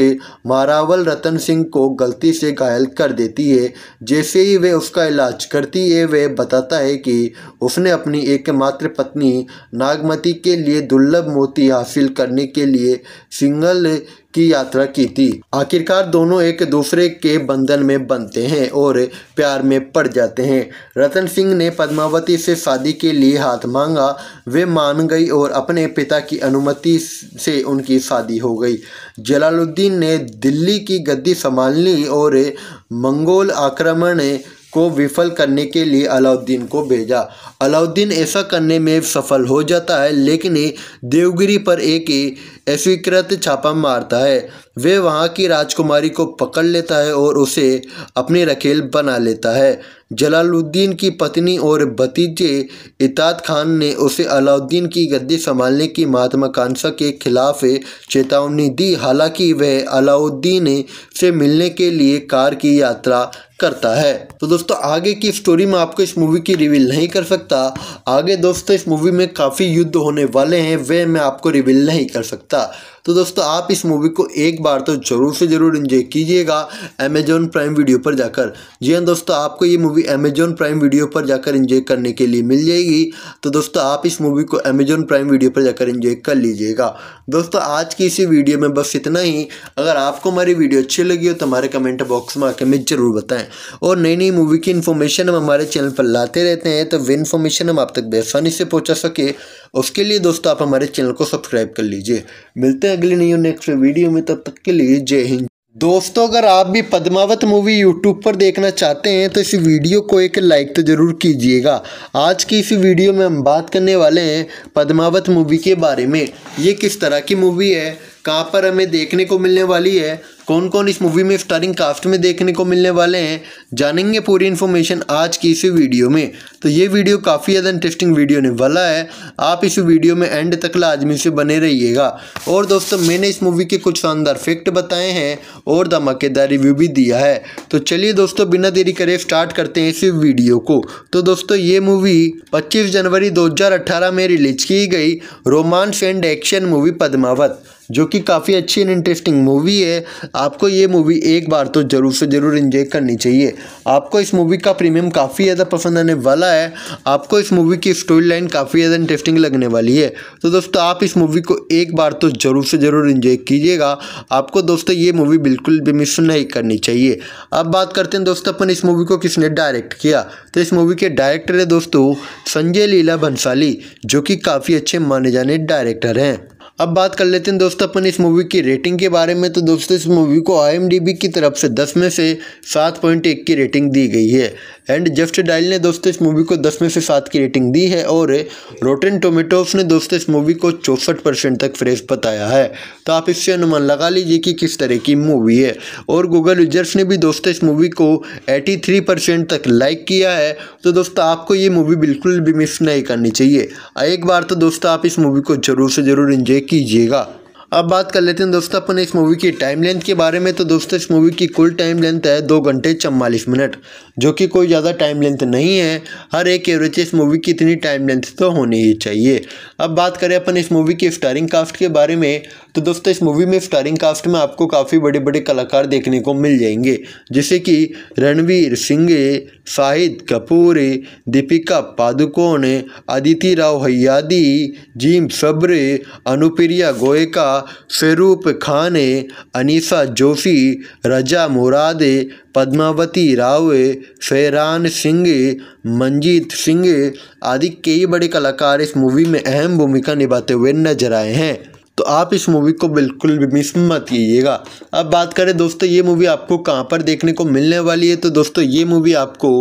मारावल रतन सिंह को गलती से घायल कर देती है जैसे ही वे उसका इलाज करती है वे बताता है कि उसने अपनी एकमात्र पत्नी नागमती के लिए दुर्लभ मोती हासिल करने के लिए सिंगल की यात्रा की थी आखिरकार दोनों एक दूसरे के बंधन में बनते हैं और प्यार में पड़ जाते हैं रतन सिंह ने पद्मावती से शादी के लिए हाथ मांगा वे मान गई और अपने पिता की अनुमति से उनकी शादी हो गई जलालुद्दीन ने दिल्ली की गद्दी संभाल ली और मंगोल आक्रमण को विफल करने के लिए अलाउद्दीन को भेजा अलाउद्दीन ऐसा करने में सफल हो जाता है लेकिन देवगिरी पर एक ही अस्वीकृत छापा मारता है वह वहाँ की राजकुमारी को पकड़ लेता है और उसे अपनी रखेल बना लेता है जलालुद्दीन की पत्नी और भतीजे इताद खान ने उसे अलाउद्दीन की गद्दी संभालने की महत्वाकांक्षा के खिलाफ चेतावनी दी हालांकि वह अलाउद्दीन से मिलने के लिए कार की यात्रा करता है तो दोस्तों आगे की स्टोरी में आपको इस मूवी की रिवील नहीं कर सकता आगे दोस्तों इस मूवी में काफ़ी युद्ध होने वाले हैं वह मैं आपको रिवील नहीं कर सकता तो दोस्तों आप इस मूवी को एक बार तो ज़रूर से ज़रूर इंजॉय कीजिएगा अमेजॉन प्राइम वीडियो पर जाकर जी हाँ दोस्तों आपको ये मूवी अमेजॉन प्राइम वीडियो पर जाकर इंजॉय करने के लिए मिल जाएगी तो दोस्तों आप इस मूवी को अमेजॉन प्राइम वीडियो पर जाकर इन्जॉय कर लीजिएगा दोस्तों आज की इसी वीडियो में बस इतना ही अगर आपको हमारी वीडियो अच्छी लगी हो तो हमारे कमेंट बॉक्स में आके हमें ज़रूर बताएं और नई नई मूवी की इन्फॉर्मेशन हम हमारे चैनल पर लाते रहते हैं तो वे इन्फॉर्मेशन हम आप तक बेसानी से पहुँचा सके उसके लिए दोस्तों आप हमारे चैनल को सब्सक्राइब कर लीजिए मिलते हैं अगले नई नेक्स्ट वीडियो में तब तक के लिए जय हिंद दोस्तों अगर आप भी पद्मावत मूवी यूट्यूब पर देखना चाहते हैं तो इस वीडियो को एक लाइक तो ज़रूर कीजिएगा आज की इस वीडियो में हम बात करने वाले हैं पद्मावत मूवी के बारे में ये किस तरह की मूवी है कहाँ पर हमें देखने को मिलने वाली है कौन कौन इस मूवी में स्टारिंग कास्ट में देखने को मिलने वाले हैं जानेंगे पूरी इन्फॉर्मेशन आज की इस वीडियो में तो ये वीडियो काफ़ी ज़्यादा इंटरेस्टिंग वीडियो ने वाला है आप इस वीडियो में एंड तक लाजमी से बने रहिएगा और दोस्तों मैंने इस मूवी के कुछ शानदार फैक्ट बताए हैं और धमाकेदार रिव्यू भी दिया है तो चलिए दोस्तों बिना देरी करे स्टार्ट करते हैं इस वीडियो को तो दोस्तों ये मूवी पच्चीस जनवरी दो में रिलीज की गई romance and action movie Padmaavat जो कि काफ़ी अच्छी एंड इंटरेस्टिंग मूवी है आपको ये मूवी एक बार तो ज़रूर से ज़रूर इन्जॉय करनी चाहिए आपको इस मूवी का प्रीमियम काफ़ी ज़्यादा पसंद आने वाला है आपको इस मूवी की स्टोरी लाइन काफ़ी ज़्यादा इंटरेस्टिंग लगने वाली है तो दोस्तों आप इस मूवी को एक बार तो ज़रूर से ज़रूर इन्जॉय कीजिएगा आपको दोस्तों ये मूवी बिल्कुल भी मिस नहीं करनी चाहिए अब बात करते हैं दोस्तों अपन इस मूवी को किसने डायरेक्ट किया तो इस मूवी के डायरेक्टर है दोस्तों संजय लीला भंसाली जो कि काफ़ी अच्छे माने जाने डायरेक्टर हैं अब बात कर लेते हैं दोस्तों अपन इस मूवी की रेटिंग के बारे में तो दोस्तों इस मूवी को आई की तरफ से दस में से सात पॉइंट एक की रेटिंग दी गई है एंड जस्ट डायल ने दोस्तों इस मूवी को दस में से सात की रेटिंग दी है और रोटेन टोमेटोस ने दोस्तों इस मूवी को चौंसठ परसेंट तक फ्रेश बताया है तो आप इससे अनुमान लगा लीजिए कि किस तरह की मूवी है और गूगल यूजर्स ने भी दोस्तों इस मूवी को एटी थ्री परसेंट तक लाइक किया है तो दोस्तों आपको ये मूवी बिल्कुल भी मिस नहीं करनी चाहिए एक बार तो दोस्तों आप इस मूवी को ज़रूर से ज़रूर इन्जॉय कीजिएगा अब बात कर लेते हैं दोस्तों अपन इस मूवी की टाइम लेंथ के बारे में तो दोस्तों इस मूवी की कुल टाइम लेंथ है दो घंटे चवालीस मिनट जो कि कोई ज़्यादा टाइम लेंथ नहीं है हर एक एवरेज इस मूवी की इतनी टाइम लेंथ तो होनी ही चाहिए अब बात करें अपन इस मूवी की स्टारिंग कास्ट के बारे में तो दोस्तों इस मूवी में स्टारिंग कास्ट में आपको काफ़ी बड़े बड़े कलाकार देखने को मिल जाएंगे जैसे कि रणवीर सिंह शाहिद कपूर दीपिका पादुकोण आदिति राव हयादी जीम सब्र अनुप्रिया गोयका स्वरूप खान अनीसा जोशी रजा मुराद पद्मावती राव फैरान सिंह मंजीत सिंह आदि कई बड़े कलाकार इस मूवी में अहम भूमिका निभाते हुए नजर आए हैं तो आप इस मूवी को बिल्कुल भी मिस मत कीजिएगा अब बात करें दोस्तों ये मूवी आपको कहाँ पर देखने को मिलने वाली है तो दोस्तों ये मूवी आपको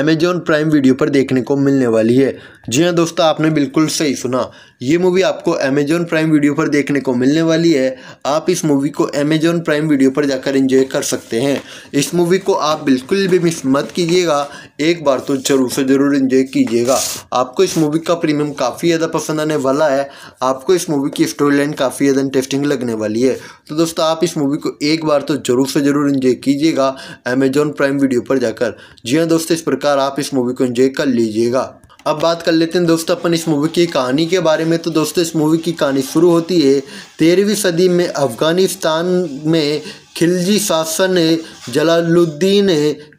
अमेजॉन प्राइम वीडियो पर देखने को मिलने वाली है जी हाँ दोस्तों आपने बिल्कुल सही सुना ये मूवी आपको अमेजोन प्राइम वीडियो पर देखने को मिलने वाली है आप इस मूवी को अमेजोन प्राइम वीडियो पर जाकर एंजॉय कर सकते हैं इस मूवी को आप बिल्कुल भी मिस मत कीजिएगा एक बार तो जरूर से ज़रूर एंजॉय कीजिएगा आपको इस मूवी का प्रीमियम काफ़ी ज़्यादा पसंद आने वाला है आपको इस मूवी की स्टोरी लाइन काफ़ी ज़्यादा इंटरेस्टिंग लगने वाली है तो दोस्तों आप इस मूवी को एक बार तो ज़रूर से ज़रूर इन्जॉय कीजिएगा अमेजोन प्राइम वीडियो पर जाकर जी हाँ दोस्तों इस प्रकार आप इस मूवी को इन्जॉय कर लीजिएगा अब बात कर लेते हैं दोस्तों अपन इस मूवी की कहानी के बारे में तो दोस्तों इस मूवी की कहानी शुरू होती है तेरहवीं सदी में अफ़गानिस्तान में खिलजी शासन ने जलालुद्दीन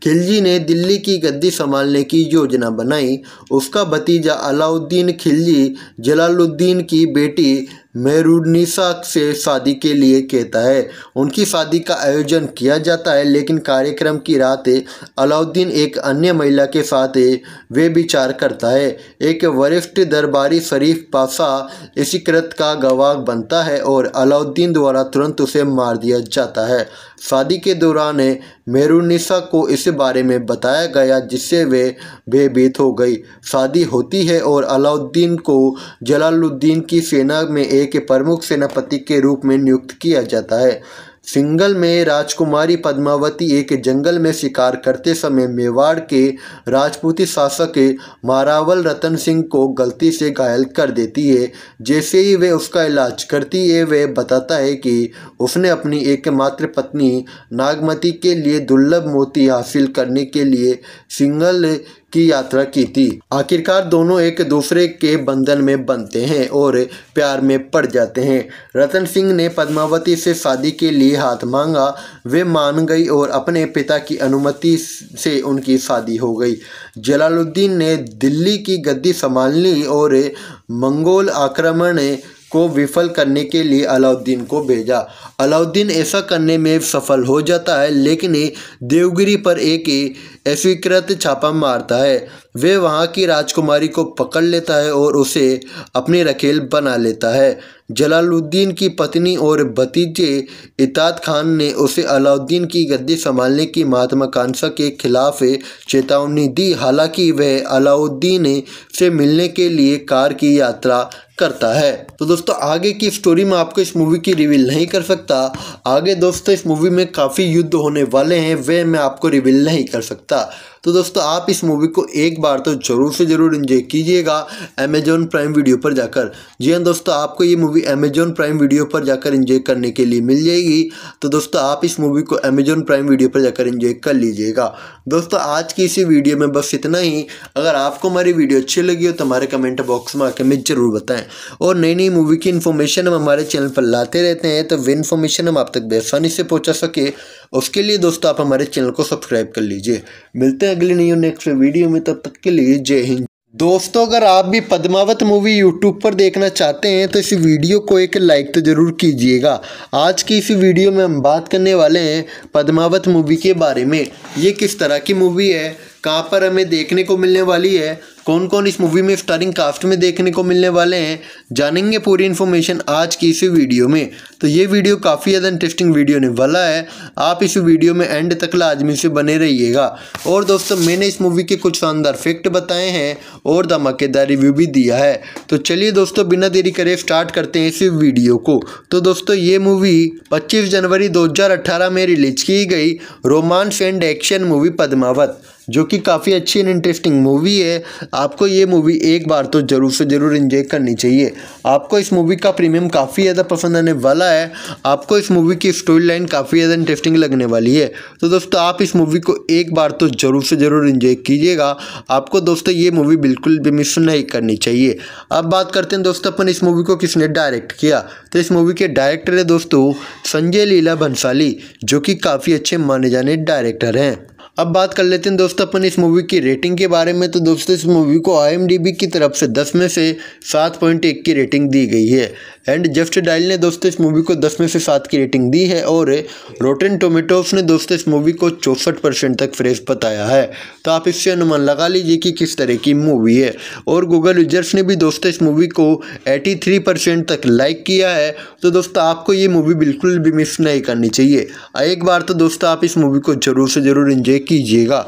खिलजी ने दिल्ली की गद्दी संभालने की योजना बनाई उसका भतीजा अलाउद्दीन खिलजी जलालुद्दीन की बेटी मेरुनिसा से शादी के लिए कहता है उनकी शादी का आयोजन किया जाता है लेकिन कार्यक्रम की रात अलाउद्दीन एक अन्य महिला के साथ वे विचार करता है एक वरिष्ठ दरबारी शरीफ पासा इसी कृत का गवाह बनता है और अलाउद्दीन द्वारा तुरंत उसे मार दिया जाता है शादी के दौरान मेरुनिसा को इस बारे में बताया गया जिससे वे भयभीत हो गई शादी होती है और अलाउद्दीन को जलालुद्दीन की सेना में एक प्रमुख सेनापति के रूप में नियुक्त किया जाता है सिंगल में राजकुमारी पद्मावती एक जंगल में शिकार करते समय मेवाड़ के राजपूती शासक मारावल रतन सिंह को गलती से घायल कर देती है जैसे ही वे उसका इलाज करती है वे बताता है कि उसने अपनी एकमात्र पत्नी नागमती के लिए दुर्लभ मोती हासिल करने के लिए सिंगल की यात्रा की थी आखिरकार दोनों एक दूसरे के बंधन में बनते हैं और प्यार में पड़ जाते हैं रतन सिंह ने पद्मावती से शादी के लिए हाथ मांगा वे मान गई और अपने पिता की अनुमति से उनकी शादी हो गई जलालुद्दीन ने दिल्ली की गद्दी संभाल ली और मंगोल आक्रमण को विफल करने के लिए अलाउद्दीन को भेजा अलाउद्दीन ऐसा करने में सफल हो जाता है लेकिन देवगिरी पर एक अस्वीकृत छापा मारता है वे वहाँ की राजकुमारी को पकड़ लेता है और उसे अपनी रखेल बना लेता है जलालुद्दीन की पत्नी और भतीजे इताद खान ने उसे अलाउद्दीन की गद्दी संभालने की महत्वाकांक्षा के खिलाफ चेतावनी दी हालांकि वह अलाउद्दीन से मिलने के लिए कार की यात्रा करता है तो दोस्तों आगे की स्टोरी में आपको इस मूवी की रिवील नहीं कर सकता आगे दोस्तों इस मूवी में काफ़ी युद्ध होने वाले हैं वे मैं आपको रिवील नहीं कर सकता तो दोस्तों आप इस मूवी को एक बार तो ज़रूर से ज़रूर इन्जॉय कीजिएगा अमेजॉन प्राइम वीडियो पर जाकर जी हाँ दोस्तों आपको ये मूवी अमेजॉन प्राइम वीडियो पर जाकर इन्जॉय करने के लिए मिल जाएगी तो दोस्तों आप इस मूवी को अमेजॉन प्राइम वीडियो पर जाकर इन्जॉय कर लीजिएगा दोस्तों आज की इसी वीडियो में बस इतना ही अगर आपको हमारी वीडियो अच्छी लगी हो तो हमारे कमेंट बॉक्स में आकर हमें ज़रूर बताएं और नई नई मूवी की इन्फॉर्मेशन हम हमारे चैनल पर लाते रहते हैं तो वे इन्फॉर्मेशन हम आप तक बेसानी से पहुँचा सके उसके लिए दोस्तों आप हमारे चैनल को सब्सक्राइब कर लीजिए मिलते हैं अगले न्यू नेक्स्ट वीडियो में तब तक के लिए जय हिंद दोस्तों अगर आप भी पद्मावत मूवी यूट्यूब पर देखना चाहते हैं तो इस वीडियो को एक लाइक तो ज़रूर कीजिएगा आज की इस वीडियो में हम बात करने वाले हैं पद्मावत मूवी के बारे में ये किस तरह की मूवी है कहाँ पर हमें देखने को मिलने वाली है कौन कौन इस मूवी में स्टारिंग कास्ट में देखने को मिलने वाले हैं जानेंगे पूरी इन्फॉर्मेशन आज की इस वीडियो में तो ये वीडियो काफ़ी ज़्यादा इंटरेस्टिंग वीडियो ने वाला है आप इस वीडियो में एंड तक लाजमी से बने रहिएगा और दोस्तों मैंने इस मूवी के कुछ शानदार फैक्ट बताए हैं और धमाकेदार रिव्यू भी दिया है तो चलिए दोस्तों बिना देरी करे स्टार्ट करते हैं इस वीडियो को तो दोस्तों ये मूवी पच्चीस जनवरी दो में रिलीज की गई romance and action movie Padmaavat जो कि काफ़ी अच्छी एंड इंटरेस्टिंग मूवी है आपको ये मूवी एक बार तो ज़रूर से ज़रूर इन्जॉय करनी चाहिए आपको इस मूवी का प्रीमियम काफ़ी ज़्यादा पसंद आने वाला है आपको इस मूवी की स्टोरी लाइन काफ़ी ज़्यादा इंटरेस्टिंग लगने वाली है तो दोस्तों आप इस मूवी को एक बार तो ज़रूर से ज़रूर इन्जॉय कीजिएगा आपको दोस्तों ये मूवी बिल्कुल भी मिस नहीं करनी चाहिए अब बात करते हैं दोस्तों अपन इस मूवी को किसने डायरेक्ट किया तो इस मूवी के डायरेक्टर है दोस्तों संजय लीला भंसाली जो कि काफ़ी अच्छे माने जाने डायरेक्टर हैं अब बात कर लेते हैं दोस्तों अपन इस मूवी की रेटिंग के बारे में तो दोस्तों इस मूवी को आई की तरफ से दस में से सात पॉइंट एक की रेटिंग दी गई है एंड जस्ट डायल ने दोस्तों इस मूवी को दस में से सात की रेटिंग दी है और रोटेन टोमेटोज ने दोस्तों इस मूवी को चौंसठ परसेंट तक फ्रेश बताया है तो आप इससे अनुमान लगा लीजिए कि किस तरह की मूवी है और गूगल यूजर्स ने भी दोस्तों इस मूवी को एटी थ्री परसेंट तक लाइक किया है तो दोस्तों आपको ये मूवी बिल्कुल भी मिस नहीं करनी चाहिए एक बार तो दोस्तों आप इस मूवी को ज़रूर से ज़रूर इंजॉय कीजिएगा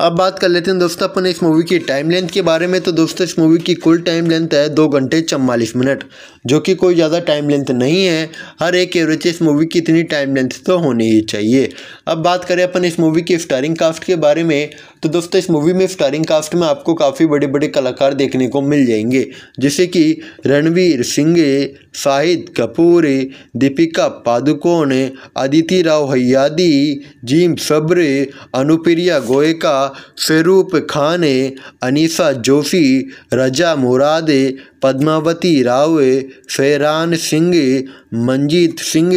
अब बात कर लेते हैं दोस्तों अपन इस मूवी की टाइम लेंथ के बारे में तो दोस्तों इस मूवी की कुल टाइम लेंथ है दो घंटे चवालीस मिनट जो कि कोई ज़्यादा टाइम लेंथ नहीं है हर एक एवरेज इस मूवी की इतनी टाइम लेंथ तो होनी ही चाहिए अब बात करें अपन इस मूवी की स्टारिंग कास्ट के बारे में तो दोस्तों इस मूवी में स्टारिंग कास्ट में आपको काफ़ी बड़े बड़े कलाकार देखने को मिल जाएंगे जैसे कि रणवीर सिंह शाहिद कपूर दीपिका पादुकोण अदिति राव हयादी जीम सब्र अनुप्रिया गोयका फ़िरूप खान अनीसा जोशी रजा मुरादे पद्मावती राव फेरान सिंह मंजीत सिंह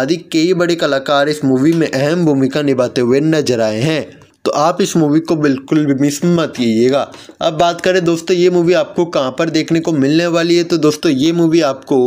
आदि कई बड़े कलाकार इस मूवी में अहम भूमिका निभाते हुए नजर आए हैं तो आप इस मूवी को बिल्कुल भी मिस मत कीजिएगा अब बात करें दोस्तों ये मूवी आपको कहाँ पर देखने को मिलने वाली है तो दोस्तों ये मूवी आपको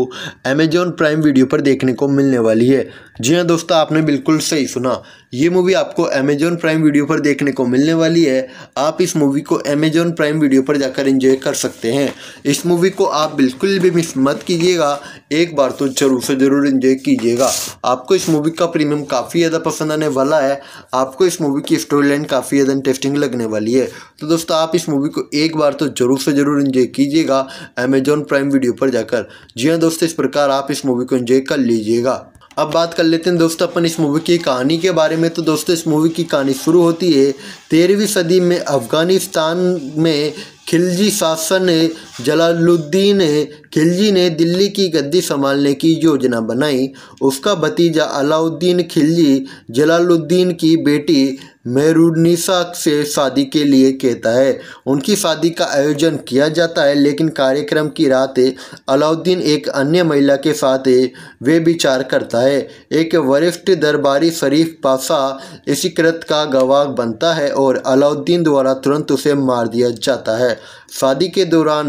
अमेजॉन प्राइम वीडियो पर देखने को मिलने वाली है जी हाँ दोस्तों आपने बिल्कुल सही सुना ये मूवी आपको अमेजॉन प्राइम वीडियो पर देखने को मिलने वाली है आप इस मूवी को अमेज़ॉन प्राइम वीडियो पर जाकर एंजॉय कर सकते हैं इस मूवी को आप बिल्कुल भी मिस मत कीजिएगा एक बार तो जरूर से ज़रूर एंजॉय कीजिएगा आपको इस मूवी का प्रीमियम काफ़ी ज़्यादा पसंद आने वाला है आपको इस मूवी की स्टोरी लाइन काफ़ी ज़्यादा इंटरेस्टिंग लगने वाली है तो दोस्तों आप इस मूवी को एक बार तो ज़रूर से ज़रूर इन्जॉय कीजिएगा अमेजॉन प्राइम वीडियो पर जाकर जी हाँ दोस्तों इस प्रकार आप इस मूवी को इन्जॉय कर लीजिएगा अब बात कर लेते हैं दोस्तों अपन इस मूवी की कहानी के बारे में तो दोस्तों इस मूवी की कहानी शुरू होती है तेरहवीं सदी में अफ़गानिस्तान में खिलजी शासन जलालुद्दीन खिलजी ने दिल्ली की गद्दी संभालने की योजना बनाई उसका भतीजा अलाउद्दीन खिलजी जलालुद्दीन की बेटी मेरुनिसा से शादी के लिए कहता है उनकी शादी का आयोजन किया जाता है लेकिन कार्यक्रम की रात अलाउद्दीन एक अन्य महिला के साथ वे विचार करता है एक वरिष्ठ दरबारी शरीफ पासा इसी कृत का गवाह बनता है और अलाउद्दीन द्वारा तुरंत उसे मार दिया जाता है शादी के दौरान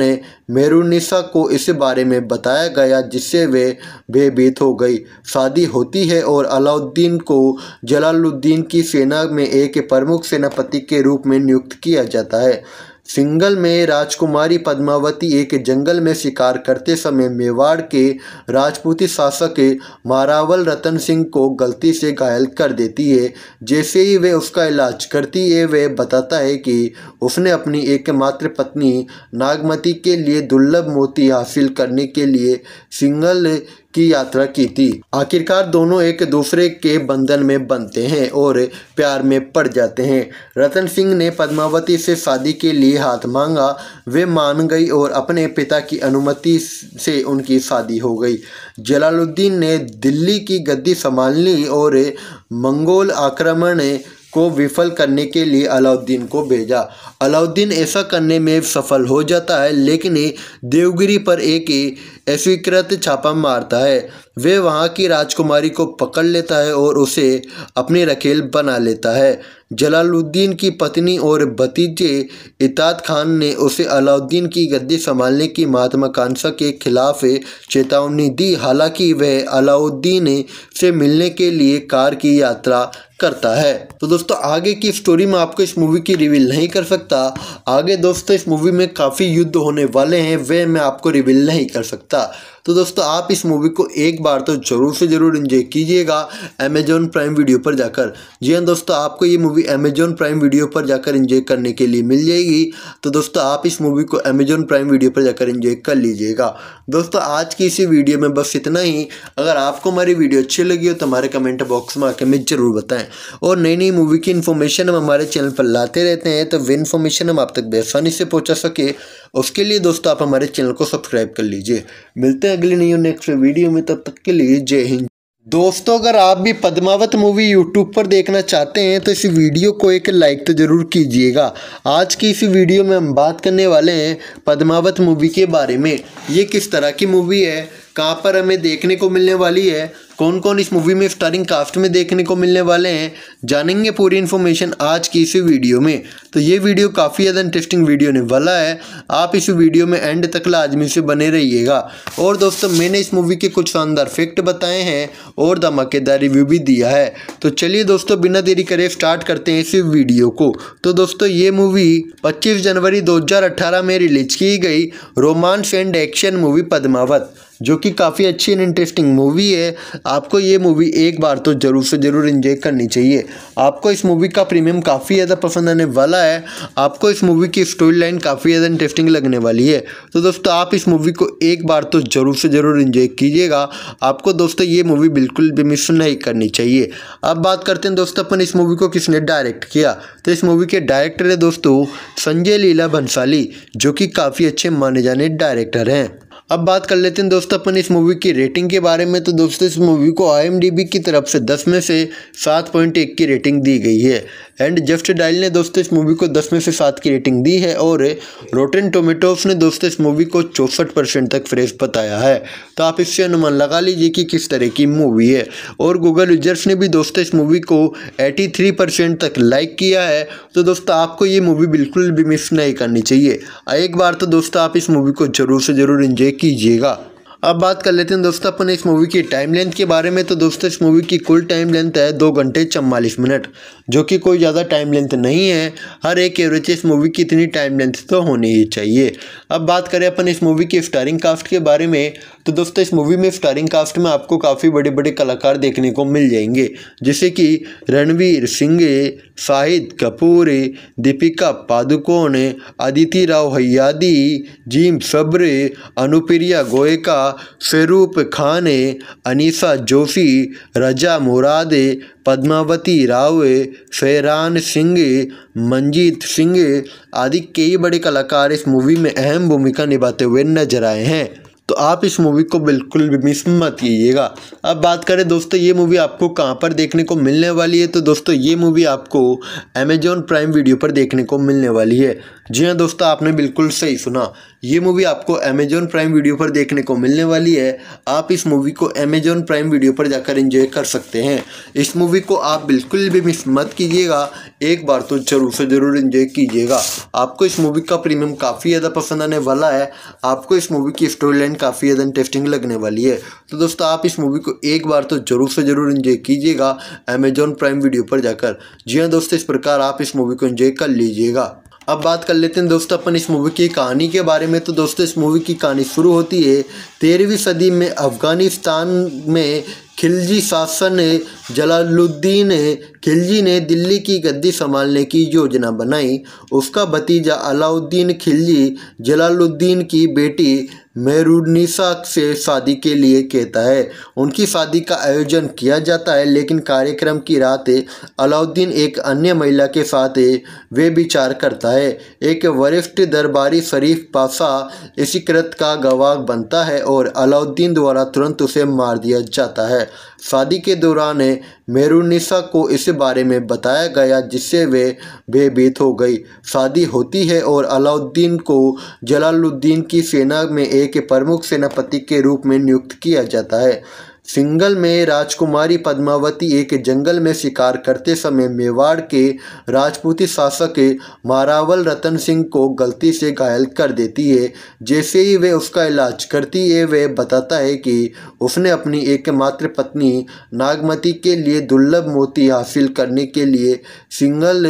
मेरुनिसा को इस बारे में बताया गया जिससे वे भयभीत हो गई शादी होती है और अलाउद्दीन को जलालुद्दीन की सेना में एक के प्रमुख सेनापति के रूप में नियुक्त किया जाता है सिंगल में राजकुमारी पद्मावती एक जंगल में शिकार करते समय मेवाड़ के राजपूती शासक मारावल रतन सिंह को गलती से घायल कर देती है जैसे ही वे उसका इलाज करती है वे बताता है कि उसने अपनी एकमात्र पत्नी नागमती के लिए दुर्लभ मोती हासिल करने के लिए सिंगल की यात्रा की थी आखिरकार दोनों एक दूसरे के बंधन में बनते हैं और प्यार में पड़ जाते हैं रतन सिंह ने पद्मावती से शादी के लिए हाथ मांगा वे मान गई और अपने पिता की अनुमति से उनकी शादी हो गई जलालुद्दीन ने दिल्ली की गद्दी संभाल ली और मंगोल आक्रमण को विफल करने के लिए अलाउद्दीन को भेजा अलाउद्दीन ऐसा करने में सफल हो जाता है लेकिन देवगिरी पर एक अस्वीकृत छापा मारता है वे वहाँ की राजकुमारी को पकड़ लेता है और उसे अपनी रखेल बना लेता है जलालुद्दीन की पत्नी और भतीजे इताद खान ने उसे अलाउद्दीन की गद्दी संभालने की महत्वाकांक्षा के खिलाफ चेतावनी दी हालांकि वह अलाउद्दीन से मिलने के लिए कार की यात्रा करता है तो दोस्तों आगे की स्टोरी में आपको इस मूवी की रिवील नहीं कर सकता सकता आगे दोस्तों इस मूवी में काफ़ी युद्ध होने वाले हैं वे मैं आपको रिवील नहीं कर सकता तो दोस्तों आप इस मूवी को एक बार तो ज़रूर से ज़रूर इन्जॉय कीजिएगा अमेजॉन प्राइम वीडियो पर जाकर जी हाँ दोस्तों आपको ये मूवी अमेजॉन प्राइम वीडियो पर जाकर इन्जॉय करने के लिए मिल जाएगी तो दोस्तों आप इस मूवी को अमेजॉन प्राइम वीडियो पर जाकर इन्जॉय कर लीजिएगा दोस्तों आज की इसी वीडियो में बस इतना ही अगर आपको हमारी वीडियो अच्छी लगी हो तो हमारे कमेंट बॉक्स में आकर हमें ज़रूर बताएं और नई नई मूवी की इन्फॉर्मेशन हम हमारे चैनल पर लाते रहते हैं तो वे इन्फॉर्मेशन हम आप तक बेसानी से पहुँचा सके उसके लिए दोस्तों आप हमारे चैनल को सब्सक्राइब कर लीजिए मिलते हैं अगले न्यू नेक्स्ट वीडियो में तब तक के लिए जय हिंद दोस्तों अगर आप भी पद्मावत मूवी यूट्यूब पर देखना चाहते हैं तो इस वीडियो को एक लाइक तो ज़रूर कीजिएगा आज की इस वीडियो में हम बात करने वाले हैं पद्मावत मूवी के बारे में ये किस तरह की मूवी है कहाँ पर हमें देखने को मिलने वाली है कौन कौन इस मूवी में स्टारिंग कास्ट में देखने को मिलने वाले हैं जानेंगे पूरी इन्फॉर्मेशन आज की इस वीडियो में तो ये वीडियो काफ़ी ज़्यादा इंटरेस्टिंग वीडियो ने वाला है आप इस वीडियो में एंड तक लाजमी से बने रहिएगा और दोस्तों मैंने इस मूवी के कुछ शानदार फैक्ट बताए हैं और धमाकेदार रिव्यू भी दिया है तो चलिए दोस्तों बिना देरी करे स्टार्ट करते हैं इस वीडियो को तो दोस्तों ये मूवी पच्चीस जनवरी दो में रिलीज की गई romance and action movie Padmaavat जो कि काफ़ी अच्छी एंड इंटरेस्टिंग मूवी है आपको ये मूवी एक बार तो ज़रूर से ज़रूर इन्जॉय करनी चाहिए आपको इस मूवी का प्रीमियम काफ़ी ज़्यादा पसंद आने वाला है आपको इस मूवी की स्टोरी लाइन काफ़ी ज़्यादा इंटरेस्टिंग लगने वाली है तो दोस्तों आप इस मूवी को एक बार तो ज़रूर से ज़रूर इन्जॉय कीजिएगा आपको दोस्तों ये मूवी बिल्कुल भी मिस नहीं करनी चाहिए अब बात करते हैं दोस्तों अपन इस मूवी को किसने डायरेक्ट किया तो इस मूवी के डायरेक्टर है दोस्तों संजय लीला भंसाली जो कि काफ़ी अच्छे माने जाने डायरेक्टर हैं अब बात कर लेते हैं दोस्तों अपन इस मूवी की रेटिंग के बारे में तो दोस्तों इस मूवी को आई की तरफ से दस में से सात पॉइंट एक की रेटिंग दी गई है एंड जस्ट डायल ने दोस्तों इस मूवी को दस में से सात की रेटिंग दी है और रोटेन टोमेटोज ने दोस्तों इस मूवी को चौंसठ परसेंट तक फ्रेश बताया है तो आप इससे अनुमान लगा लीजिए कि किस तरह की मूवी है और गूगल यूजर्स ने भी दोस्तों इस मूवी को एटी थ्री परसेंट तक लाइक किया है तो दोस्तों आपको ये मूवी बिल्कुल भी मिस नहीं करनी चाहिए एक बार तो दोस्तों आप इस मूवी को ज़रूर से ज़रूर इंजॉय कीजिएगा अब बात कर लेते हैं दोस्तों अपन इस मूवी की टाइम लेंथ के बारे में तो दोस्तों इस मूवी की कुल टाइम लेंथ है दो घंटे चवालीस मिनट जो कि कोई ज़्यादा टाइम लेंथ नहीं है हर एक एवरेज इस मूवी की इतनी टाइम लेंथ तो होनी ही चाहिए अब बात करें अपन इस मूवी की स्टारिंग कास्ट के बारे में तो दोस्तों इस मूवी में स्टारिंग कास्ट में आपको काफ़ी बड़े बड़े कलाकार देखने को मिल जाएंगे जैसे कि रणवीर सिंह शाहिद कपूर दीपिका पादुकोण अदिति राव हयादी जीम सब्र अनुप्रिया गोयका स्वरूप खान अनीसा जोशी रजा मुराद पद्मावती राव फेरान सिंह मंजीत सिंह आदि कई बड़े कलाकार इस मूवी में अहम भूमिका निभाते हुए नजर आए हैं तो आप इस मूवी को बिल्कुल भी मिस मत कीजिएगा अब बात करें दोस्तों ये मूवी आपको कहाँ पर देखने को मिलने वाली है तो दोस्तों ये मूवी आपको अमेजॉन प्राइम वीडियो पर देखने को मिलने वाली है जी हाँ दोस्तों आपने बिल्कुल सही सुना ये मूवी आपको अमेजोन प्राइम वीडियो पर देखने को मिलने वाली है आप इस मूवी को अमेजोन प्राइम वीडियो पर जाकर एंजॉय कर सकते हैं इस मूवी को आप बिल्कुल भी मिस मत कीजिएगा एक बार तो जरूर से ज़रूर एंजॉय कीजिएगा आपको इस मूवी का प्रीमियम काफ़ी ज़्यादा पसंद आने वाला है आपको इस मूवी की स्टोरी लाइन काफ़ी ज़्यादा इंटरेस्टिंग लगने वाली है तो दोस्तों आप इस मूवी को एक बार तो ज़रूर से ज़रूर इन्जॉय कीजिएगा अमेजोन प्राइम वीडियो पर जाकर जी हाँ दोस्तों इस प्रकार आप इस मूवी को इन्जॉय कर लीजिएगा अब बात कर लेते हैं दोस्तों अपन इस मूवी की कहानी के बारे में तो दोस्तों इस मूवी की कहानी शुरू होती है तेरहवीं सदी में अफ़गानिस्तान में खिलजी शासन ने जलालुद्दीन खिलजी ने दिल्ली की गद्दी संभालने की योजना बनाई उसका भतीजा अलाउद्दीन खिलजी जलालुद्दीन की बेटी मेहरुनिसा से शादी के लिए कहता है उनकी शादी का आयोजन किया जाता है लेकिन कार्यक्रम की रात अलाउद्दीन एक अन्य महिला के साथ वे विचार करता है एक वरिष्ठ दरबारी शरीफ पासा इसी कृत का गवाह बनता है और अलाउद्दीन द्वारा तुरंत उसे मार दिया जाता है है शादी के दौरान मेरुनिसा को इस बारे में बताया गया जिससे वे भयभीत हो गई शादी होती है और अलाउद्दीन को जलालुद्दीन की सेना में एक प्रमुख सेनापति के रूप में नियुक्त किया जाता है सिंगल में राजकुमारी पद्मावती एक जंगल में शिकार करते समय मेवाड़ के राजपूती शासक मारावल रतन सिंह को गलती से घायल कर देती है जैसे ही वे उसका इलाज करती है वे बताता है कि उसने अपनी एकमात्र पत्नी नागमती के लिए दुर्लभ मोती हासिल करने के लिए सिंगल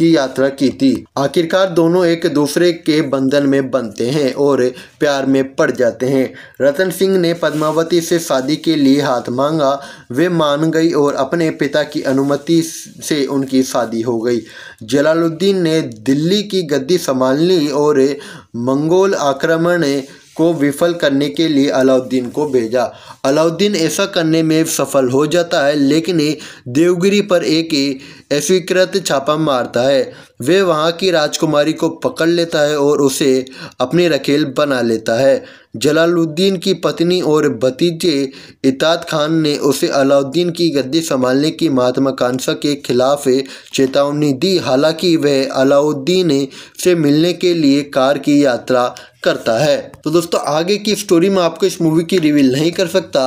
की यात्रा की थी आखिरकार दोनों एक दूसरे के बंधन में बनते हैं और प्यार में पड़ जाते हैं रतन सिंह ने पद्मावती से शादी के लिए हाथ मांगा वे मान गई और अपने पिता की अनुमति से उनकी शादी हो गई जलालुद्दीन ने दिल्ली की गद्दी संभाल ली और मंगोल आक्रमण को विफल करने के लिए अलाउद्दीन को भेजा अलाउद्दीन ऐसा करने में सफल हो जाता है लेकिन देवगिरी पर एक अस्वीकृत छापा मारता है वे वहाँ की राजकुमारी को पकड़ लेता है और उसे अपनी रखेल बना लेता है जलालुद्दीन की पत्नी और भतीजे इताद खान ने उसे अलाउद्दीन की गद्दी संभालने की महत्वाकांक्षा के खिलाफ चेतावनी दी हालांकि वह अलाउद्दीन से मिलने के लिए कार की यात्रा करता है तो दोस्तों आगे की स्टोरी में आपको इस मूवी की रिवील नहीं कर सकता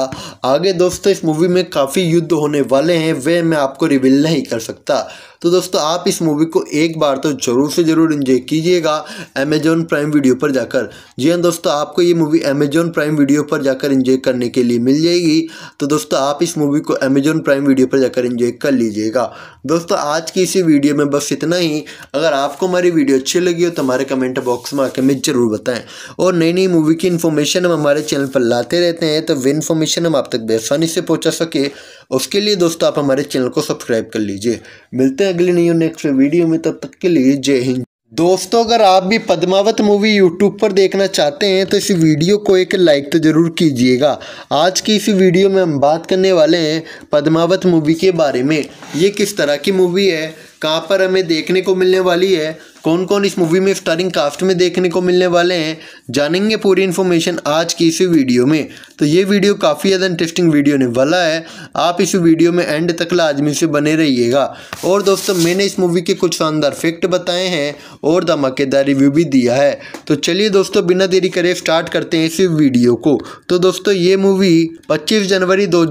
आगे दोस्तों इस मूवी में काफ़ी युद्ध होने वाले हैं वे मैं आपको रिवील नहीं कर सकता Basta tá. तो दोस्तों आप इस मूवी को एक बार तो ज़रूर से ज़रूर इन्जॉय कीजिएगा अमेजोन प्राइम वीडियो पर जाकर जी हाँ दोस्तों आपको ये मूवी अमेजोन प्राइम वीडियो पर जाकर इन्जॉय करने के लिए मिल जाएगी तो दोस्तों आप इस मूवी को अमेजोन प्राइम वीडियो पर जाकर इंजॉय कर लीजिएगा दोस्तों आज की इसी वीडियो में बस इतना ही अगर आपको हमारी वीडियो अच्छी लगी हो तो हमारे कमेंट बॉक्स में आके हमें ज़रूर बताएं और नई नई मूवी की इन्फॉर्मेशन हम हमारे चैनल पर लाते रहते हैं तो वे इन्फॉर्मेशन हम आप तक बेसानी से पहुँचा सके उसके लिए दोस्तों आप हमारे चैनल को सब्सक्राइब कर लीजिए मिलते हैं अगली न्यू नेक्स्ट वीडियो में तब तक के लिए जय हिंद दोस्तों अगर आप भी पद्मावत मूवी यूट्यूब पर देखना चाहते हैं तो इस वीडियो को एक लाइक तो ज़रूर कीजिएगा आज की इस वीडियो में हम बात करने वाले हैं पद्मावत मूवी के बारे में ये किस तरह की मूवी है कहाँ पर हमें देखने को मिलने वाली है कौन कौन इस मूवी में स्टारिंग कास्ट में देखने को मिलने वाले हैं जानेंगे पूरी इन्फॉर्मेशन आज की इस वीडियो में तो ये वीडियो काफ़ी ज़्यादा इंटरेस्टिंग वीडियो ने वाला है आप इस वीडियो में एंड तक लाजमी से बने रहिएगा और दोस्तों मैंने इस मूवी के कुछ शानदार फैक्ट बताए हैं और धमाकेदार रिव्यू भी दिया है तो चलिए दोस्तों बिना देरी करे स्टार्ट करते हैं इस वीडियो को तो दोस्तों ये मूवी पच्चीस जनवरी दो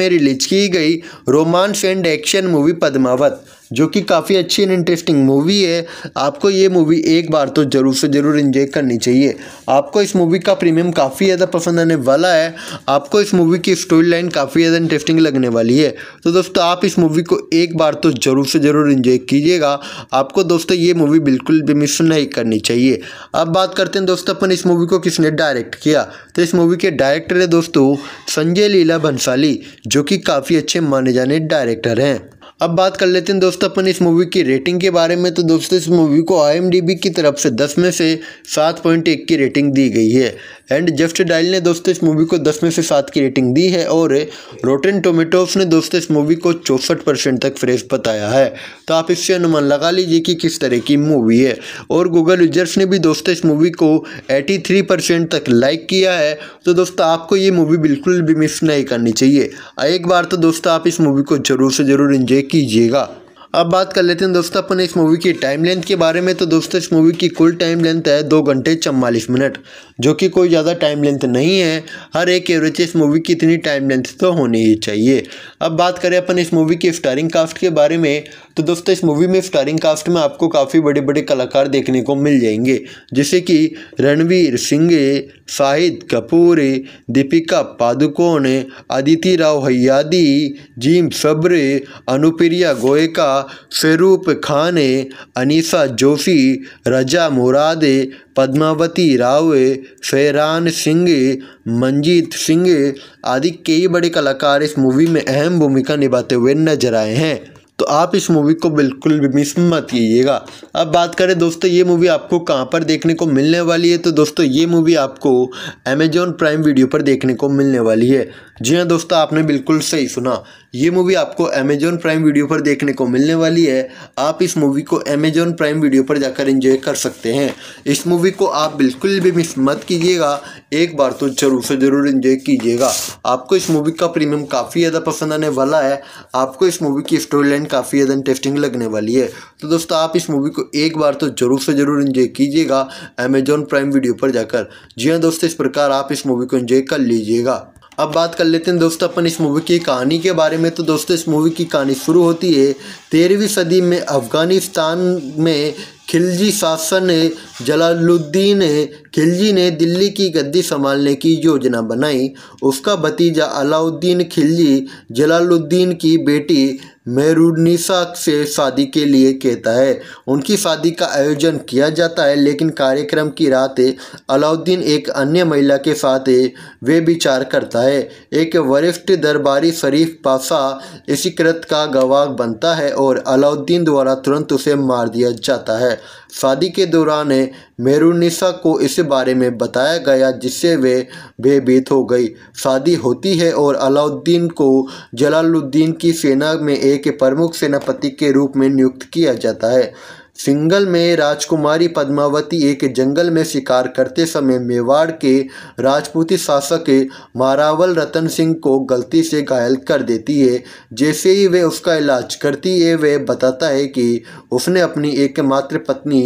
में रिलीज की गई romance and action movie Padmaavat जो कि काफ़ी अच्छी एंड इंटरेस्टिंग मूवी है आपको ये मूवी एक बार तो ज़रूर से ज़रूर इन्जॉय करनी चाहिए आपको इस मूवी का प्रीमियम काफ़ी ज़्यादा पसंद आने वाला है आपको इस मूवी की स्टोरी लाइन काफ़ी ज़्यादा इंटरेस्टिंग लगने वाली है तो दोस्तों आप इस मूवी को एक बार तो ज़रूर से ज़रूर इन्जॉय कीजिएगा आपको दोस्तों ये मूवी बिल्कुल भी मिस नहीं करनी चाहिए अब बात करते हैं दोस्तों अपन इस मूवी को किसने डायरेक्ट किया तो इस मूवी के डायरेक्टर है दोस्तों संजय लीला भंसाली जो कि काफ़ी अच्छे माने जाने डायरेक्टर हैं अब बात कर लेते हैं दोस्तों अपन इस मूवी की रेटिंग के बारे में तो दोस्तों इस मूवी को आई की तरफ से दस में से सात पॉइंट एक की रेटिंग दी गई है एंड जस्ट डायल ने दोस्तों इस मूवी को दस में से सात की रेटिंग दी है और रोटेन टोमेटोज ने दोस्तों इस मूवी को चौंसठ परसेंट तक फ्रेश बताया है तो आप इससे अनुमान लगा लीजिए कि किस तरह की मूवी है और गूगल यूजर्स ने भी दोस्तों इस मूवी को एटी थ्री परसेंट तक लाइक किया है तो दोस्तों आपको ये मूवी बिल्कुल भी मिस नहीं करनी चाहिए एक बार तो दोस्तों आप इस मूवी को ज़रूर से ज़रूर इन्जॉय कीजिएगा अब बात कर लेते हैं दोस्तों अपन इस मूवी की टाइम लेंथ के बारे में तो दोस्तों इस मूवी की कुल टाइम लेंथ है दो घंटे चवालीस मिनट जो कि कोई ज़्यादा टाइम लेंथ नहीं है हर एक एवरेज इस मूवी की इतनी टाइम लेंथ तो होनी ही चाहिए अब बात करें अपन इस मूवी की स्टारिंग कास्ट के बारे में तो दोस्तों इस मूवी में स्टारिंग कास्ट में आपको काफ़ी बड़े बड़े कलाकार देखने को मिल जाएंगे जैसे कि रणवीर सिंह शाहिद कपूर दीपिका पादुकोण अदिति राव हयादी जीम सब्र अनुप्रिया गोयका स्वरूप खान अनीसा जोशी रजा मुराद पद्मावती राव फेरान सिंह मंजीत सिंह आदि कई बड़े कलाकार इस मूवी में अहम भूमिका निभाते हुए नजर आए हैं तो आप इस मूवी को बिल्कुल भी मिस मत कीजिएगा अब बात करें दोस्तों ये मूवी आपको कहाँ पर देखने को मिलने वाली है तो दोस्तों ये मूवी आपको अमेजॉन प्राइम वीडियो पर देखने को मिलने वाली है जी हाँ दोस्तों आपने बिल्कुल सही सुना ये मूवी आपको अमेजोन प्राइम वीडियो पर देखने को मिलने वाली है आप इस मूवी को अमेजोन प्राइम वीडियो पर जाकर एंजॉय कर सकते हैं इस मूवी को आप बिल्कुल भी मिस मत कीजिएगा एक बार तो जरूर से ज़रूर एंजॉय कीजिएगा आपको इस मूवी का प्रीमियम काफ़ी ज़्यादा पसंद आने वाला है आपको इस मूवी की स्टोरी लाइन काफ़ी ज़्यादा इंटरेस्टिंग लगने वाली है तो दोस्तों आप इस मूवी को एक बार तो ज़रूर से ज़रूर इन्जॉय कीजिएगा अमेजॉन प्राइम वीडियो पर जाकर जी हाँ दोस्तों इस प्रकार आप इस मूवी को इन्जॉय कर लीजिएगा अब बात कर लेते हैं दोस्तों अपन इस मूवी की कहानी के बारे में तो दोस्तों इस मूवी की कहानी शुरू होती है तेरहवीं सदी में अफ़गानिस्तान में खिलजी शासन जलालुद्दीन खिलजी ने दिल्ली की गद्दी संभालने की योजना बनाई उसका भतीजा अलाउद्दीन खिलजी जलालुद्दीन की बेटी मेरुनिसा से शादी के लिए कहता है उनकी शादी का आयोजन किया जाता है लेकिन कार्यक्रम की रात अलाउद्दीन एक अन्य महिला के साथ वे विचार करता है एक वरिष्ठ दरबारी शरीफ पासा इसी कृत का गवाह बनता है और अलाउद्दीन द्वारा तुरंत उसे मार दिया जाता है शादी के दौरान मेरुनिसा को इस बारे में बताया गया जिससे वे भयभीत हो गई शादी होती है और अलाउद्दीन को जलालुद्दीन की सेना में एक के प्रमुख सेनापति के रूप में नियुक्त किया जाता है सिंगल में राजकुमारी पद्मावती एक जंगल में शिकार करते समय मेवाड़ के राजपूती शासक मारावल रतन सिंह को गलती से घायल कर देती है जैसे ही वे उसका इलाज करती है वह बताता है कि उसने अपनी एकमात्र पत्नी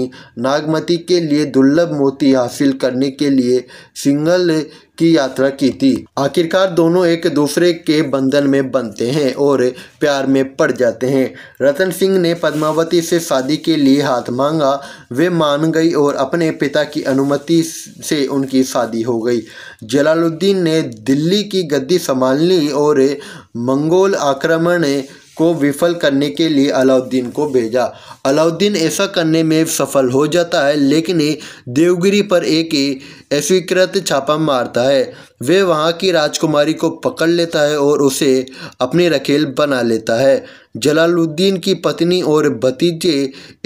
नागमती के लिए दुर्लभ मोती हासिल करने के लिए सिंगल की यात्रा की थी आखिरकार दोनों एक दूसरे के बंधन में बनते हैं और प्यार में पड़ जाते हैं रतन सिंह ने पद्मावती से शादी के लिए हाथ मांगा वे मान गई और अपने पिता की अनुमति से उनकी शादी हो गई जलालुद्दीन ने दिल्ली की गद्दी संभाल ली और मंगोल आक्रमण को विफल करने के लिए अलाउद्दीन को भेजा अलाउद्दीन ऐसा करने में सफल हो जाता है लेकिन देवगिरी पर एक अस्वीकृत छापा मारता है वे वहाँ की राजकुमारी को पकड़ लेता है और उसे अपनी रखेल बना लेता है जलालुद्दीन की पत्नी और भतीजे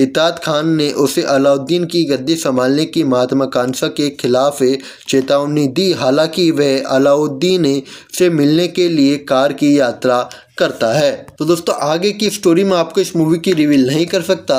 इताद खान ने उसे अलाउद्दीन की गद्दी संभालने की महत्वाकांक्षा के खिलाफ चेतावनी दी हालांकि वह अलाउद्दीन से मिलने के लिए कार की यात्रा करता है तो दोस्तों आगे की स्टोरी में आपको इस मूवी की रिवील नहीं कर सकता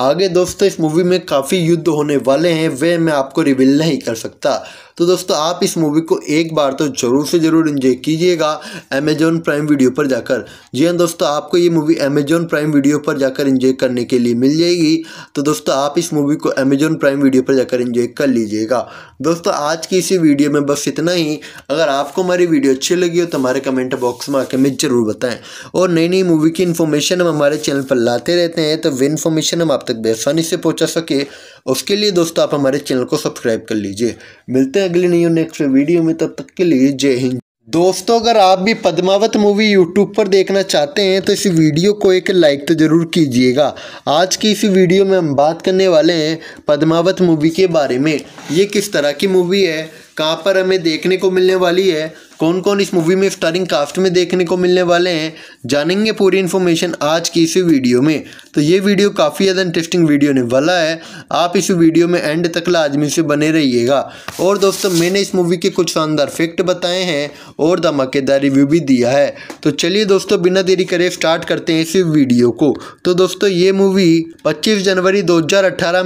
आगे दोस्तों इस मूवी में काफ़ी युद्ध होने वाले हैं वे मैं आपको रिवील नहीं कर सकता तो दोस्तों आप इस मूवी को एक बार तो ज़रूर से ज़रूर इन्जॉय कीजिएगा अमेजोन प्राइम वीडियो पर जाकर जी हाँ दोस्तों आपको ये मूवी अमेजोन प्राइम वीडियो पर जाकर इन्जॉय करने के लिए मिल जाएगी तो दोस्तों आप इस मूवी को अमेजोन प्राइम वीडियो पर जाकर इन्जॉय कर लीजिएगा दोस्तों आज की इसी वीडियो में बस इतना ही अगर आपको हमारी वीडियो अच्छी लगी हो तो हमारे कमेंट बॉक्स में आके हमें ज़रूर बताएँ और नई नई मूवी की इन्फॉर्मेशन हम हमारे चैनल पर लाते रहते हैं तो वे इन्फॉर्मेशन हम आप तक बेसानी से पहुँचा सके उसके लिए दोस्तों आप हमारे चैनल को सब्सक्राइब कर लीजिए मिलते हैं अगले न्यू नेक्स्ट वीडियो में तब तक के लिए जय हिंद दोस्तों अगर आप भी पद्मावत मूवी यूट्यूब पर देखना चाहते हैं तो इस वीडियो को एक लाइक तो ज़रूर कीजिएगा आज की इस वीडियो में हम बात करने वाले हैं पद्मावत मूवी के बारे में ये किस तरह की मूवी है कहाँ पर हमें देखने को मिलने वाली है कौन कौन इस मूवी में स्टारिंग कास्ट में देखने को मिलने वाले हैं जानेंगे पूरी इन्फॉर्मेशन आज की इस वीडियो में तो ये वीडियो काफ़ी ज़्यादा इंटरेस्टिंग वीडियो ने वाला है आप इस वीडियो में एंड तक लाजमी से बने रहिएगा और दोस्तों मैंने इस मूवी के कुछ शानदार फैक्ट बताए हैं और धमाकेदार रिव्यू भी दिया है तो चलिए दोस्तों बिना देरी करे स्टार्ट करते हैं इस वीडियो को तो दोस्तों ये मूवी पच्चीस जनवरी दो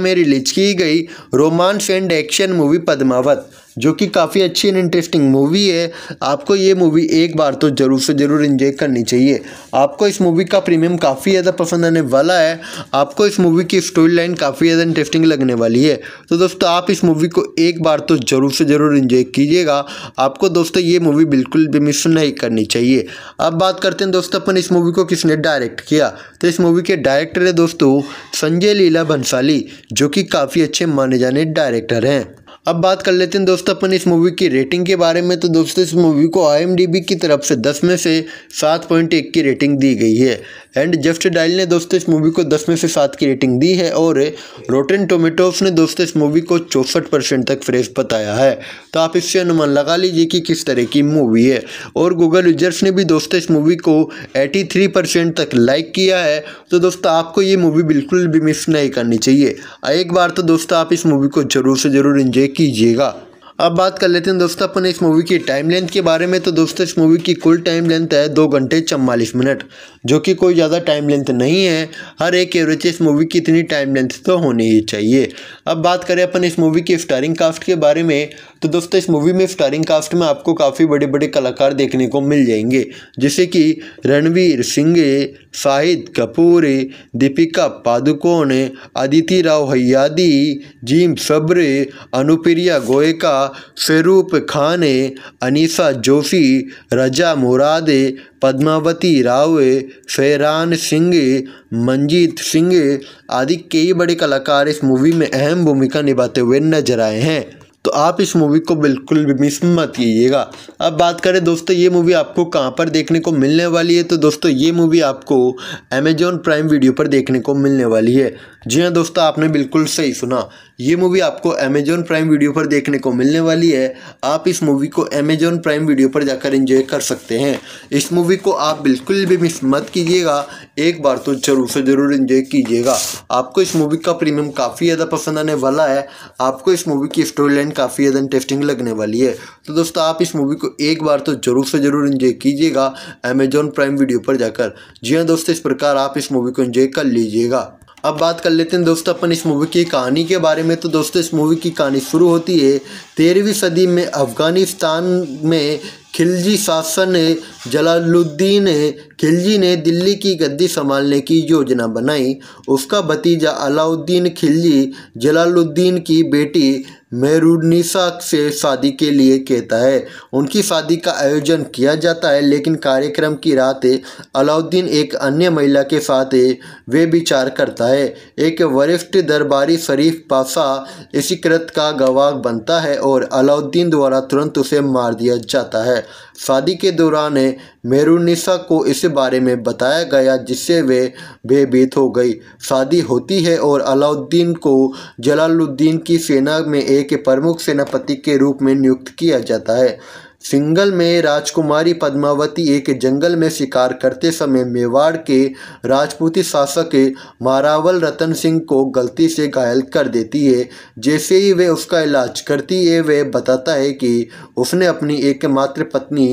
में रिलीज की गई romance and action movie Padmaavat जो कि काफ़ी अच्छी एंड इंटरेस्टिंग मूवी है आपको ये मूवी एक बार तो ज़रूर से ज़रूर इन्जॉय करनी चाहिए आपको इस मूवी का प्रीमियम काफ़ी ज़्यादा पसंद आने वाला है आपको इस मूवी की स्टोरी लाइन काफ़ी ज़्यादा इंटरेस्टिंग लगने वाली है तो दोस्तों आप इस मूवी को एक बार तो ज़रूर से ज़रूर इन्जॉय कीजिएगा आपको दोस्तों ये मूवी बिल्कुल भी मिस नहीं करनी चाहिए अब बात करते हैं दोस्तों अपन इस मूवी को किसने डायरेक्ट किया तो इस मूवी के डायरेक्टर है दोस्तों संजय लीला भंसाली जो कि काफ़ी अच्छे माने जाने डायरेक्टर हैं अब बात कर लेते हैं दोस्तों अपन इस मूवी की रेटिंग के बारे में तो दोस्तों इस मूवी को आई की तरफ से 10 में से 7.1 की रेटिंग दी गई है एंड जस्ट डायल ने दोस्तों इस मूवी को दस में से सात की रेटिंग दी है और रोटेन टोमेटोज ने दोस्तों इस मूवी को चौंसठ परसेंट तक फ्रेश बताया है तो आप इससे अनुमान लगा लीजिए कि किस तरह की मूवी है और गूगल यूजर्स ने भी दोस्तों इस मूवी को एटी थ्री परसेंट तक लाइक किया है तो दोस्तों आपको ये मूवी बिल्कुल भी मिस नहीं करनी चाहिए एक बार तो दोस्तों आप इस मूवी को ज़रूर से ज़रूर इन्जॉय कीजिएगा अब बात कर लेते हैं दोस्तों अपन इस मूवी की टाइम लेंथ के बारे में तो दोस्तों इस मूवी की कुल टाइम लेंथ है दो घंटे चवालीस मिनट जो कि कोई ज़्यादा टाइम लेंथ नहीं है हर एक एवरेज इस मूवी की इतनी टाइम लेंथ तो होनी ही चाहिए अब बात करें अपन इस मूवी की स्टारिंग कास्ट के बारे में तो दोस्तों इस मूवी में स्टारिंग कास्ट में आपको काफ़ी बड़े बड़े कलाकार देखने को मिल जाएंगे जैसे कि रणवीर सिंह शाहिद कपूर दीपिका पादुकोण अदिति राव हयादी जीम सब्र अनुप्रिया गोयका स्वरूप खान अनीसा जोशी रजा मुरादे पद्मावती राव फेरान सिंह मंजीत सिंह आदि कई बड़े कलाकार इस मूवी में अहम भूमिका निभाते हुए नजर आए हैं तो आप इस मूवी को बिल्कुल भी मिस मत कीजिएगा अब बात करें दोस्तों ये मूवी आपको कहाँ पर देखने को मिलने वाली है तो दोस्तों ये मूवी आपको अमेजॉन प्राइम वीडियो पर देखने को मिलने वाली है जी हाँ दोस्तों आपने बिल्कुल सही सुना ये मूवी आपको अमेजॉन प्राइम वीडियो पर देखने को मिलने वाली है आप इस मूवी को अमेजॉन प्राइम वीडियो पर जाकर एंजॉय कर सकते हैं इस मूवी को आप बिल्कुल भी मिस मत कीजिएगा एक बार तो जरूर से ज़रूर एंजॉय कीजिएगा आपको इस मूवी का प्रीमियम काफ़ी ज़्यादा पसंद आने वाला है आपको इस मूवी की स्टोरी लाइन काफ़ी ज़्यादा इंटरेस्टिंग लगने वाली है तो दोस्तों आप इस मूवी को एक बार तो ज़रूर से ज़रूर इन्जॉय कीजिएगा अमेजॉन प्राइम वीडियो पर जाकर जी हाँ दोस्तों इस प्रकार आप इस मूवी को इन्जॉय कर लीजिएगा अब बात कर लेते हैं दोस्तों अपन इस मूवी की कहानी के बारे में तो दोस्तों इस मूवी की कहानी शुरू होती है तेरहवीं सदी में अफ़गानिस्तान में खिलजी शासन ने जलालुद्दीन खिलजी ने दिल्ली की गद्दी संभालने की योजना बनाई उसका भतीजा अलाउद्दीन खिलजी जलालुद्दीन की बेटी मेहरुनिसा से शादी के लिए कहता है उनकी शादी का आयोजन किया जाता है लेकिन कार्यक्रम की रात अलाउद्दीन एक अन्य महिला के साथ वे विचार करता है एक वरिष्ठ दरबारी शरीफ पासा इसी कृत का गवाह बनता है और अलाउद्दीन द्वारा तुरंत उसे मार दिया जाता है शादी के दौरान मेरुनिसा को इस बारे में बताया गया जिससे वे भयभीत हो गई शादी होती है और अलाउद्दीन को जलालुद्दीन की सेना में एक प्रमुख सेनापति के रूप में नियुक्त किया जाता है सिंगल में राजकुमारी पद्मावती एक जंगल में शिकार करते समय मेवाड़ के राजपूती शासक मारावल रतन सिंह को गलती से घायल कर देती है जैसे ही वे उसका इलाज करती है वे बताता है कि उसने अपनी एकमात्र पत्नी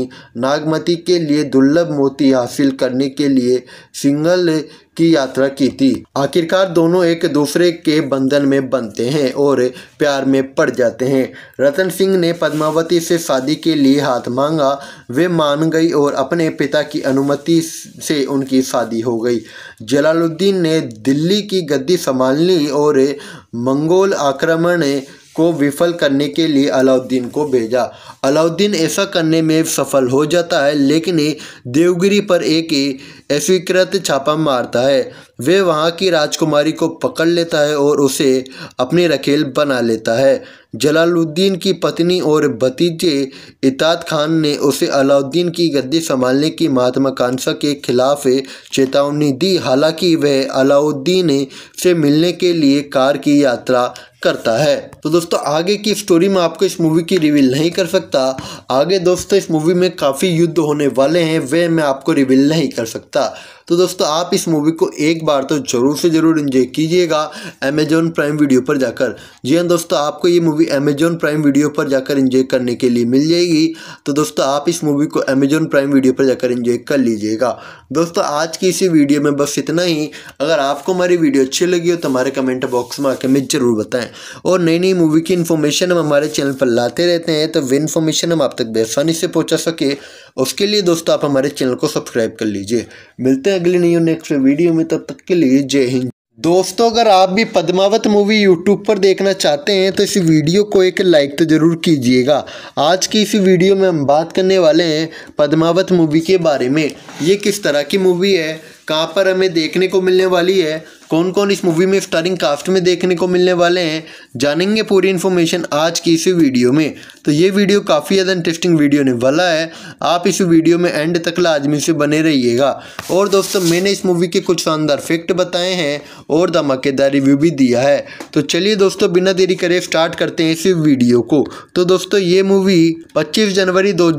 नागमती के लिए दुर्लभ मोती हासिल करने के लिए सिंगल की यात्रा की थी आखिरकार दोनों एक दूसरे के बंधन में बनते हैं और प्यार में पड़ जाते हैं रतन सिंह ने पद्मावती से शादी के लिए हाथ मांगा वे मान गई और अपने पिता की अनुमति से उनकी शादी हो गई जलालुद्दीन ने दिल्ली की गद्दी संभाल ली और मंगोल आक्रमण को विफल करने के लिए अलाउद्दीन को भेजा अलाउद्दीन ऐसा करने में सफल हो जाता है लेकिन देवगिरी पर एक ही अस्वीकृत छापा मारता है वे वहाँ की राजकुमारी को पकड़ लेता है और उसे अपनी रखेल बना लेता है जलालुद्दीन की पत्नी और भतीजे इताद खान ने उसे अलाउद्दीन की गद्दी संभालने की महत्वाकांक्षा के खिलाफ चेतावनी दी हालांकि वह अलाउद्दीन से मिलने के लिए कार की यात्रा करता है तो दोस्तों आगे की स्टोरी में आपको इस मूवी की रिवील नहीं कर सकता आगे दोस्तों इस मूवी में काफ़ी युद्ध होने वाले हैं वह मैं आपको रिवील नहीं कर सकता तो दोस्तों आप इस मूवी को एक बार तो ज़रूर से ज़रूर इन्जॉय कीजिएगा अमेजोन प्राइम वीडियो पर जाकर जी हाँ दोस्तों आपको ये मूवी अमेजोन प्राइम वीडियो पर जाकर इन्जॉय करने के लिए मिल जाएगी तो दोस्तों आप इस मूवी को अमेजोन प्राइम वीडियो पर जाकर इन्जॉय कर लीजिएगा दोस्तों आज की इसी वीडियो में बस इतना ही अगर आपको हमारी वीडियो अच्छी लगी हो तो हमारे कमेंट बॉक्स में आके हमें ज़रूर बताएं और नई नई मूवी की इन्फॉर्मेशन हम हमारे चैनल पर लाते रहते हैं तो वे इन्फॉर्मेशन हम आप तक बेसानी से पहुँचा सके उसके लिए दोस्तों आप हमारे चैनल को सब्सक्राइब कर लीजिए मिलते हैं अगले नई नेक्स्ट वीडियो में तब तक के लिए जय हिंद दोस्तों अगर आप भी पद्मावत मूवी यूट्यूब पर देखना चाहते हैं तो इस वीडियो को एक लाइक तो ज़रूर कीजिएगा आज की इस वीडियो में हम बात करने वाले हैं पद्मावत मूवी के बारे में ये किस तरह की मूवी है कहाँ पर हमें देखने को मिलने वाली है कौन कौन इस मूवी में स्टारिंग कास्ट में देखने को मिलने वाले हैं जानेंगे पूरी इन्फॉर्मेशन आज की इस वीडियो में तो ये वीडियो काफ़ी ज़्यादा इंटरेस्टिंग वीडियो ने वाला है आप इस वीडियो में एंड तक लाजमी से बने रहिएगा और दोस्तों मैंने इस मूवी के कुछ शानदार फैक्ट बताए हैं और धमाकेदार रिव्यू भी दिया है तो चलिए दोस्तों बिना देरी करे स्टार्ट करते हैं इस वीडियो को तो दोस्तों ये मूवी पच्चीस जनवरी दो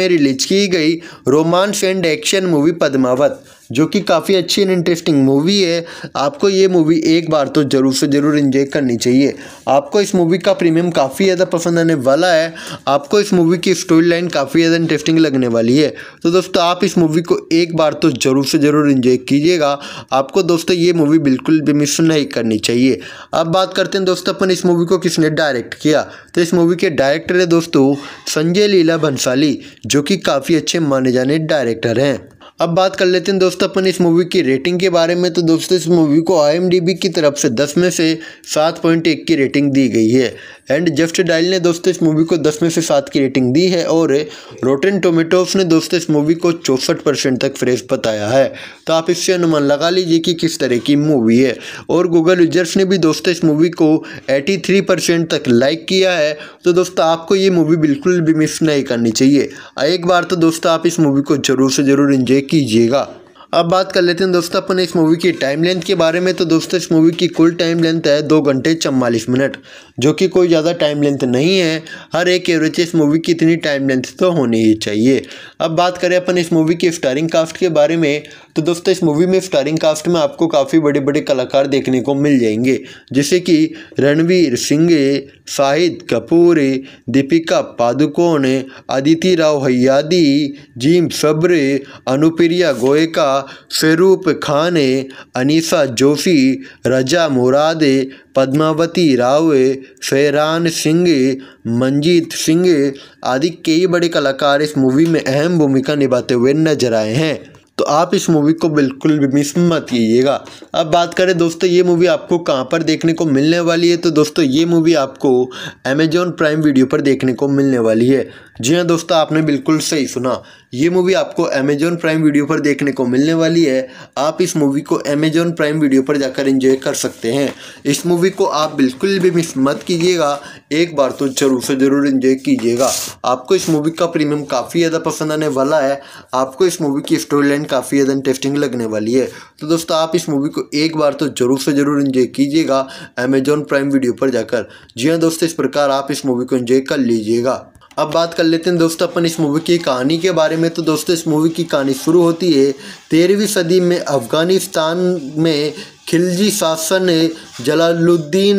में रिलीज की गई romance and action movie Padmaavat जो कि काफ़ी अच्छी एंड इंटरेस्टिंग मूवी है आपको ये मूवी एक बार तो ज़रूर से ज़रूर इन्जॉय करनी चाहिए आपको इस मूवी का प्रीमियम काफ़ी ज़्यादा पसंद आने वाला है आपको इस मूवी की स्टोरी लाइन काफ़ी ज़्यादा इंटरेस्टिंग लगने वाली है तो दोस्तों आप इस मूवी को एक बार तो ज़रूर से ज़रूर इन्जॉय कीजिएगा आपको दोस्तों ये मूवी बिल्कुल भी मिस नहीं करनी चाहिए अब बात करते हैं दोस्तों अपन इस मूवी को किसने डायरेक्ट किया तो इस मूवी के डायरेक्टर है दोस्तों संजय लीला भंसाली जो कि काफ़ी अच्छे माने जाने डायरेक्टर हैं अब बात कर लेते हैं दोस्तों अपन इस मूवी की रेटिंग के बारे में तो दोस्तों इस मूवी को आई की तरफ से 10 में से 7.1 की रेटिंग दी गई है एंड जस्ट डायल ने दोस्तों इस मूवी को दस में से सात की रेटिंग दी है और रोटेन टोमेटोज ने दोस्तों इस मूवी को चौंसठ परसेंट तक फ्रेश बताया है तो आप इससे अनुमान लगा लीजिए कि किस तरह की मूवी है और गूगल यूजर्स ने भी दोस्तों इस मूवी को एटी थ्री परसेंट तक लाइक किया है तो दोस्तों आपको ये मूवी बिल्कुल भी मिस नहीं करनी चाहिए एक बार तो दोस्तों आप इस मूवी को ज़रूर से ज़रूर इन्जॉय कीजिएगा अब बात कर लेते हैं दोस्तों अपन इस मूवी की टाइम लेंथ के बारे में तो दोस्तों इस मूवी की कुल टाइम लेंथ है दो घंटे चवालीस मिनट जो कि कोई ज़्यादा टाइम लेंथ नहीं है हर एक एवरेज इस मूवी की इतनी टाइम लेंथ तो होनी ही चाहिए अब बात करें अपन इस मूवी की स्टारिंग कास्ट के बारे में तो दोस्तों इस मूवी में स्टारिंग कास्ट में आपको काफ़ी बड़े बड़े कलाकार देखने को मिल जाएंगे जैसे कि रणवीर सिंह शाहिद कपूर दीपिका पादुकोण आदिति राव हयादी जीम सब्र अनुप्रिया गोयका स्वरूप खान अनीसा जोशी रजा मुराद पद्मावती राव फैरान सिंह मंजीत सिंह आदि कई बड़े कलाकार इस मूवी में अहम भूमिका निभाते हुए नजर आए हैं तो आप इस मूवी को बिल्कुल भी मिस मत कीजिएगा अब बात करें दोस्तों ये मूवी आपको कहाँ पर देखने को मिलने वाली है तो दोस्तों ये मूवी आपको अमेजॉन प्राइम वीडियो पर देखने को मिलने वाली है जी हाँ दोस्तों आपने बिल्कुल सही सुना ये मूवी आपको अमेजॉन प्राइम वीडियो पर देखने को मिलने वाली है आप इस मूवी को अमेजॉन प्राइम वीडियो पर जाकर एंजॉय कर सकते हैं इस मूवी को आप बिल्कुल भी मिस मत कीजिएगा एक बार तो जरूर से ज़रूर एंजॉय कीजिएगा आपको इस मूवी का प्रीमियम काफ़ी ज़्यादा पसंद आने वाला है आपको इस मूवी की स्टोरी लाइन काफ़ी ज़्यादा इंटरेस्टिंग लगने वाली है तो दोस्तों आप इस मूवी को एक बार तो ज़रूर से ज़रूर इन्जॉय कीजिएगा अमेजॉन प्राइम वीडियो पर जाकर जी हाँ दोस्तों इस प्रकार आप इस मूवी को इन्जॉय कर लीजिएगा अब बात कर लेते हैं दोस्तों अपन इस मूवी की कहानी के बारे में तो दोस्तों इस मूवी की कहानी शुरू होती है तेरहवीं सदी में अफ़गानिस्तान में खिलजी शासन जलालुद्दीन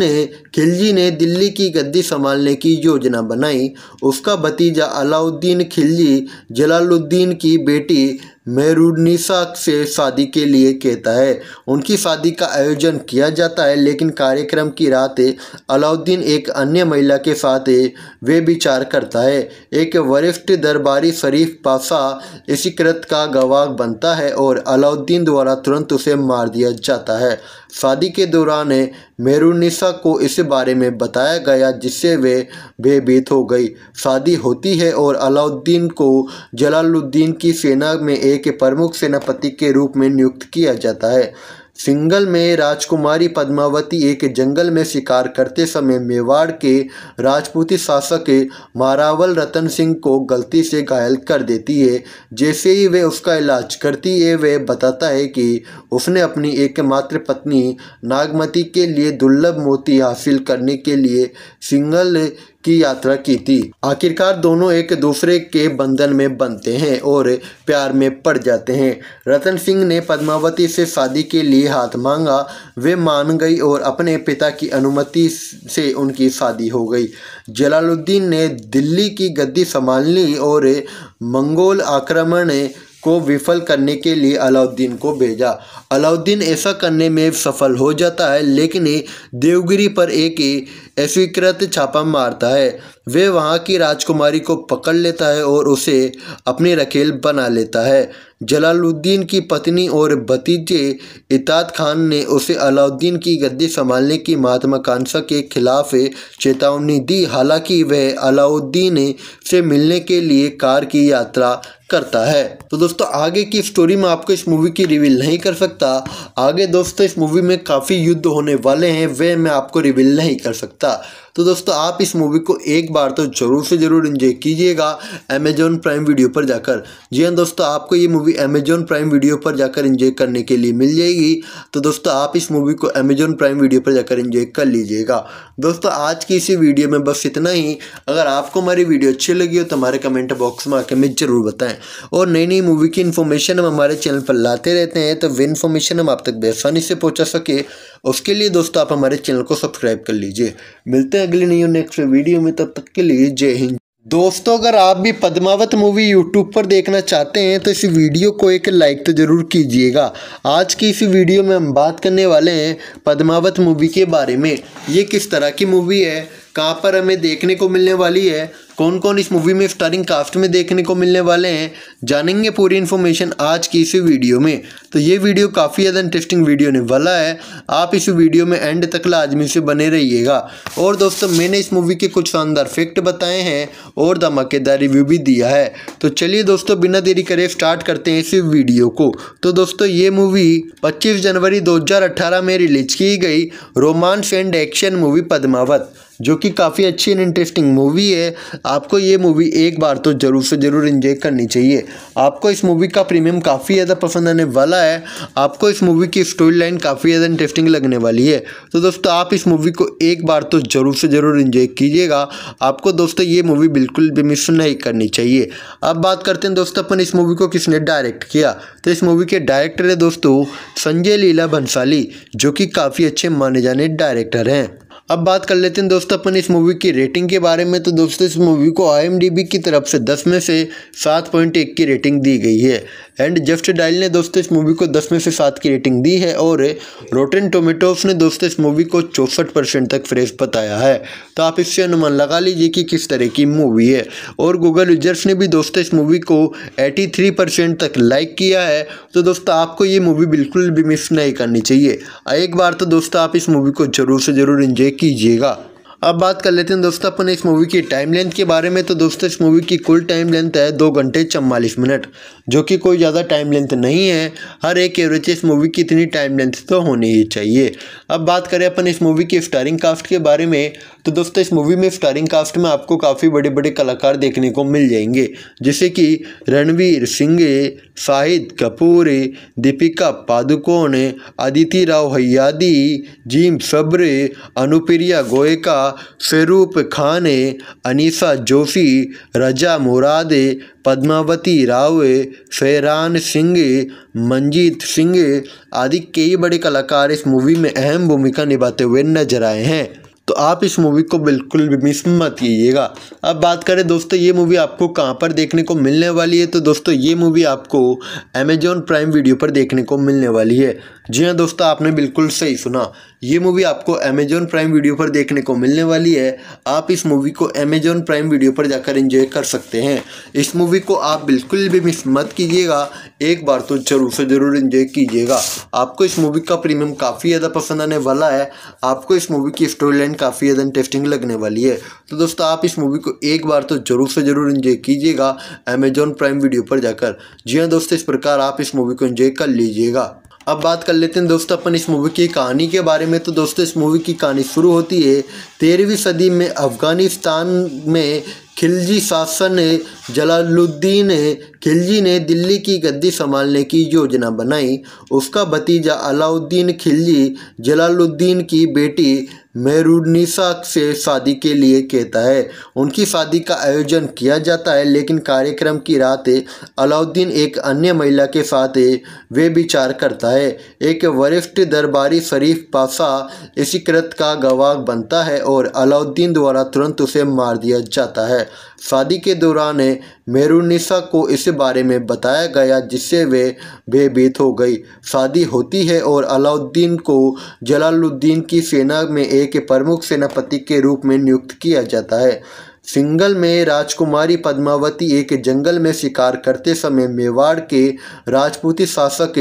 खिलजी ने दिल्ली की गद्दी संभालने की योजना बनाई उसका भतीजा अलाउद्दीन खिलजी जलालुद्दीन की बेटी मेरूनिसा से शादी के लिए कहता है उनकी शादी का आयोजन किया जाता है लेकिन कार्यक्रम की रात अलाउद्दीन एक अन्य महिला के साथ वे विचार करता है एक वरिष्ठ दरबारी शरीफ पासा इसी कृत का गवाह बनता है और अलाउद्दीन द्वारा तुरंत उसे मार दिया जाता है शादी के दौरान मेरुनिसा को इस बारे में बताया गया जिससे वे भयभीत हो गई शादी होती है और अलाउद्दीन को जलालुद्दीन की सेना में एक प्रमुख सेनापति के रूप में नियुक्त किया जाता है सिंगल में राजकुमारी पद्मावती एक जंगल में शिकार करते समय मेवाड़ के राजपूती शासक मारावल रतन सिंह को गलती से घायल कर देती है जैसे ही वे उसका इलाज करती है वे बताता है कि उसने अपनी एकमात्र पत्नी नागमती के लिए दुर्लभ मोती हासिल करने के लिए सिंगल की यात्रा की थी आखिरकार दोनों एक दूसरे के बंधन में बनते हैं और प्यार में पड़ जाते हैं रतन सिंह ने पद्मावती से शादी के लिए हाथ मांगा वे मान गई और अपने पिता की अनुमति से उनकी शादी हो गई जलालुद्दीन ने दिल्ली की गद्दी संभाल ली और मंगोल आक्रमण को विफल करने के लिए अलाउद्दीन को भेजा अलाउद्दीन ऐसा करने में सफल हो जाता है लेकिन देवगिरी पर एक ही अस्वीकृत छापा मारता है वे वहाँ की राजकुमारी को पकड़ लेता है और उसे अपनी रखेल बना लेता है जलालुद्दीन की पत्नी और भतीजे इताद खान ने उसे अलाउद्दीन की गद्दी संभालने की महात्मा कांसा के खिलाफ चेतावनी दी हालांकि वह अलाउद्दीन से मिलने के लिए कार की यात्रा करता है तो दोस्तों आगे की स्टोरी में आपको इस मूवी की रिवील नहीं कर सकता आगे दोस्तों इस मूवी में काफ़ी युद्ध होने वाले हैं वह मैं आपको रिवील नहीं कर सकता तो दोस्तों आप इस मूवी को एक बार तो ज़रूर से ज़रूर इन्जॉय कीजिएगा अमेजॉन प्राइम वीडियो पर जाकर जी हाँ दोस्तों आपको ये मूवी अमेजॉन प्राइम वीडियो पर जाकर इन्जॉय करने के लिए मिल जाएगी तो दोस्तों आप इस मूवी को अमेजॉन प्राइम वीडियो पर जाकर इन्जॉय कर लीजिएगा दोस्तों आज की इसी वीडियो में बस इतना ही अगर आपको हमारी वीडियो अच्छी लगी हो तो हमारे कमेंट बॉक्स में आके हमें ज़रूर बताएँ और नई नई मूवी की इन्फॉर्मेशन हम हमारे चैनल पर लाते रहते हैं तो वे इन्फॉर्मेशन हम आप तक बेसानी से पहुँचा सके उसके लिए दोस्तों आप हमारे चैनल को सब्सक्राइब कर लीजिए मिलते हैं अगले न्यू नेक्स्ट वीडियो में तब तक के लिए जय हिंद दोस्तों अगर आप भी पद्मावत मूवी यूट्यूब पर देखना चाहते हैं तो इस वीडियो को एक लाइक तो ज़रूर कीजिएगा आज की इस वीडियो में हम बात करने वाले हैं पद्मावत मूवी के बारे में ये किस तरह की मूवी है कहाँ पर हमें देखने को मिलने वाली है कौन कौन इस मूवी में स्टारिंग कास्ट में देखने को मिलने वाले हैं जानेंगे पूरी इन्फॉर्मेशन आज की इस वीडियो में तो ये वीडियो काफ़ी ज़्यादा इंटरेस्टिंग वीडियो ने वाला है आप इस वीडियो में एंड तक लाजमी से बने रहिएगा और दोस्तों मैंने इस मूवी के कुछ शानदार फैक्ट बताए हैं और धमाकेदार रिव्यू भी दिया है तो चलिए दोस्तों बिना देरी करे स्टार्ट करते हैं इस वीडियो को तो दोस्तों ये मूवी पच्चीस जनवरी दो में रिलीज की गई romance and action movie Padmaavat जो कि काफ़ी अच्छी एंड इंटरेस्टिंग मूवी है आपको ये मूवी एक बार तो ज़रूर से ज़रूर इन्जॉय करनी चाहिए आपको इस मूवी का प्रीमियम काफ़ी ज़्यादा पसंद आने वाला है आपको इस मूवी की स्टोरी लाइन काफ़ी ज़्यादा इंटरेस्टिंग लगने वाली है तो दोस्तों आप इस मूवी को एक बार तो ज़रूर से ज़रूर इन्जॉय कीजिएगा आपको दोस्तों ये मूवी बिल्कुल भी मिस नहीं करनी चाहिए अब बात करते हैं दोस्तों अपन इस मूवी को किसने डायरेक्ट किया तो इस मूवी के डायरेक्टर है दोस्तों संजय लीला भंसाली जो कि काफ़ी अच्छे माने जाने डायरेक्टर हैं अब बात कर लेते हैं दोस्तों अपन इस मूवी की रेटिंग के बारे में तो दोस्तों इस मूवी को आई की तरफ से 10 में से 7.1 की रेटिंग दी गई है एंड जस्ट डायल ने दोस्तों इस मूवी को 10 में से सात की रेटिंग दी है और रोटेन टोमेटोज ने दोस्तों इस मूवी को चौंसठ परसेंट तक फ्रेश बताया है तो आप इससे अनुमान लगा लीजिए कि किस तरह की मूवी है और गूगल यूजर्स ने भी दोस्तों इस मूवी को एटी थ्री परसेंट तक लाइक किया है तो दोस्तों आपको ये मूवी बिल्कुल भी मिस नहीं करनी चाहिए एक बार तो दोस्तों आप इस मूवी को ज़रूर से ज़रूर इंजॉय कीजिएगा अब बात कर लेते हैं दोस्तों अपन इस मूवी की टाइम लेंथ के बारे में तो दोस्तों इस मूवी की कुल टाइम लेंथ है दो घंटे चवालीस मिनट जो कि कोई ज़्यादा टाइम लेंथ नहीं है हर एक एवरेज इस मूवी की इतनी टाइम लेंथ तो होनी ही चाहिए अब बात करें अपन इस मूवी की स्टारिंग कास्ट के बारे में तो दोस्तों इस मूवी में स्टारिंग कास्ट में आपको काफ़ी बड़े बड़े कलाकार देखने को मिल जाएंगे जैसे कि रणवीर सिंह शाहिद कपूर दीपिका पादुकोण अदिति राव हयादी जीम सब्र अनुप्रिया गोयका स्वरूप खान अनीसा जोशी रजा मुरादे पद्मावती राव फैरान सिंह मंजीत सिंह आदि कई बड़े कलाकार इस मूवी में अहम भूमिका निभाते हुए नजर आए हैं तो आप इस मूवी को बिल्कुल भी मिस मत कीजिएगा अब बात करें दोस्तों ये मूवी आपको कहाँ पर देखने को मिलने वाली है तो दोस्तों ये मूवी आपको अमेजॉन प्राइम वीडियो पर देखने को मिलने वाली है जी हाँ दोस्तों आपने बिल्कुल सही सुना ये मूवी आपको अमेजॉन प्राइम वीडियो पर देखने को मिलने वाली है आप इस मूवी को अमेजॉन प्राइम वीडियो पर जाकर एंजॉय कर सकते हैं इस मूवी को आप बिल्कुल भी मिस मत कीजिएगा एक बार तो जरूर से ज़रूर एंजॉय कीजिएगा आपको इस मूवी का प्रीमियम काफ़ी ज़्यादा पसंद आने वाला है आपको इस मूवी की स्टोरी लाइन काफ़ी ज़्यादा इंटरेस्टिंग लगने वाली है तो दोस्तों आप इस मूवी को एक बार तो ज़रूर से ज़रूर इन्जॉय कीजिएगा अमेजॉन प्राइम वीडियो पर जाकर जी हाँ दोस्तों इस प्रकार आप इस मूवी को इन्जॉय कर लीजिएगा अब बात कर लेते हैं दोस्तों अपन इस मूवी की कहानी के बारे में तो दोस्तों इस मूवी की कहानी शुरू होती है तेरहवीं सदी में अफ़गानिस्तान में खिलजी शासन जलालुद्दीन खिलजी ने दिल्ली की गद्दी संभालने की योजना बनाई उसका भतीजा अलाउद्दीन खिलजी जलालुद्दीन की बेटी मेहरुनिसा से शादी के लिए कहता है उनकी शादी का आयोजन किया जाता है लेकिन कार्यक्रम की रात अलाउद्दीन एक अन्य महिला के साथ वे विचार करता है एक वरिष्ठ दरबारी शरीफ पासा इसी कृत का गवाह बनता है और अलाउद्दीन द्वारा तुरंत उसे मार दिया जाता है है शादी के दौरान मेरुनिसा को इस बारे में बताया गया जिससे वे भयभीत हो गई शादी होती है और अलाउद्दीन को जलालुद्दीन की सेना में एक प्रमुख सेनापति के रूप में नियुक्त किया जाता है सिंगल में राजकुमारी पद्मावती एक जंगल में शिकार करते समय मेवाड़ के राजपूती शासक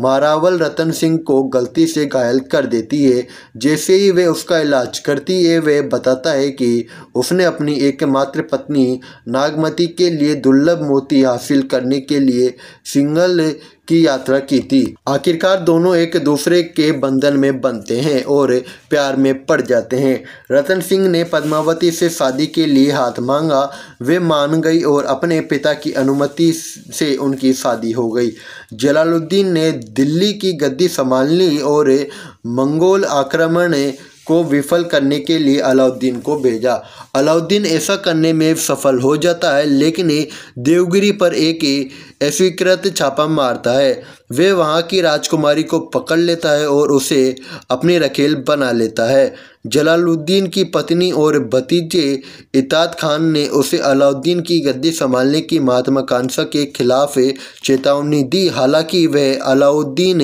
मारावल रतन सिंह को गलती से घायल कर देती है जैसे ही वे उसका इलाज करती है वे बताता है कि उसने अपनी एकमात्र पत्नी नागमती के लिए दुर्लभ मोती हासिल करने के लिए सिंगल की यात्रा की थी आखिरकार दोनों एक दूसरे के बंधन में बनते हैं और प्यार में पड़ जाते हैं रतन सिंह ने पद्मावती से शादी के लिए हाथ मांगा वे मान गई और अपने पिता की अनुमति से उनकी शादी हो गई जलालुद्दीन ने दिल्ली की गद्दी संभाल ली और मंगोल आक्रमण को विफल करने के लिए अलाउद्दीन को भेजा अलाउद्दीन ऐसा करने में सफल हो जाता है लेकिन देवगिरी पर एक अस्वीकृत छापा मारता है वे वहाँ की राजकुमारी को पकड़ लेता है और उसे अपनी रखेल बना लेता है जलालुद्दीन की पत्नी और भतीजे इताद खान ने उसे अलाउद्दीन की गद्दी संभालने की महत्वाकांक्षा के खिलाफ चेतावनी दी हालांकि वह अलाउद्दीन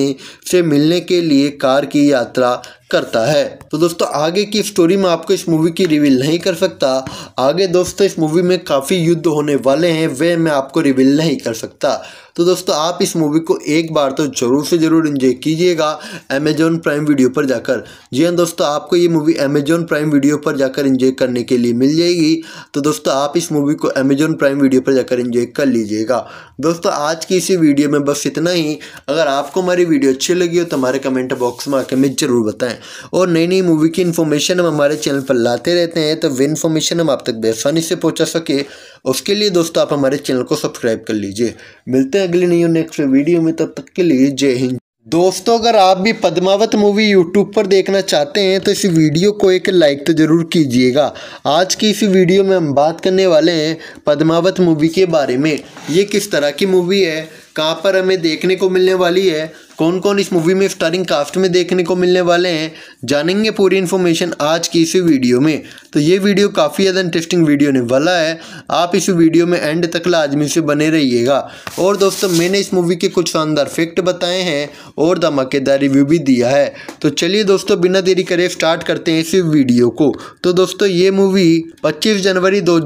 से मिलने के लिए कार की यात्रा करता है तो दोस्तों आगे की स्टोरी में आपको इस मूवी की रिवील नहीं कर सकता आगे दोस्तों इस मूवी में काफ़ी युद्ध होने वाले हैं वे मैं आपको रिवील नहीं कर सकता तो दोस्तों आप इस मूवी को एक बार तो ज़रूर से ज़रूर इंजॉय कीजिएगा अमेजॉन प्राइम वीडियो पर जाकर जी हाँ दोस्तों आपको ये मूवी अमेजॉन प्राइम वीडियो पर जाकर इंजॉय करने के लिए मिल जाएगी तो दोस्तों आप इस मूवी को अमेजॉन प्राइम वीडियो पर जाकर इंजॉय कर लीजिएगा दोस्तों आज की इसी वीडियो में बस इतना ही अगर आपको हमारी वीडियो अच्छी लगी हो तो हमारे कमेंट बॉक्स में आकर हमें ज़रूर बताएं और नई नई मूवी की इन्फॉर्मेशन हम हमारे चैनल पर लाते रहते हैं तो वे इन्फॉर्मेशन हम आप तक बेसानी से पहुँचा सके उसके लिए दोस्तों आप हमारे चैनल को सब्सक्राइब कर लीजिए मिलते हैं अगले न्यू नेक्स्ट वीडियो में तब तक के लिए जय हिंद दोस्तों अगर आप भी पद्मावत मूवी यूट्यूब पर देखना चाहते हैं तो इस वीडियो को एक लाइक तो ज़रूर कीजिएगा आज की इस वीडियो में हम बात करने वाले हैं पद्मावत मूवी के बारे में ये किस तरह की मूवी है कहाँ पर हमें देखने को मिलने वाली है कौन कौन इस मूवी में स्टारिंग कास्ट में देखने को मिलने वाले हैं जानेंगे पूरी इन्फॉर्मेशन आज की इसी वीडियो में तो ये वीडियो काफ़ी ज़्यादा इंटरेस्टिंग वीडियो ने वाला है आप इस वीडियो में एंड तक लाजमी से बने रहिएगा और दोस्तों मैंने इस मूवी के कुछ शानदार फैक्ट बताए हैं और धमाकेदार रिव्यू भी दिया है तो चलिए दोस्तों बिना देरी करे स्टार्ट करते हैं इस वीडियो को तो दोस्तों ये मूवी पच्चीस जनवरी दो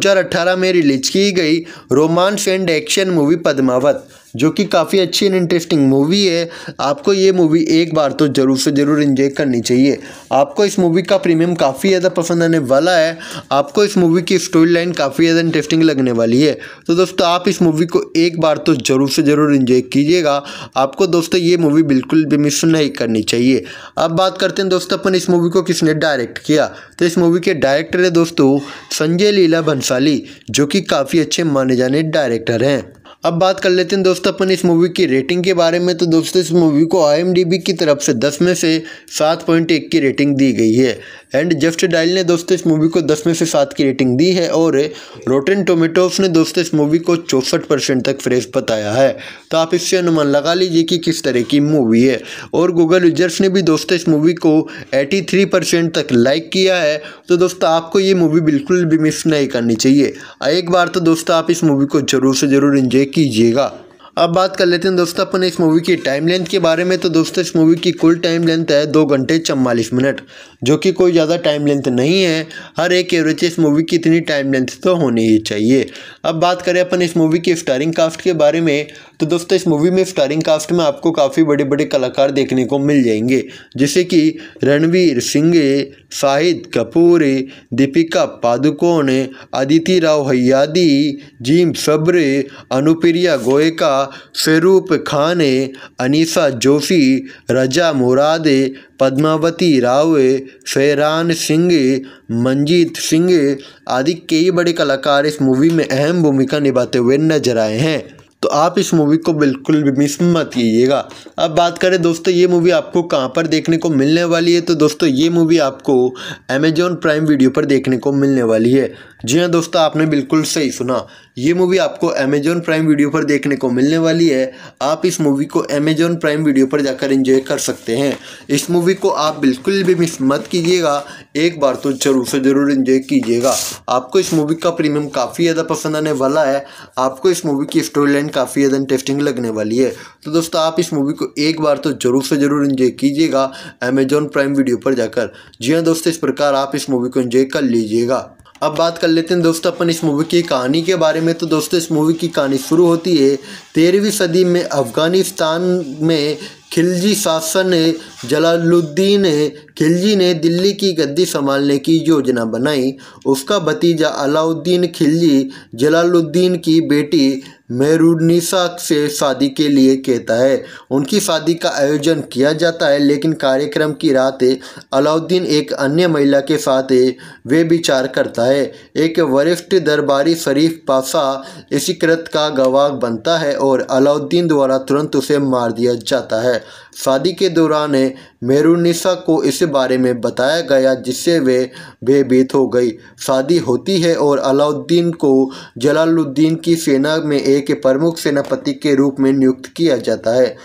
में रिलीज की गई romance and action movie Padmaavat जो कि काफ़ी अच्छी एंड इंटरेस्टिंग मूवी है आपको ये मूवी एक बार तो ज़रूर से ज़रूर इन्जॉय करनी चाहिए आपको इस मूवी का प्रीमियम काफ़ी ज़्यादा पसंद आने वाला है आपको इस मूवी की स्टोरी लाइन काफ़ी ज़्यादा इंटरेस्टिंग लगने वाली है तो दोस्तों आप इस मूवी को एक बार तो ज़रूर से ज़रूर इन्जॉय कीजिएगा आपको दोस्तों ये मूवी बिल्कुल भी मिस नहीं करनी चाहिए अब बात करते हैं दोस्तों अपन इस मूवी को किसने डायरेक्ट किया तो इस मूवी के डायरेक्टर है दोस्तों संजय लीला भंसाली जो कि काफ़ी अच्छे माने जाने डायरेक्टर हैं अब बात कर लेते हैं दोस्तों अपन इस मूवी की रेटिंग के बारे में तो दोस्तों इस मूवी को आई की तरफ से 10 में से 7.1 की रेटिंग दी गई है एंड जस्ट डायल ने दोस्तों इस मूवी को 10 में से 7 की रेटिंग दी है और रोटेन टोमेटोज ने दोस्तों इस मूवी को चौंसठ परसेंट तक फ्रेश बताया है तो आप इससे अनुमान लगा लीजिए कि किस तरह की मूवी है और गूगल यूजर्स ने भी दोस्तों इस मूवी को एटी तक लाइक किया है तो दोस्तों आपको ये मूवी बिल्कुल भी मिस नहीं करनी चाहिए एक बार तो दोस्तों आप इस मूवी को ज़रूर से ज़रूर इंजॉय कीजिएगा अब बात कर लेते हैं दोस्तों अपन इस मूवी की टाइम लेंथ के बारे में तो दोस्तों इस मूवी की कुल टाइम लेंथ है दो घंटे चवालीस मिनट जो कि कोई ज़्यादा टाइम लेंथ नहीं है हर एक एवरेज इस मूवी की इतनी टाइम लेंथ तो होनी ही चाहिए अब बात करें अपन इस मूवी की स्टारिंग कास्ट के बारे में तो दोस्तों इस मूवी में स्टारिंग कास्ट में आपको काफ़ी बड़े बड़े कलाकार देखने को मिल जाएंगे जैसे कि रणवीर सिंह शाहिद कपूर दीपिका पादुकोण अदिति राव हयादी जीम सब्र अनुप्रिया गोयका स्वरूप खान अनीसा जोशी रजा मुरादे पद्मावती राव फेरान सिंह मंजीत सिंह आदि कई बड़े कलाकार इस मूवी में अहम भूमिका निभाते हुए नजर आए हैं तो आप इस मूवी को बिल्कुल भी मिस मत कीजिएगा अब बात करें दोस्तों ये मूवी आपको कहाँ पर देखने को मिलने वाली है तो दोस्तों ये मूवी आपको अमेजॉन प्राइम वीडियो पर देखने को मिलने वाली है जी हाँ दोस्तों आपने बिल्कुल सही सुना ये मूवी आपको अमेजोन प्राइम वीडियो पर देखने को मिलने वाली है आप इस मूवी को अमेजोन प्राइम वीडियो पर जाकर एंजॉय कर सकते हैं इस मूवी को आप बिल्कुल भी मिस मत कीजिएगा एक बार तो जरूर से ज़रूर इन्जॉय कीजिएगा आपको इस मूवी का प्रीमियम काफ़ी ज़्यादा पसंद आने वाला है आपको इस मूवी की स्टोरी लाइन काफ़ी ज़्यादा इंटरेस्टिंग लगने वाली है तो दोस्तों आप इस मूवी को एक बार तो ज़रूर से ज़रूर इन्जॉय कीजिएगा अमेजोन प्राइम वीडियो पर जाकर जी हाँ दोस्तों इस प्रकार आप इस मूवी को इन्जॉय कर लीजिएगा अब बात कर लेते हैं दोस्तों अपन इस मूवी की कहानी के बारे में तो दोस्तों इस मूवी की कहानी शुरू होती है तेरहवीं सदी में अफ़गानिस्तान में खिलजी शासन जलालुद्दीन खिलजी ने दिल्ली की गद्दी संभालने की योजना बनाई उसका भतीजा अलाउद्दीन खिलजी जलालुद्दीन की बेटी मेरुनिसा से शादी के लिए कहता है उनकी शादी का आयोजन किया जाता है लेकिन कार्यक्रम की रात अलाउद्दीन एक अन्य महिला के साथ वे विचार करता है एक वरिष्ठ दरबारी शरीफ पासा इसी कृत का गवाह बनता है और अलाउद्दीन द्वारा तुरंत उसे मार दिया जाता है शादी के दौरान मेरुनिसा को इस बारे में बताया गया जिससे वे भयभीत हो गई शादी होती है और अलाउद्दीन को जलालुद्दीन की सेना में एक के प्रमुख सेनापति के रूप में नियुक्त किया जाता है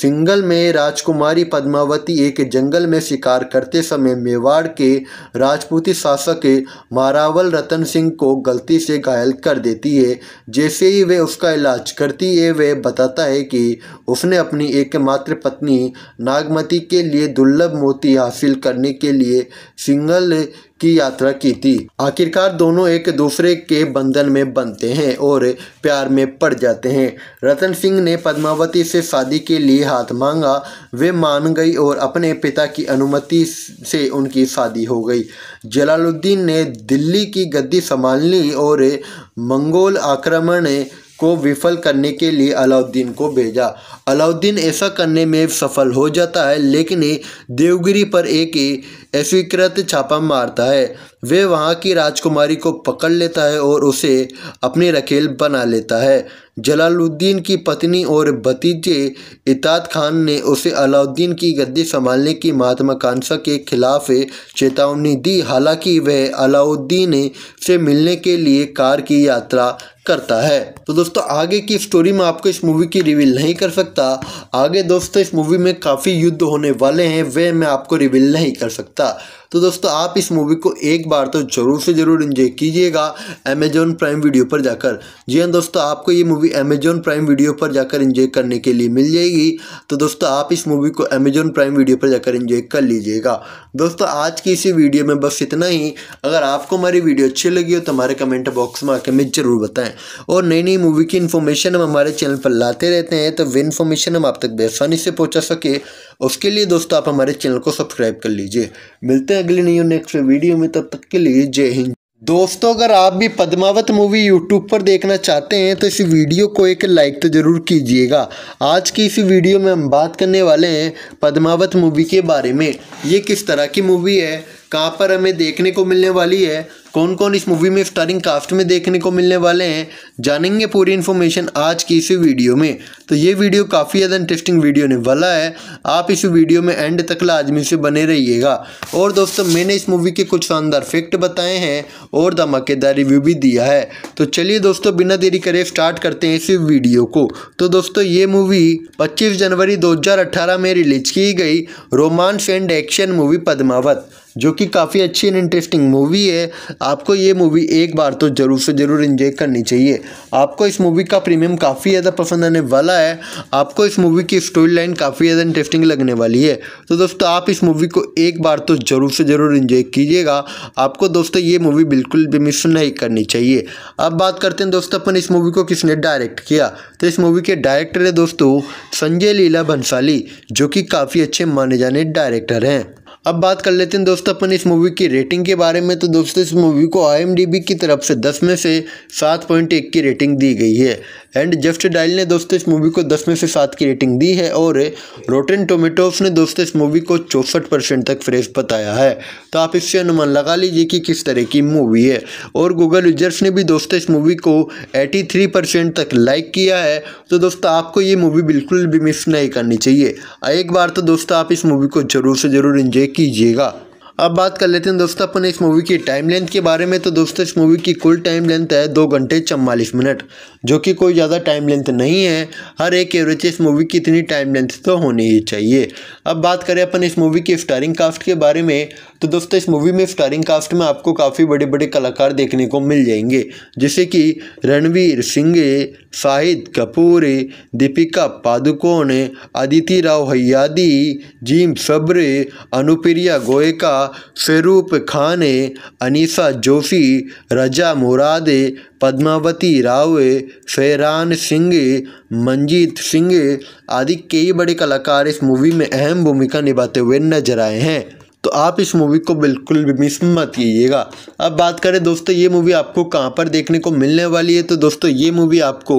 सिंगल में राजकुमारी पद्मावती एक जंगल में शिकार करते समय मेवाड़ के राजपूती शासक मारावल रतन सिंह को गलती से घायल कर देती है जैसे ही वे उसका इलाज करती है वे बताता है कि उसने अपनी एकमात्र पत्नी नागमती के लिए दुर्लभ मोती हासिल करने के लिए सिंगल की यात्रा की थी आखिरकार दोनों एक दूसरे के बंधन में बनते हैं और प्यार में पड़ जाते हैं रतन सिंह ने पद्मावती से शादी के लिए हाथ मांगा वे मान गई और अपने पिता की अनुमति से उनकी शादी हो गई जलालुद्दीन ने दिल्ली की गद्दी संभाल ली और मंगोल आक्रमण को विफल करने के लिए अलाउद्दीन को भेजा अलाउद्दीन ऐसा करने में सफल हो जाता है लेकिन देवगिरी पर एक अस्वीकृत छापा मारता है वे वहाँ की राजकुमारी को पकड़ लेता है और उसे अपनी रखेल बना लेता है जलालुद्दीन की पत्नी और भतीजे इताद खान ने उसे अलाउद्दीन की गद्दी संभालने की महत्वाकांक्षा के खिलाफ चेतावनी दी हालांकि वह अलाउद्दीन से मिलने के लिए कार की यात्रा करता है तो दोस्तों आगे की स्टोरी में आपको इस मूवी की रिवील नहीं कर सकता सकता आगे दोस्तों इस मूवी में काफ़ी युद्ध होने वाले हैं वे मैं आपको रिवील नहीं कर सकता तो दोस्तों आप इस मूवी को एक बार तो ज़रूर से ज़रूर इंजॉय कीजिएगा अमेजॉन प्राइम वीडियो पर जाकर जी हाँ दोस्तों आपको ये मूवी अमेजॉन प्राइम वीडियो पर जाकर इंजॉय करने के लिए मिल जाएगी तो दोस्तों आप इस मूवी को अमेज़ॉन प्राइम वीडियो पर जाकर इन्जॉय कर लीजिएगा दोस्तों आज की इसी वीडियो में बस इतना ही अगर आपको हमारी वीडियो अच्छी लगी हो तो हमारे कमेंट बॉक्स में आके हमें ज़रूर बताएं और नई नई मूवी की इन्फॉर्मेशन हम हमारे चैनल पर लाते रहते हैं तो वे इन्फॉर्मेशन हम आप तक बेसानी से पहुँचा सके उसके लिए दोस्तों आप हमारे चैनल को सब्सक्राइब कर लीजिए मिलते हैं अगले नई नेक्स्ट वीडियो में तब तक के लिए जय हिंद दोस्तों अगर आप भी पद्मावत मूवी यूट्यूब पर देखना चाहते हैं तो इस वीडियो को एक लाइक तो ज़रूर कीजिएगा आज की इस वीडियो में हम बात करने वाले हैं पद्मावत मूवी के बारे में ये किस तरह की मूवी है कहाँ पर हमें देखने को मिलने वाली है कौन कौन इस मूवी में स्टारिंग कास्ट में देखने को मिलने वाले हैं जानेंगे पूरी इन्फॉर्मेशन आज की इस वीडियो में तो ये वीडियो काफ़ी ज़्यादा इंटरेस्टिंग वीडियो ने वाला है आप इस वीडियो में एंड तक लाजमी से बने रहिएगा और दोस्तों मैंने इस मूवी के कुछ शानदार फैक्ट बताए हैं और धमाकेदार रिव्यू भी दिया है तो चलिए दोस्तों बिना देरी करे स्टार्ट करते हैं इस वीडियो को तो दोस्तों ये मूवी पच्चीस जनवरी दो में रिलीज की गई romance and action movie Padmaavat जो कि काफ़ी अच्छी एंड इंटरेस्टिंग मूवी है आपको ये मूवी एक बार तो ज़रूर से ज़रूर इन्जॉय करनी चाहिए आपको इस मूवी का प्रीमियम काफ़ी ज़्यादा पसंद आने वाला है आपको इस मूवी की स्टोरी लाइन काफ़ी ज़्यादा इंटरेस्टिंग लगने वाली है तो दोस्तों आप इस मूवी को एक बार तो ज़रूर से ज़रूर इन्जॉय कीजिएगा आपको दोस्तों ये मूवी बिल्कुल भी मिस नहीं करनी चाहिए अब बात करते हैं दोस्तों अपन इस मूवी को किसने डायरेक्ट किया तो इस मूवी के डायरेक्टर है दोस्तों संजय लीला भंसाली जो कि काफ़ी अच्छे माने जाने डायरेक्टर हैं अब बात कर लेते हैं दोस्तों अपन इस मूवी की रेटिंग के बारे में तो दोस्तों इस मूवी को आई की तरफ से दस में से सात पॉइंट एक की रेटिंग दी गई है एंड जस्ट डायल ने दोस्तों इस मूवी को दस में से सात की रेटिंग दी है और रोटेन टोमेटोज ने दोस्तों इस मूवी को चौंसठ परसेंट तक फ्रेश बताया है तो आप इससे अनुमान लगा लीजिए कि किस तरह की मूवी है और गूगल यूजर्स ने भी दोस्तों इस मूवी को एटी थ्री परसेंट तक लाइक किया है तो दोस्तों आपको ये मूवी बिल्कुल भी मिस नहीं करनी चाहिए एक बार तो दोस्तों आप इस मूवी को ज़रूर से ज़रूर इन्जॉय कीजिएगा अब बात कर लेते हैं दोस्तों अपन इस मूवी की टाइम लेंथ के बारे में तो दोस्तों इस मूवी की कुल टाइम लेंथ है दो घंटे चवालीस मिनट जो कि कोई ज़्यादा टाइम लेंथ नहीं है हर एक एवरेज इस मूवी की इतनी टाइम लेंथ तो होनी ही चाहिए अब बात करें अपन इस मूवी की स्टारिंग कास्ट के बारे में तो दोस्तों इस मूवी में स्टारिंग कास्ट में आपको काफ़ी बड़े बड़े कलाकार देखने को मिल जाएंगे जैसे कि रणवीर सिंह शाहिद कपूर दीपिका पादुकोण अदिति राव हयादी जीम सब्र अनुप्रिया गोयका फ़िरूप खान अनीसा जोशी रजा मुरादे पद्मावती राव फेरान सिंह मंजीत सिंह आदि कई बड़े कलाकार इस मूवी में अहम भूमिका निभाते हुए नजर आए हैं तो आप इस मूवी को बिल्कुल भी मिस मत कीजिएगा अब बात करें दोस्तों ये मूवी आपको कहाँ पर देखने को मिलने वाली है तो दोस्तों ये मूवी आपको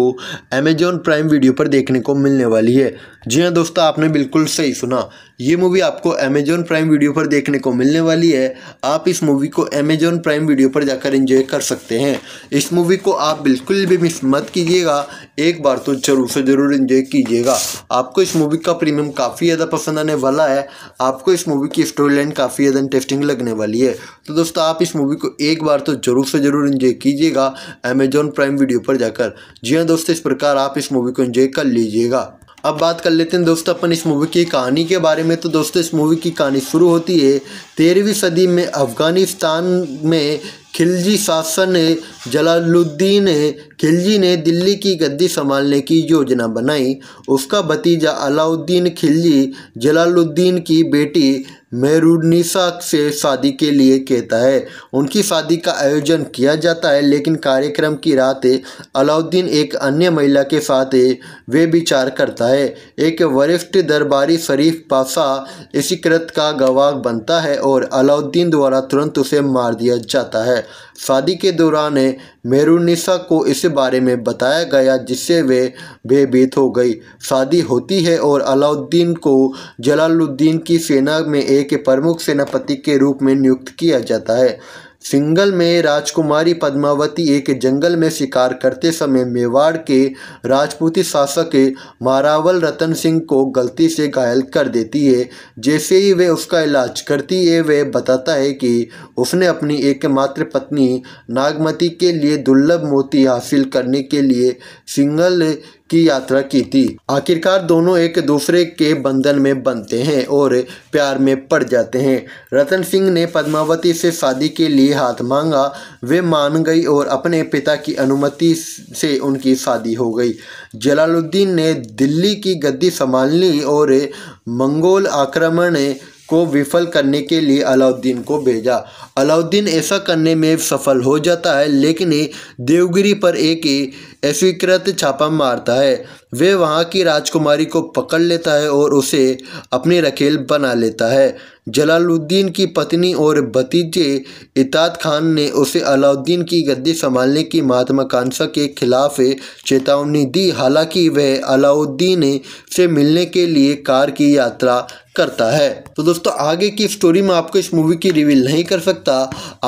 अमेजॉन प्राइम वीडियो पर देखने को मिलने वाली है जी हाँ दोस्तों आपने बिल्कुल सही सुना ये मूवी आपको अमेजोन प्राइम वीडियो पर देखने को मिलने वाली है आप इस मूवी को अमेजोन प्राइम वीडियो पर जाकर एंजॉय कर सकते हैं इस मूवी को आप बिल्कुल भी मिस मत कीजिएगा एक बार तो जरूर से ज़रूर एंजॉय कीजिएगा आपको इस मूवी का प्रीमियम काफ़ी ज़्यादा पसंद आने वाला है आपको इस मूवी की स्टोरी लाइन काफ़ी ज़्यादा इंटरेस्टिंग लगने वाली है तो दोस्तों आप इस मूवी को एक बार तो ज़रूर से ज़रूर इन्जॉय कीजिएगा अमेजोन प्राइम वीडियो पर जाकर जी हाँ दोस्तों इस प्रकार आप इस मूवी को इन्जॉय कर लीजिएगा अब बात कर लेते हैं दोस्तों अपन इस मूवी की कहानी के बारे में तो दोस्तों इस मूवी की कहानी शुरू होती है तेरहवीं सदी में अफ़गानिस्तान में खिलजी शासन जलालुद्दीन खिलजी ने दिल्ली की गद्दी संभालने की योजना बनाई उसका भतीजा अलाउद्दीन खिलजी जलालुद्दीन की बेटी मेरुनिसा से शादी के लिए कहता है उनकी शादी का आयोजन किया जाता है लेकिन कार्यक्रम की रात अलाउद्दीन एक अन्य महिला के साथ वे विचार करता है एक वरिष्ठ दरबारी शरीफ पासा इसी कृत का गवाह बनता है और अलाउद्दीन द्वारा तुरंत उसे मार दिया जाता है शादी के दौरान मेरुनिसा को इस बारे में बताया गया जिससे वे भयभीत हो गई शादी होती है और अलाउद्दीन को जलालुद्दीन की सेना में एक प्रमुख सेनापति के रूप में नियुक्त किया जाता है सिंगल में राजकुमारी पद्मावती एक जंगल में शिकार करते समय मेवाड़ के राजपूती शासक मारावल रतन सिंह को गलती से घायल कर देती है जैसे ही वे उसका इलाज करती है वे बताता है कि उसने अपनी एकमात्र पत्नी नागमती के लिए दुर्लभ मोती हासिल करने के लिए सिंगल की यात्रा की थी आखिरकार दोनों एक दूसरे के बंधन में बनते हैं और प्यार में पड़ जाते हैं रतन सिंह ने पद्मावती से शादी के लिए हाथ मांगा वे मान गई और अपने पिता की अनुमति से उनकी शादी हो गई जलालुद्दीन ने दिल्ली की गद्दी संभाल ली और मंगोल आक्रमण को विफल करने के लिए अलाउद्दीन को भेजा अलाउद्दीन ऐसा करने में सफल हो जाता है लेकिन देवगिरी पर एक अस्वीकृत छापा मारता है वे वहाँ की राजकुमारी को पकड़ लेता है और उसे अपनी रखेल बना लेता है जलालुद्दीन की पत्नी और भतीजे इताद खान ने उसे अलाउद्दीन की गद्दी संभालने की महत्वाकांक्षा के खिलाफ चेतावनी दी हालांकि वह अलाउद्दीन से मिलने के लिए कार की यात्रा करता है तो दोस्तों आगे की स्टोरी में आपको इस मूवी की रिवील नहीं कर सकता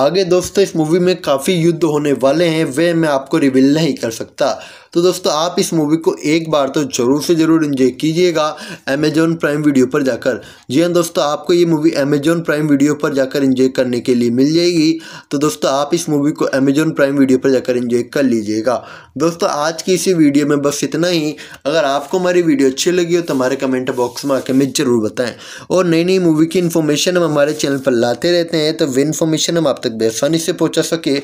आगे दोस्तों इस मूवी में काफ़ी युद्ध होने वाले हैं वे मैं आपको रिवील नहीं कर सकता तो दोस्तों आप इस मूवी को एक बार तो ज़रूर से ज़रूर इन्जॉय कीजिएगा अमेजॉन प्राइम वीडियो पर जाकर जी हाँ दोस्तों आपको ये मूवी अमेजॉन प्राइम वीडियो पर जाकर इन्जॉय करने के लिए मिल जाएगी तो दोस्तों आप इस मूवी को अमेजॉन प्राइम वीडियो पर जाकर इन्जॉय कर लीजिएगा दोस्तों आज की इसी वीडियो में बस इतना ही अगर आपको हमारी वीडियो अच्छी लगी हो तो हमारे कमेंट बॉक्स में आके हमें ज़रूर बताएँ हैं और नई नई मूवी की इन्फॉर्मेशन हम हमारे चैनल पर लाते रहते हैं तो वे इन्फॉर्मेशन हम आप तक बेसानी से पहुँचा सके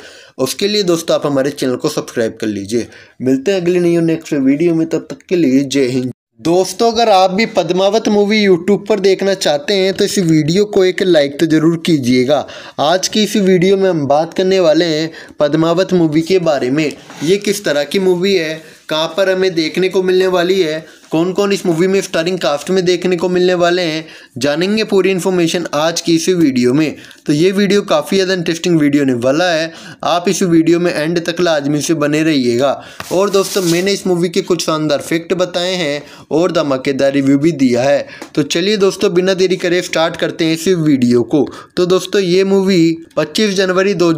उसके लिए दोस्तों आप हमारे चैनल को सब्सक्राइब कर लीजिए मिलते हैं अगले और नेक्स्ट वीडियो में तब तक के लिए जय हिंद दोस्तों अगर आप भी पद्मावत मूवी यूट्यूब पर देखना चाहते हैं तो इस वीडियो को एक लाइक तो ज़रूर कीजिएगा आज की इस वीडियो में हम बात करने वाले हैं पद्मावत मूवी के बारे में ये किस तरह की मूवी है कहाँ पर हमें देखने को मिलने वाली है कौन कौन इस मूवी में स्टारिंग कास्ट में देखने को मिलने वाले हैं जानेंगे पूरी इन्फॉर्मेशन आज की इस वीडियो में तो ये वीडियो काफ़ी ज़्यादा इंटरेस्टिंग वीडियो ने वाला है आप इस वीडियो में एंड तक लाजमी से बने रहिएगा और दोस्तों मैंने इस मूवी के कुछ शानदार फैक्ट बताए हैं और धमाकेदार रिव्यू भी दिया है तो चलिए दोस्तों बिना देरी करे स्टार्ट करते हैं इस वीडियो को तो दोस्तों ये मूवी पच्चीस जनवरी दो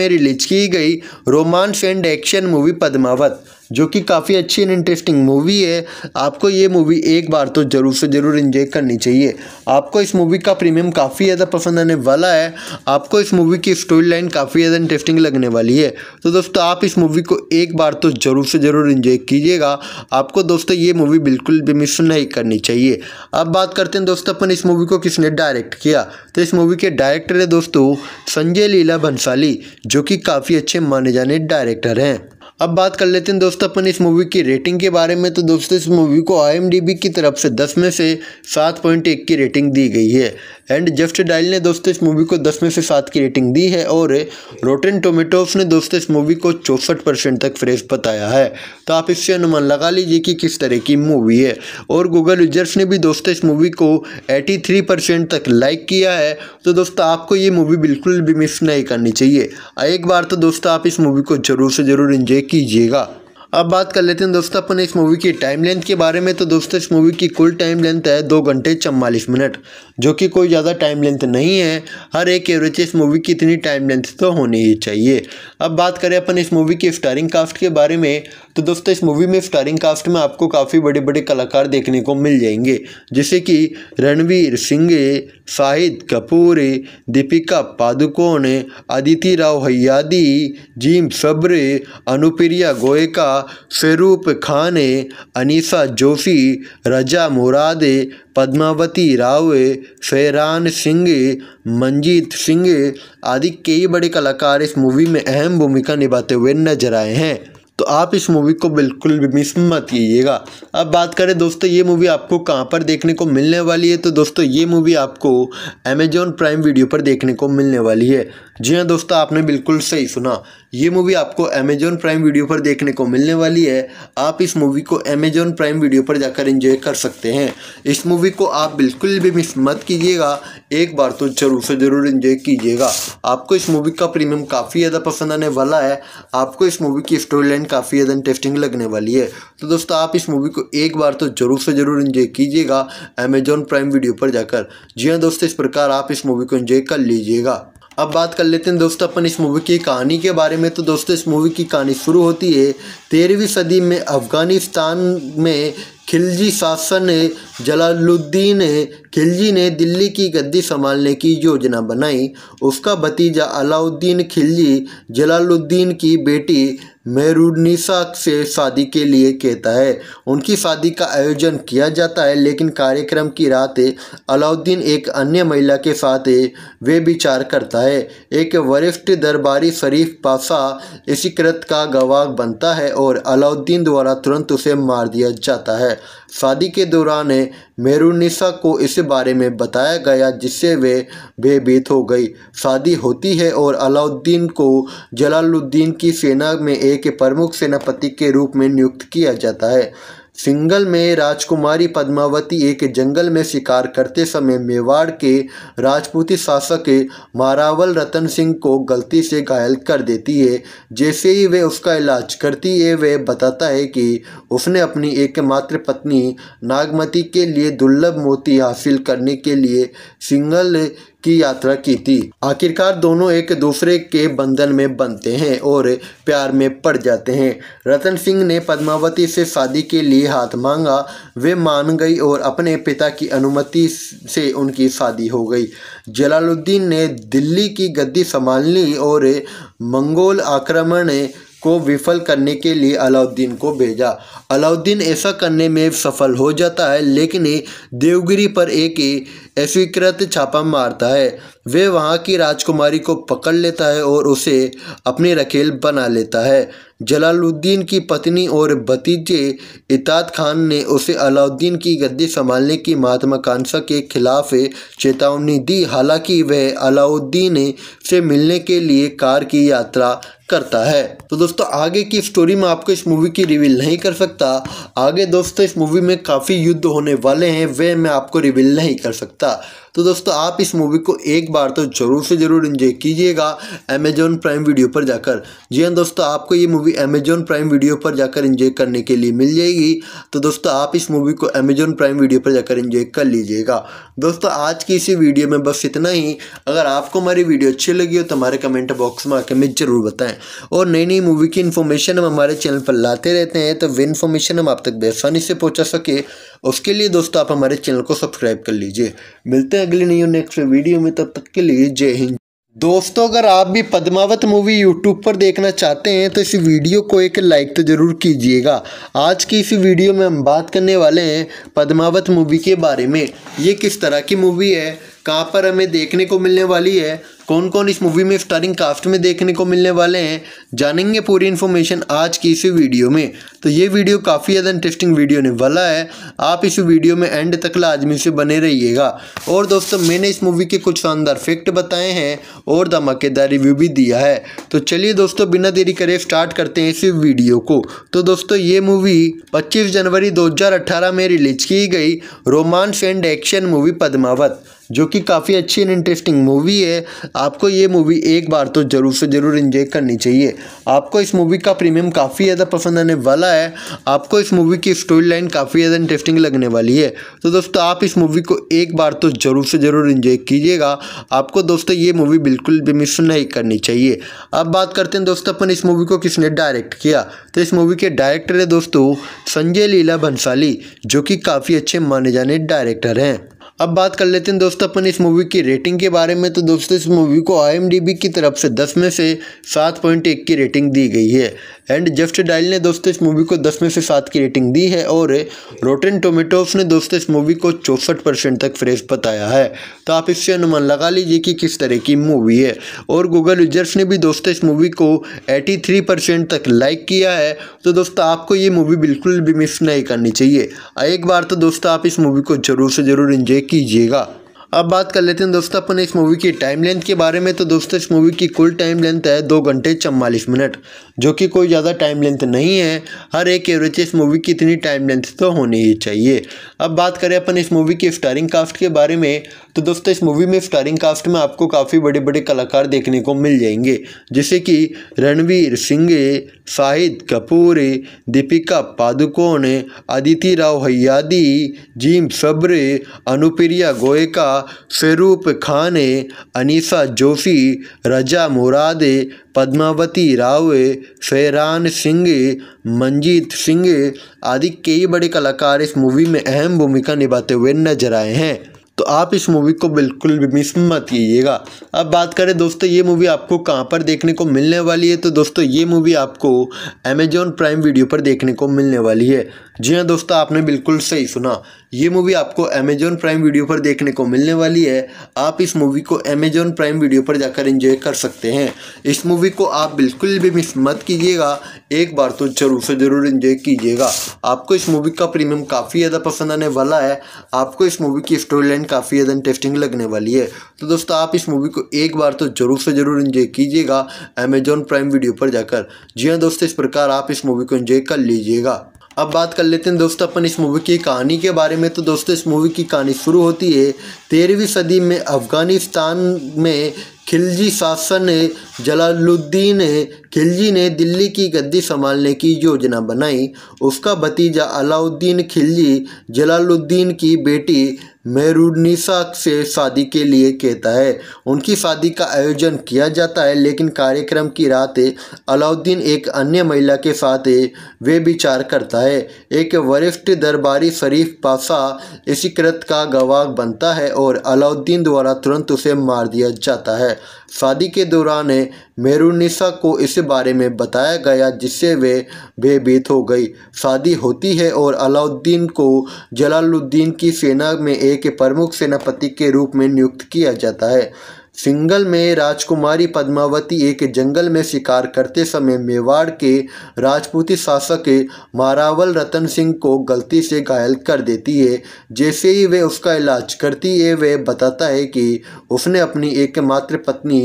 में रिलीज की गई romance and action movie Padmaavat जो कि काफ़ी अच्छी एंड इंटरेस्टिंग मूवी है आपको ये मूवी एक बार तो ज़रूर से ज़रूर इन्जॉय करनी चाहिए आपको इस मूवी का प्रीमियम काफ़ी ज़्यादा पसंद आने वाला है आपको इस मूवी की स्टोरी लाइन काफ़ी ज़्यादा इंटरेस्टिंग लगने वाली है तो दोस्तों आप इस मूवी को एक बार तो ज़रूर से ज़रूर इन्जॉय कीजिएगा आपको दोस्तों ये मूवी बिल्कुल भी मिस नहीं करनी चाहिए अब बात करते हैं दोस्तों अपन इस मूवी को किसने डायरेक्ट किया तो इस मूवी के डायरेक्टर है दोस्तों संजय लीला भंसाली जो कि काफ़ी अच्छे माने जाने डायरेक्टर हैं अब बात कर लेते हैं दोस्तों अपन इस मूवी की रेटिंग के बारे में तो दोस्तों इस मूवी को आई की तरफ से दस में से सात पॉइंट एक की रेटिंग दी गई है एंड जस्ट डायल ने दोस्तों इस मूवी को दस में से सात की रेटिंग दी है और रोटेन टोमेटोज ने दोस्तों इस मूवी को चौंसठ परसेंट तक फ्रेश बताया है तो आप इससे अनुमान लगा लीजिए कि किस तरह की मूवी है और गूगल यूजर्स ने भी दोस्तों इस मूवी को एटी थ्री परसेंट तक लाइक किया है तो दोस्तों आपको ये मूवी बिल्कुल भी मिस नहीं करनी चाहिए एक बार तो दोस्तों आप इस मूवी को ज़रूर से ज़रूर इंजॉय कीजिएगा अब बात कर लेते हैं दोस्तों अपन इस मूवी की टाइम लेंथ के बारे में तो दोस्तों इस मूवी की कुल टाइम लेंथ है दो घंटे चवालीस मिनट जो कि कोई ज़्यादा टाइम लेंथ नहीं है हर एक एवरेज इस मूवी की इतनी टाइम लेंथ तो होनी ही चाहिए अब बात करें अपन इस मूवी की स्टारिंग कास्ट के बारे में तो दोस्तों इस मूवी में स्टारिंग कास्ट में आपको काफ़ी बड़े बड़े कलाकार देखने को मिल जाएंगे जैसे कि रणवीर सिंह शाहिद कपूर दीपिका पादुकोण अदिति राव हयादी जीम सब्र अनुप्रिया गोयका स्वरूप खान अनीसा जोशी रजा मुराद पद्मावती राव फेरान सिंह मंजीत सिंह आदि कई बड़े कलाकार इस मूवी में अहम भूमिका निभाते हुए नजर आए हैं तो आप इस मूवी को बिल्कुल भी मिस मत कीजिएगा अब बात करें दोस्तों ये मूवी आपको कहाँ पर देखने को मिलने वाली है तो दोस्तों ये मूवी आपको अमेजॉन प्राइम वीडियो पर देखने को मिलने वाली है जी हाँ दोस्तों आपने बिल्कुल सही सुना ये मूवी आपको अमेजोन प्राइम वीडियो पर देखने को मिलने वाली है आप इस मूवी को अमेजोन प्राइम वीडियो पर जाकर एंजॉय कर सकते हैं इस मूवी को आप बिल्कुल भी मिस मत कीजिएगा एक बार तो जरूर से ज़रूर एंजॉय कीजिएगा आपको इस मूवी का प्रीमियम काफ़ी ज़्यादा पसंद आने वाला है आपको इस मूवी की स्टोरी लाइन काफ़ी ज़्यादा इंटरेस्टिंग लगने वाली है तो दोस्तों आप इस मूवी को एक बार तो ज़रूर से ज़रूर इन्जॉय कीजिएगा अमेजोन प्राइम वीडियो पर जाकर जी हाँ दोस्तों इस प्रकार आप इस मूवी को इन्जॉय कर लीजिएगा अब बात कर लेते हैं दोस्तों अपन इस मूवी की कहानी के बारे में तो दोस्तों इस मूवी की कहानी शुरू होती है तेरहवीं सदी में अफ़गानिस्तान में खिलजी शासन ने जलालुद्दीन खिलजी ने दिल्ली की गद्दी संभालने की योजना बनाई उसका भतीजा अलाउद्दीन खिलजी जलालुद्दीन की बेटी मेहरुनिसा से शादी के लिए कहता है उनकी शादी का आयोजन किया जाता है लेकिन कार्यक्रम की रात अलाउद्दीन एक अन्य महिला के साथ वे विचार करता है एक वरिष्ठ दरबारी शरीफ पासा इसी कृत का गवाह बनता है और अलाउद्दीन द्वारा तुरंत उसे मार दिया जाता है है शादी के दौरान मेरुनिसा को इस बारे में बताया गया जिससे वे भयभीत हो गई शादी होती है और अलाउद्दीन को जलालुद्दीन की सेना में एक प्रमुख सेनापति के रूप में नियुक्त किया जाता है सिंगल में राजकुमारी पद्मावती एक जंगल में शिकार करते समय मेवाड़ के राजपूती शासक मारावल रतन सिंह को गलती से घायल कर देती है जैसे ही वे उसका इलाज करती है वे बताता है कि उसने अपनी एकमात्र पत्नी नागमती के लिए दुर्लभ मोती हासिल करने के लिए सिंगल की यात्रा की थी आखिरकार दोनों एक दूसरे के बंधन में बनते हैं और प्यार में पड़ जाते हैं रतन सिंह ने पद्मावती से शादी के लिए हाथ मांगा वे मान गई और अपने पिता की अनुमति से उनकी शादी हो गई जलालुद्दीन ने दिल्ली की गद्दी संभाल ली और मंगोल आक्रमण को विफल करने के लिए अलाउद्दीन को भेजा अलाउद्दीन ऐसा करने में सफल हो जाता है लेकिन देवगिरी पर एक अस्वीकृत छापा मारता है वे वहाँ की राजकुमारी को पकड़ लेता है और उसे अपनी रखेल बना लेता है जलालुद्दीन की पत्नी और भतीजे इताद खान ने उसे अलाउद्दीन की गद्दी संभालने की महात्मा कांसा के खिलाफ चेतावनी दी हालांकि वह अलाउद्दीन से मिलने के लिए कार की यात्रा करता है तो दोस्तों आगे की स्टोरी में आपको इस मूवी की रिवील नहीं कर सकता आगे दोस्तों इस मूवी में काफ़ी युद्ध होने वाले हैं वे मैं आपको रिवील नहीं कर सकता Basta tá. तो दोस्तों आप इस मूवी को एक बार तो ज़रूर से ज़रूर इन्जॉय कीजिएगा अमेजोन प्राइम वीडियो पर जाकर जी हाँ दोस्तों आपको ये मूवी अमेजोन प्राइम वीडियो पर जाकर इन्जॉय करने के लिए मिल जाएगी तो दोस्तों आप इस मूवी को अमेजोन प्राइम वीडियो पर जाकर इंजॉय कर लीजिएगा दोस्तों आज की इसी वीडियो में बस इतना ही अगर आपको हमारी वीडियो अच्छी लगी हो तो हमारे कमेंट बॉक्स में आके हमें ज़रूर बताएं और नई नई मूवी की इन्फॉर्मेशन हम हमारे चैनल पर लाते रहते हैं तो वे इन्फॉर्मेशन हम आप तक बेसानी से पहुँचा सके उसके लिए दोस्तों आप हमारे चैनल को सब्सक्राइब कर लीजिए मिलते हैं अगले अगली और नेक्स्ट वीडियो में तब तक के लिए जय हिंद दोस्तों अगर आप भी पद्मावत मूवी यूट्यूब पर देखना चाहते हैं तो इस वीडियो को एक लाइक तो ज़रूर कीजिएगा आज की इस वीडियो में हम बात करने वाले हैं पद्मावत मूवी के बारे में ये किस तरह की मूवी है कहाँ पर हमें देखने को मिलने वाली है कौन कौन इस मूवी में स्टारिंग कास्ट में देखने को मिलने वाले हैं जानेंगे पूरी इन्फॉर्मेशन आज की इस वीडियो में तो ये वीडियो काफ़ी ज़्यादा इंटरेस्टिंग वीडियो ने वाला है आप इस वीडियो में एंड तक लाजमी से बने रहिएगा और दोस्तों मैंने इस मूवी के कुछ शानदार फैक्ट बताए हैं और धमाकेदार रिव्यू भी दिया है तो चलिए दोस्तों बिना देरी करे स्टार्ट करते हैं इस वीडियो को तो दोस्तों ये मूवी पच्चीस जनवरी दो में रिलीज की गई romance and action movie Padmaavat जो कि काफ़ी अच्छी एंड इंटरेस्टिंग मूवी है आपको ये मूवी एक बार तो ज़रूर से ज़रूर इन्जॉय करनी चाहिए आपको इस मूवी का प्रीमियम काफ़ी ज़्यादा पसंद आने वाला है आपको इस मूवी की स्टोरी लाइन काफ़ी ज़्यादा इंटरेस्टिंग लगने वाली है तो दोस्तों आप इस मूवी को एक बार तो ज़रूर से ज़रूर इन्जॉय कीजिएगा आपको दोस्तों ये मूवी बिल्कुल भी मिस नहीं करनी चाहिए अब बात करते हैं दोस्तों अपन इस मूवी को किसने डायरेक्ट किया तो इस मूवी के डायरेक्टर है दोस्तों संजय लीला भंसाली जो कि काफ़ी अच्छे माने जाने डायरेक्टर हैं अब बात कर लेते हैं दोस्तों अपन इस मूवी की रेटिंग के बारे में तो दोस्तों इस मूवी को आई की तरफ से दस में से सात पॉइंट एक की रेटिंग दी गई है एंड जस्ट डायल ने दोस्तों इस मूवी को दस में से सात की रेटिंग दी है और रोटेन टोमेटोस ने दोस्तों इस मूवी को चौंसठ परसेंट तक फ्रेश बताया है तो आप इससे अनुमान लगा लीजिए कि किस तरह की मूवी है और गूगल यूजर्स ने भी दोस्तों इस मूवी को एटी थ्री परसेंट तक लाइक किया है तो दोस्तों आपको ये मूवी बिल्कुल भी मिस नहीं करनी चाहिए एक बार तो दोस्तों आप इस मूवी को ज़रूर से ज़रूर इन्जॉय कीजिएगा अब बात कर लेते हैं दोस्तों अपन इस मूवी की टाइम लेंथ के बारे में तो दोस्तों इस मूवी की कुल टाइम लेंथ है दो घंटे चवालीस मिनट जो कि कोई ज़्यादा टाइम लेंथ नहीं है हर एक एवरेज इस मूवी की इतनी टाइम लेंथ तो होनी ही चाहिए अब बात करें अपन इस मूवी की स्टारिंग कास्ट के बारे में तो दोस्तों इस मूवी में स्टारिंग कास्ट में आपको काफ़ी बड़े बड़े कलाकार देखने को मिल जाएंगे जैसे कि रणवीर सिंह शाहिद कपूर दीपिका पादुकोण अदिति राव हयादी जीम सब्र अनुप्रिया गोयका फ़िरूप खान अनीसा जोशी रजा मुरादे पद्मावती राव फेरान सिंह मंजीत सिंह आदि कई बड़े कलाकार इस मूवी में अहम भूमिका निभाते हुए नजर आए हैं तो आप इस मूवी को बिल्कुल भी मिस मत कीजिएगा अब बात करें दोस्तों ये मूवी आपको कहाँ पर देखने को मिलने वाली है तो दोस्तों ये मूवी आपको अमेजॉन प्राइम वीडियो पर देखने को मिलने वाली है जी हाँ दोस्तों आपने बिल्कुल सही सुना ये मूवी आपको अमेजोन प्राइम वीडियो पर देखने को मिलने वाली है आप इस मूवी को अमेजोन प्राइम वीडियो पर जाकर एंजॉय कर सकते हैं इस मूवी को आप बिल्कुल भी मिस मत कीजिएगा एक बार तो जरूर से ज़रूर एंजॉय कीजिएगा आपको इस मूवी का प्रीमियम काफ़ी ज़्यादा पसंद आने वाला है आपको इस मूवी की स्टोरी लाइन काफ़ी ज़्यादा इंटरेस्टिंग लगने वाली है तो दोस्तों आप इस मूवी को एक बार तो ज़रूर से ज़रूर इन्जॉय कीजिएगा अमेजोन प्राइम वीडियो पर जाकर जी हाँ दोस्तों इस प्रकार आप इस मूवी को इन्जॉय कर लीजिएगा अब बात कर लेते हैं दोस्तों अपन इस मूवी की कहानी के बारे में तो दोस्तों इस मूवी की कहानी शुरू होती है तेरहवीं सदी में अफ़गानिस्तान में खिलजी शासन ने जलालुद्दीन खिलजी ने दिल्ली की गद्दी संभालने की योजना बनाई उसका भतीजा अलाउद्दीन खिलजी जलालुद्दीन की बेटी मेहरुनिसा से शादी के लिए कहता है उनकी शादी का आयोजन किया जाता है लेकिन कार्यक्रम की रात अलाउद्दीन एक अन्य महिला के साथ वे विचार करता है एक वरिष्ठ दरबारी शरीफ पासा इसी कृत का गवाह बनता है और अलाउद्दीन द्वारा तुरंत उसे मार दिया जाता है शादी के दौरान मेरुनिसा को इस बारे में बताया गया जिससे वे भयभीत हो गई शादी होती है और अलाउद्दीन को जलालुद्दीन की सेना में एक प्रमुख सेनापति के रूप में नियुक्त किया जाता है सिंगल में राजकुमारी पद्मावती एक जंगल में शिकार करते समय मेवाड़ के राजपूती शासक मारावल रतन सिंह को गलती से घायल कर देती है जैसे ही वे उसका इलाज करती है वह बताता है कि उसने अपनी एकमात्र पत्नी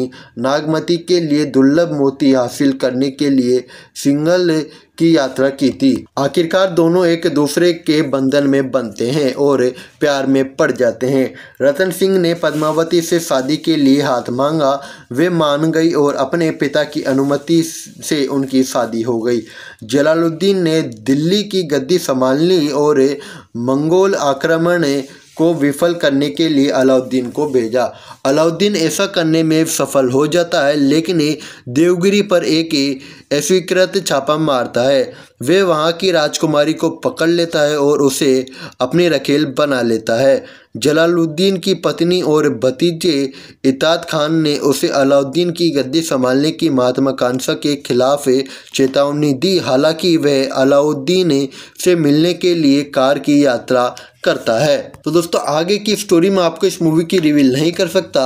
नागमती के लिए दुर्लभ मोती हासिल करने के लिए सिंगल की यात्रा की थी आखिरकार दोनों एक दूसरे के बंधन में बनते हैं और प्यार में पड़ जाते हैं रतन सिंह ने पद्मावती से शादी के लिए हाथ मांगा वे मान गई और अपने पिता की अनुमति से उनकी शादी हो गई जलालुद्दीन ने दिल्ली की गद्दी संभाल ली और मंगोल आक्रमण को विफल करने के लिए अलाउद्दीन को भेजा अलाउद्दीन ऐसा करने में सफल हो जाता है लेकिन देवगिरी पर एक अस्वीकृत छापा मारता है वह वहाँ की राजकुमारी को पकड़ लेता है और उसे अपनी रखेल बना लेता है जलालुद्दीन की पत्नी और भतीजे इताद खान ने उसे अलाउद्दीन की गद्दी संभालने की महत्वाकांक्षा के खिलाफ चेतावनी दी हालांकि वह अलाउद्दीन से मिलने के लिए कार की यात्रा करता है तो दोस्तों आगे की स्टोरी में आपको इस मूवी की रिवील नहीं कर सकता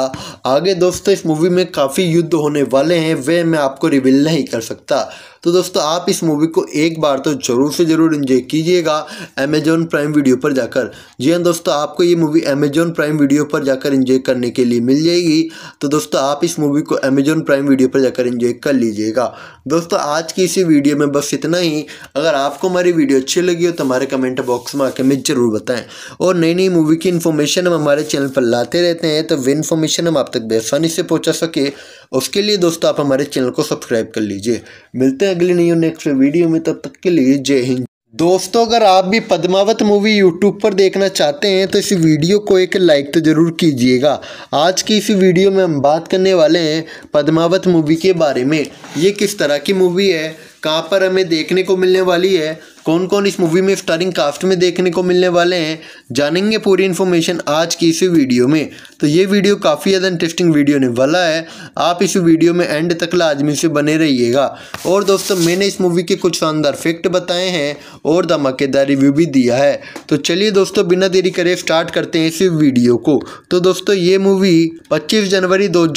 आगे दोस्तों इस मूवी में काफ़ी युद्ध होने वाले हैं वे मैं आपको रिवील नहीं कर सकता तो दोस्तों आप इस मूवी को एक बार तो ज़रूर से ज़रूर इन्जॉय कीजिएगा अमेजॉन प्राइम वीडियो पर जाकर जी हाँ दोस्तों आपको ये मूवी अमेजॉन प्राइम वीडियो पर जाकर इन्जॉय करने के लिए मिल जाएगी तो दोस्तों आप इस मूवी को अमेजॉन प्राइम वीडियो पर जाकर इन्जॉय कर लीजिएगा दोस्तों आज की इसी वीडियो में बस इतना ही अगर आपको हमारी वीडियो अच्छी लगी हो तो हमारे कमेंट बॉक्स में आके हमें ज़रूर बताएं और नई नई मूवी की इन्फॉर्मेशन हम हमारे चैनल पर लाते रहते हैं तो वे इन्फॉर्मेशन हम आप तक बेसानी से पहुँचा सके उसके लिए दोस्तों आप हमारे चैनल को सब्सक्राइब कर लीजिए मिलते हैं अगले न्यू नेक्स्ट वीडियो में तब तक के लिए जय हिंद दोस्तों अगर आप भी पद्मावत मूवी यूट्यूब पर देखना चाहते हैं तो इस वीडियो को एक लाइक तो ज़रूर कीजिएगा आज की इस वीडियो में हम बात करने वाले हैं पद्मावत मूवी के बारे में ये किस तरह की मूवी है कहाँ पर हमें देखने को मिलने वाली है कौन कौन इस मूवी में स्टारिंग कास्ट में देखने को मिलने वाले हैं जानेंगे पूरी इन्फॉर्मेशन आज की इस वीडियो में तो ये वीडियो काफ़ी ज़्यादा इंटरेस्टिंग वीडियो ने वाला है आप इस वीडियो में एंड तक लाजमी से बने रहिएगा और दोस्तों मैंने इस मूवी के कुछ शानदार फैक्ट बताए हैं और धमाकेदार रिव्यू भी दिया है तो चलिए दोस्तों बिना देरी करे स्टार्ट करते हैं इस वीडियो को तो दोस्तों ये मूवी पच्चीस जनवरी दो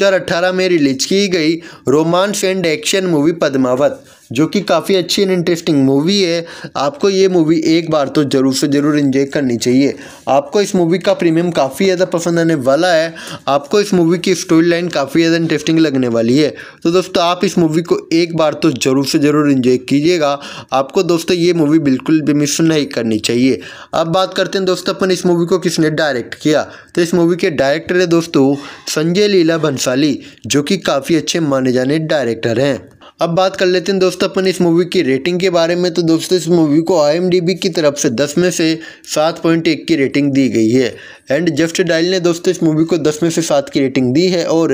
में रिलीज की गई romance and action movie Padmaavat जो कि काफ़ी अच्छी एंड इंटरेस्टिंग मूवी है आपको ये मूवी एक बार तो ज़रूर से ज़रूर इन्जॉय करनी चाहिए आपको इस मूवी का प्रीमियम काफ़ी ज़्यादा पसंद आने वाला है आपको इस मूवी की स्टोरी लाइन काफ़ी ज़्यादा इंटरेस्टिंग लगने वाली है तो दोस्तों आप इस मूवी को एक बार तो ज़रूर से ज़रूर इन्जॉय कीजिएगा आपको दोस्तों ये मूवी बिल्कुल भी मिस नहीं करनी चाहिए अब बात करते हैं दोस्तों अपन इस मूवी को किसने डायरेक्ट किया तो इस मूवी के डायरेक्टर है दोस्तों संजय लीला भंसाली जो कि काफ़ी अच्छे माने जाने डायरेक्टर हैं अब बात कर लेते हैं दोस्तों अपन इस मूवी की रेटिंग के बारे में तो दोस्तों इस मूवी को आई की तरफ से 10 में से 7.1 की रेटिंग दी गई है एंड जस्ट डायल ने दोस्तों इस मूवी को 10 में से 7 की रेटिंग दी है और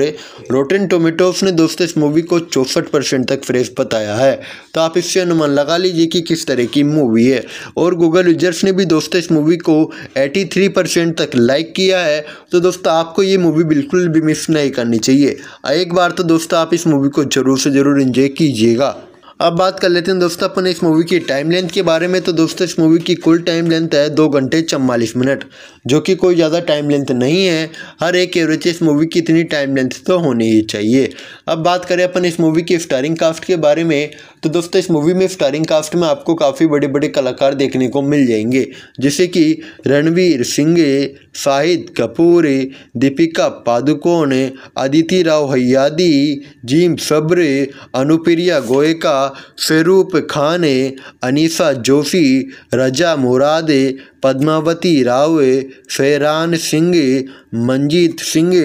रोटेन टोमेटोज ने दोस्तों इस मूवी को चौंसठ परसेंट तक फ्रेश बताया है तो आप इससे अनुमान लगा लीजिए कि किस तरह की मूवी है और गूगल यूजर्स ने भी दोस्तों इस मूवी को थ्री परसेंट तक लाइक किया है तो दोस्तों आपको ये मूवी बिल्कुल भी मिस नहीं करनी चाहिए एक बार तो दोस्तों आप इस मूवी को ज़रूर से ज़रूर इंजॉय कीजिएगा अब बात कर लेते हैं दोस्तों अपन इस मूवी की टाइम लेंथ के बारे में तो दोस्तों इस मूवी की कुल टाइम लेंथ है दो घंटे चवालीस मिनट जो कि कोई ज़्यादा टाइम लेंथ नहीं है हर एक एवरेज इस मूवी की इतनी टाइम लेंथ तो होनी ही चाहिए अब बात करें अपन इस मूवी की स्टारिंग कास्ट के बारे में तो दोस्तों इस मूवी में स्टारिंग कास्ट में आपको काफ़ी बड़े बड़े कलाकार देखने को मिल जाएंगे जैसे कि रणवीर सिंह शाहिद कपूर दीपिका पादुकोण अदिति राव हयादी जीम सब्र अनुप्रिया गोयका फेरूप खान अनीसा जोशी रजा मुरादे पद्मावती राव फेरान सिंह मंजीत सिंह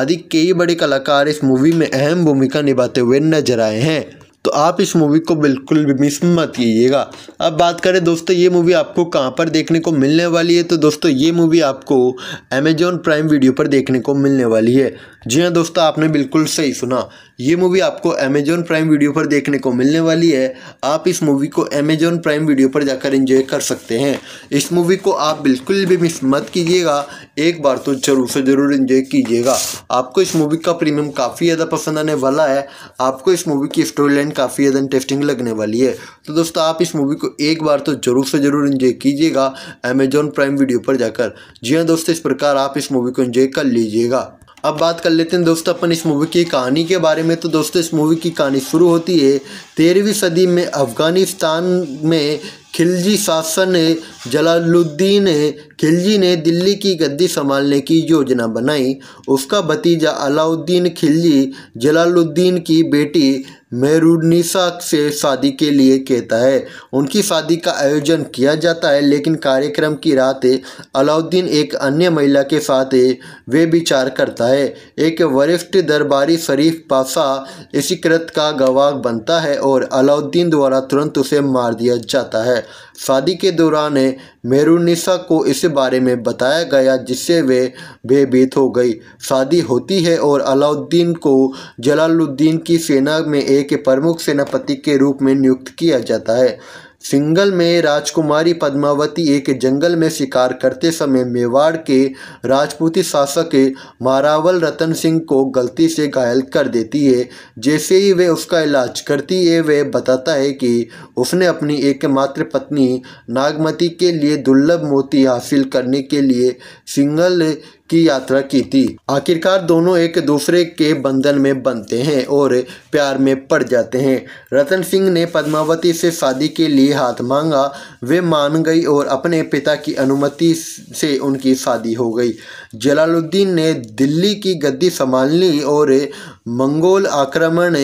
आदि कई बड़े कलाकार इस मूवी में अहम भूमिका निभाते हुए नजर आए हैं तो आप इस मूवी को बिल्कुल भी मिस मत कीजिएगा अब बात करें दोस्तों ये मूवी आपको कहाँ पर देखने को मिलने वाली है तो दोस्तों ये मूवी आपको अमेजॉन प्राइम वीडियो पर देखने को मिलने वाली है जी हाँ दोस्तों आपने बिल्कुल सही सुना ये मूवी आपको अमेजोन प्राइम वीडियो पर देखने को मिलने वाली है आप इस मूवी को अमेजोन प्राइम वीडियो पर जाकर एंजॉय कर सकते हैं इस मूवी को आप बिल्कुल भी मिस मत कीजिएगा एक बार तो जरूर से ज़रूर इन्जॉय कीजिएगा आपको इस मूवी का प्रीमियम काफ़ी ज़्यादा पसंद आने वाला है आपको इस मूवी की स्टोरी लाइन काफ़ी ज़्यादा इंटरेस्टिंग लगने वाली है तो दोस्तों आप इस मूवी को एक बार तो ज़रूर से ज़रूर इन्जॉय कीजिएगा अमेजॉन प्राइम वीडियो पर जाकर जी हाँ दोस्तों इस प्रकार आप इस मूवी को इन्जॉय कर लीजिएगा अब बात कर लेते हैं दोस्तों अपन इस मूवी की कहानी के बारे में तो दोस्तों इस मूवी की कहानी शुरू होती है तेरहवीं सदी में अफ़गानिस्तान में खिलजी शासन जलालुद्दीन खिलजी ने दिल्ली की गद्दी संभालने की योजना बनाई उसका भतीजा अलाउद्दीन खिलजी जलालुद्दीन की बेटी मेरुनिसा से शादी के लिए कहता है उनकी शादी का आयोजन किया जाता है लेकिन कार्यक्रम की रात अलाउद्दीन एक अन्य महिला के साथ वे विचार करता है एक वरिष्ठ दरबारी शरीफ पासा इसी कृत का गवाह बनता है और अलाउद्दीन द्वारा तुरंत उसे मार दिया जाता है शादी के दौरान मेरुनिसा को इस बारे में बताया गया जिससे वे भयभीत हो गई शादी होती है और अलाउद्दीन को जलालुद्दीन की सेना में एक प्रमुख सेनापति के रूप में नियुक्त किया जाता है सिंगल में राजकुमारी पद्मावती एक जंगल में शिकार करते समय मेवाड़ के राजपूती शासक मारावल रतन सिंह को गलती से घायल कर देती है जैसे ही वे उसका इलाज करती है वह बताता है कि उसने अपनी एकमात्र पत्नी नागमती के लिए दुर्लभ मोती हासिल करने के लिए सिंगल की यात्रा की थी आखिरकार दोनों एक दूसरे के बंधन में बनते हैं और प्यार में पड़ जाते हैं रतन सिंह ने पद्मावती से शादी के लिए हाथ मांगा वे मान गई और अपने पिता की अनुमति से उनकी शादी हो गई जलालुद्दीन ने दिल्ली की गद्दी संभाल ली और मंगोल आक्रमण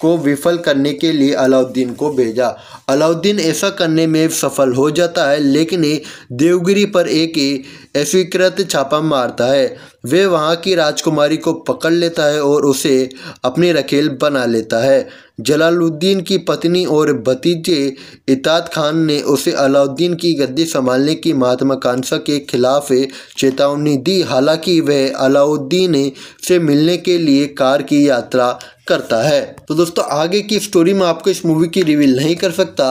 को विफल करने के लिए अलाउद्दीन को भेजा अलाउद्दीन ऐसा करने में सफल हो जाता है लेकिन देवगिरी पर एक ही अस्वीकृत छापा मारता है वे वहाँ की राजकुमारी को पकड़ लेता है और उसे अपनी रखेल बना लेता है जलालुद्दीन की पत्नी और भतीजे इताद खान ने उसे अलाउद्दीन की गद्दी संभालने की महत्वाकांक्षा के खिलाफ चेतावनी दी हालांकि वह अलाउद्दीन से मिलने के लिए कार की यात्रा करता है तो दोस्तों आगे की स्टोरी में आपको इस मूवी की रिवील नहीं कर सकता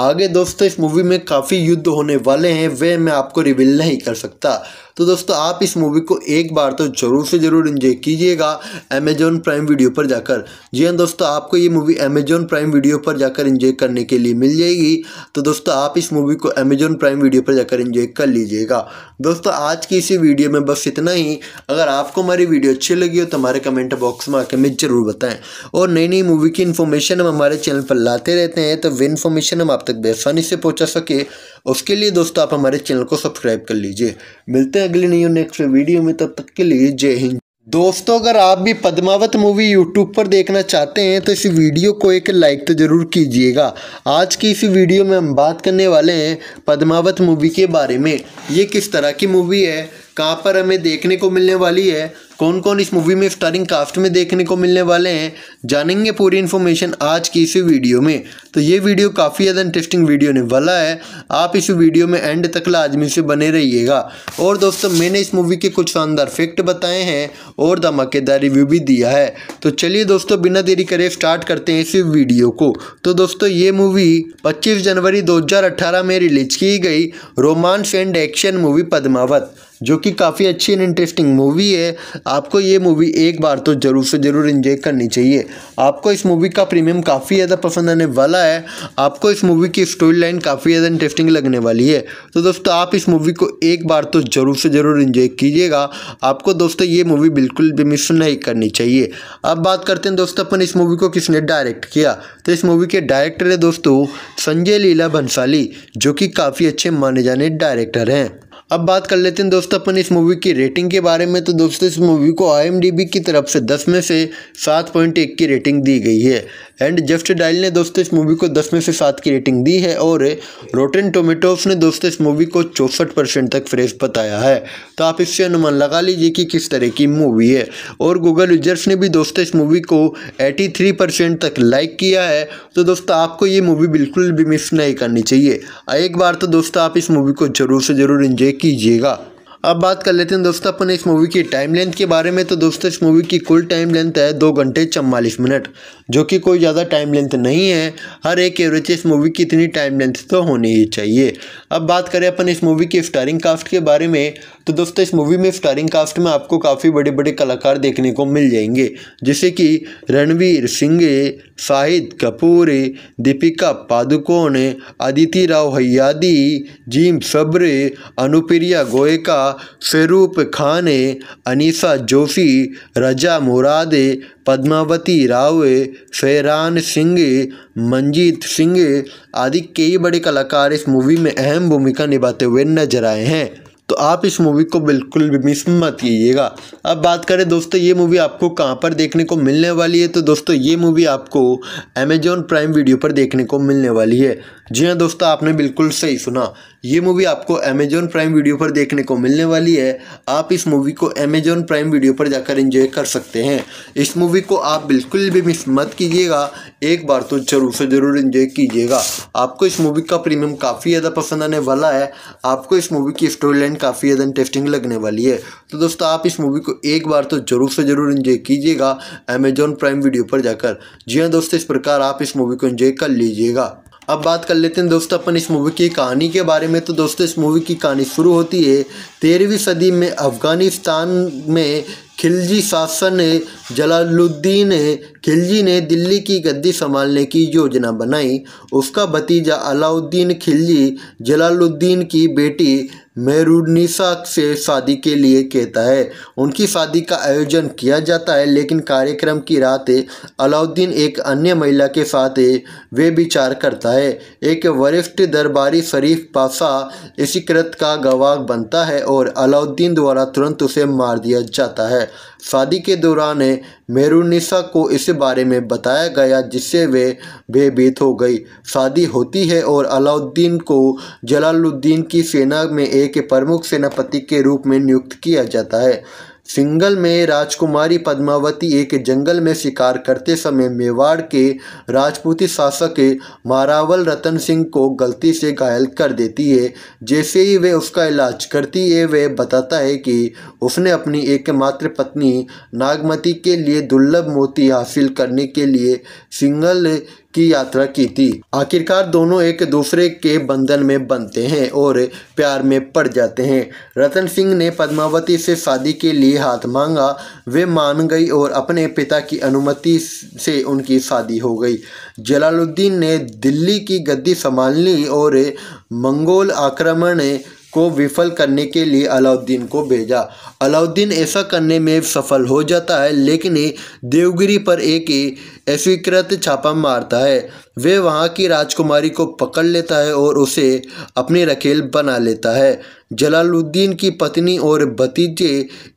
आगे दोस्तों इस मूवी में काफ़ी युद्ध होने वाले हैं वे मैं आपको रिवील नहीं कर सकता तो दोस्तों आप इस मूवी को एक बार तो ज़रूर से ज़रूर इन्जॉय कीजिएगा अमेजोन प्राइम वीडियो पर जाकर जी हाँ दोस्तों आपको ये मूवी अमेजोन प्राइम वीडियो पर जाकर इन्जॉय करने के लिए मिल जाएगी तो दोस्तों आप इस मूवी को अमेजोन प्राइम वीडियो पर जाकर इन्जॉय कर लीजिएगा दोस्तों आज की इसी वीडियो में बस इतना ही अगर आपको हमारी वीडियो अच्छी लगी हो तो हमारे कमेंट बॉक्स में आकर हमें ज़रूर बताएं और नई नई मूवी की इन्फॉर्मेशन हम हमारे चैनल पर लाते रहते हैं तो वे इन्फॉर्मेशन हम आप तक बेसानी से पहुँचा सके उसके लिए दोस्तों आप हमारे चैनल को सब्सक्राइब कर लीजिए मिलते हैं अगले नई नेक्स्ट वीडियो में तब तक के लिए जय हिंद दोस्तों अगर आप भी पद्मावत मूवी यूट्यूब पर देखना चाहते हैं तो इस वीडियो को एक लाइक तो ज़रूर कीजिएगा आज की इस वीडियो में हम बात करने वाले हैं पद्मावत मूवी के बारे में ये किस तरह की मूवी है कहाँ पर हमें देखने को मिलने वाली है कौन कौन इस मूवी में स्टारिंग कास्ट में देखने को मिलने वाले हैं जानेंगे पूरी इन्फॉर्मेशन आज की इस वीडियो में तो ये वीडियो काफ़ी ज़्यादा इंटरेस्टिंग वीडियो ने वाला है आप इस वीडियो में एंड तक लाजमी से बने रहिएगा और दोस्तों मैंने इस मूवी के कुछ शानदार फैक्ट बताए हैं और धमाकेदार रिव्यू भी दिया है तो चलिए दोस्तों बिना देरी करे स्टार्ट करते हैं इस वीडियो को तो दोस्तों ये मूवी पच्चीस जनवरी दो में रिलीज की गई romance and action movie Padmaavat जो कि काफ़ी अच्छी एंड इंटरेस्टिंग मूवी है आपको ये मूवी एक बार तो ज़रूर से ज़रूर इन्जॉय करनी चाहिए आपको इस मूवी का प्रीमियम काफ़ी ज़्यादा पसंद आने वाला है आपको इस मूवी की स्टोरी लाइन काफ़ी ज़्यादा इंटरेस्टिंग लगने वाली है तो दोस्तों आप इस मूवी को एक बार तो ज़रूर से ज़रूर इन्जॉय कीजिएगा आपको दोस्तों ये मूवी बिल्कुल भी मिस नहीं करनी चाहिए अब बात करते हैं दोस्तों अपन इस मूवी को किसने डायरेक्ट किया तो इस मूवी के डायरेक्टर है दोस्तों संजय लीला भंसाली जो कि काफ़ी अच्छे माने जाने डायरेक्टर हैं अब बात कर लेते हैं दोस्तों अपन इस मूवी की रेटिंग के बारे में तो दोस्तों इस मूवी को आई की तरफ से 10 में से 7.1 की रेटिंग दी गई है एंड जेफ्ट डाइल ने दोस्तों इस मूवी को 10 में से सात की रेटिंग दी है और रोटेन टोमेटोज ने दोस्तों इस मूवी को चौंसठ परसेंट तक फ्रेश बताया है तो आप इससे अनुमान लगा लीजिए कि किस तरह की मूवी है और गूगल यूजर्स ने भी दोस्तों इस मूवी को एटी थ्री परसेंट तक लाइक किया है तो दोस्तों आपको ये मूवी बिल्कुल भी मिस नहीं करनी चाहिए एक बार तो दोस्तों आप इस मूवी को ज़रूर से ज़रूर इन्जॉय कीजिएगा अब बात कर लेते हैं दोस्तों अपन इस मूवी की टाइम लेंथ के बारे में तो दोस्तों इस मूवी की कुल टाइम लेंथ है दो घंटे चवालीस मिनट जो कि कोई ज़्यादा टाइम लेंथ नहीं है हर एक एवरेज इस मूवी की इतनी टाइम लेंथ तो होनी ही चाहिए अब बात करें अपन इस मूवी की स्टारिंग कास्ट के बारे में तो दोस्तों इस मूवी में स्टारिंग कास्ट में आपको काफ़ी बड़े बड़े कलाकार देखने को मिल जाएंगे जैसे कि रणवीर सिंह शाहिद कपूर दीपिका पादुकोण अदिति राव हयादी जीम सब्र अनुप्रिया गोयका स्वरूप खान अनीसा जोशी रजा मुराद पद्मावती राव फेरान सिंह मंजीत सिंह आदि कई बड़े कलाकार इस मूवी में अहम भूमिका निभाते हुए नजर आए हैं तो आप इस मूवी को बिल्कुल भी मिस मत कीजिएगा अब बात करें दोस्तों ये मूवी आपको कहाँ पर देखने को मिलने वाली है तो दोस्तों ये मूवी आपको अमेजॉन प्राइम वीडियो पर देखने को मिलने वाली है जी हाँ दोस्तों आपने बिल्कुल सही सुना ये मूवी आपको अमेजॉन प्राइम वीडियो पर देखने को मिलने वाली है आप इस मूवी को अमेजॉन प्राइम वीडियो पर जाकर एंजॉय कर सकते हैं इस मूवी को आप बिल्कुल भी मिस मत कीजिएगा एक बार तो जरूर से ज़रूर एंजॉय कीजिएगा आपको इस मूवी का प्रीमियम काफ़ी ज़्यादा पसंद आने वाला है आपको इस मूवी की स्टोरी लाइन काफ़ी ज़्यादा इंटरेस्टिंग लगने वाली है तो दोस्तों आप इस मूवी को एक बार तो ज़रूर से ज़रूर इन्जॉय कीजिएगा अमेजॉन प्राइम वीडियो पर जाकर जी हाँ दोस्तों इस प्रकार आप इस मूवी को इन्जॉय कर लीजिएगा अब बात कर लेते हैं दोस्तों अपन इस मूवी की कहानी के बारे में तो दोस्तों इस मूवी की कहानी शुरू होती है तेरहवीं सदी में अफ़गानिस्तान में खिलजी शासन ने जलालुद्दीन खिलजी ने दिल्ली की गद्दी संभालने की योजना बनाई उसका भतीजा अलाउद्दीन खिलजी जलालुद्दीन की बेटी मेहरुनिसा से शादी के लिए कहता है उनकी शादी का आयोजन किया जाता है लेकिन कार्यक्रम की रात अलाउद्दीन एक अन्य महिला के साथ वे विचार करता है एक वरिष्ठ दरबारी शरीफ पासा इसी कृत का गवाह बनता है और अलाउद्दीन द्वारा तुरंत उसे मार दिया जाता है शादी के दौरान मेरुनिसा को इस बारे में बताया गया जिससे वे भयभीत हो गई शादी होती है और अलाउद्दीन को जलालुद्दीन की सेना में एक प्रमुख सेनापति के रूप में नियुक्त किया जाता है सिंगल में राजकुमारी पद्मावती एक जंगल में शिकार करते समय मेवाड़ के राजपूती शासक मारावल रतन सिंह को गलती से घायल कर देती है जैसे ही वे उसका इलाज करती है वे बताता है कि उसने अपनी एकमात्र पत्नी नागमती के लिए दुर्लभ मोती हासिल करने के लिए सिंगल की यात्रा की थी आखिरकार दोनों एक दूसरे के बंधन में बनते हैं और प्यार में पड़ जाते हैं रतन सिंह ने पद्मावती से शादी के लिए हाथ मांगा वे मान गई और अपने पिता की अनुमति से उनकी शादी हो गई जलालुद्दीन ने दिल्ली की गद्दी संभाल ली और मंगोल आक्रमण को विफल करने के लिए अलाउद्दीन को भेजा अलाउद्दीन ऐसा करने में सफल हो जाता है लेकिन देवगिरी पर एक अस्वीकृत छापा मारता है वे वहाँ की राजकुमारी को पकड़ लेता है और उसे अपनी रखेल बना लेता है जलालुद्दीन की पत्नी और भतीजे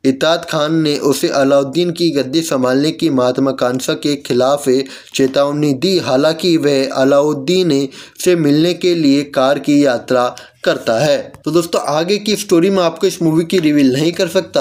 इताद खान ने उसे अलाउद्दीन की गद्दी संभालने की महत्वाकांक्षा के खिलाफ चेतावनी दी हालांकि वह अलाउद्दीन से मिलने के लिए कार की यात्रा करता है तो दोस्तों आगे की स्टोरी में आपको इस मूवी की रिवील नहीं कर सकता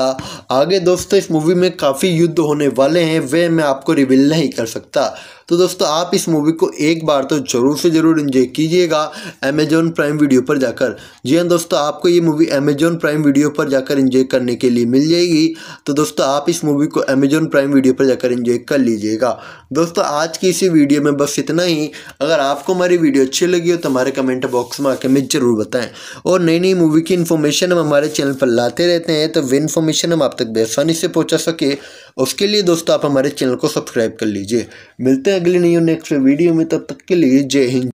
आगे दोस्तों इस मूवी में काफ़ी युद्ध होने वाले हैं वे मैं आपको रिवील नहीं कर सकता तो दोस्तों आप इस मूवी को एक बार तो ज़रूर से ज़रूर इन्जॉय कीजिएगा अमेजॉन प्राइम वीडियो पर जाकर जी हाँ दोस्तों आपको ये मूवी अमेजॉन प्राइम वीडियो पर जाकर इन्जॉय करने के लिए मिल जाएगी तो दोस्तों आप इस मूवी को अमेजॉन प्राइम वीडियो पर जाकर इन्जॉय कर लीजिएगा दोस्तों आज की इसी वीडियो में बस इतना ही अगर आपको हमारी वीडियो अच्छी लगी हो तो हमारे कमेंट बॉक्स में आके हमें ज़रूर बताएँ और नई नई मूवी की इन्फॉर्मेशन हम हमारे चैनल पर लाते रहते हैं तो वे इन्फॉर्मेशन हम आप तक बेसानी से पहुँचा सके उसके लिए दोस्तों आप हमारे चैनल को सब्सक्राइब कर लीजिए मिलते हैं हैं अगले नहीं नेक्स्ट वीडियो में तब तक के लिए जय हिंद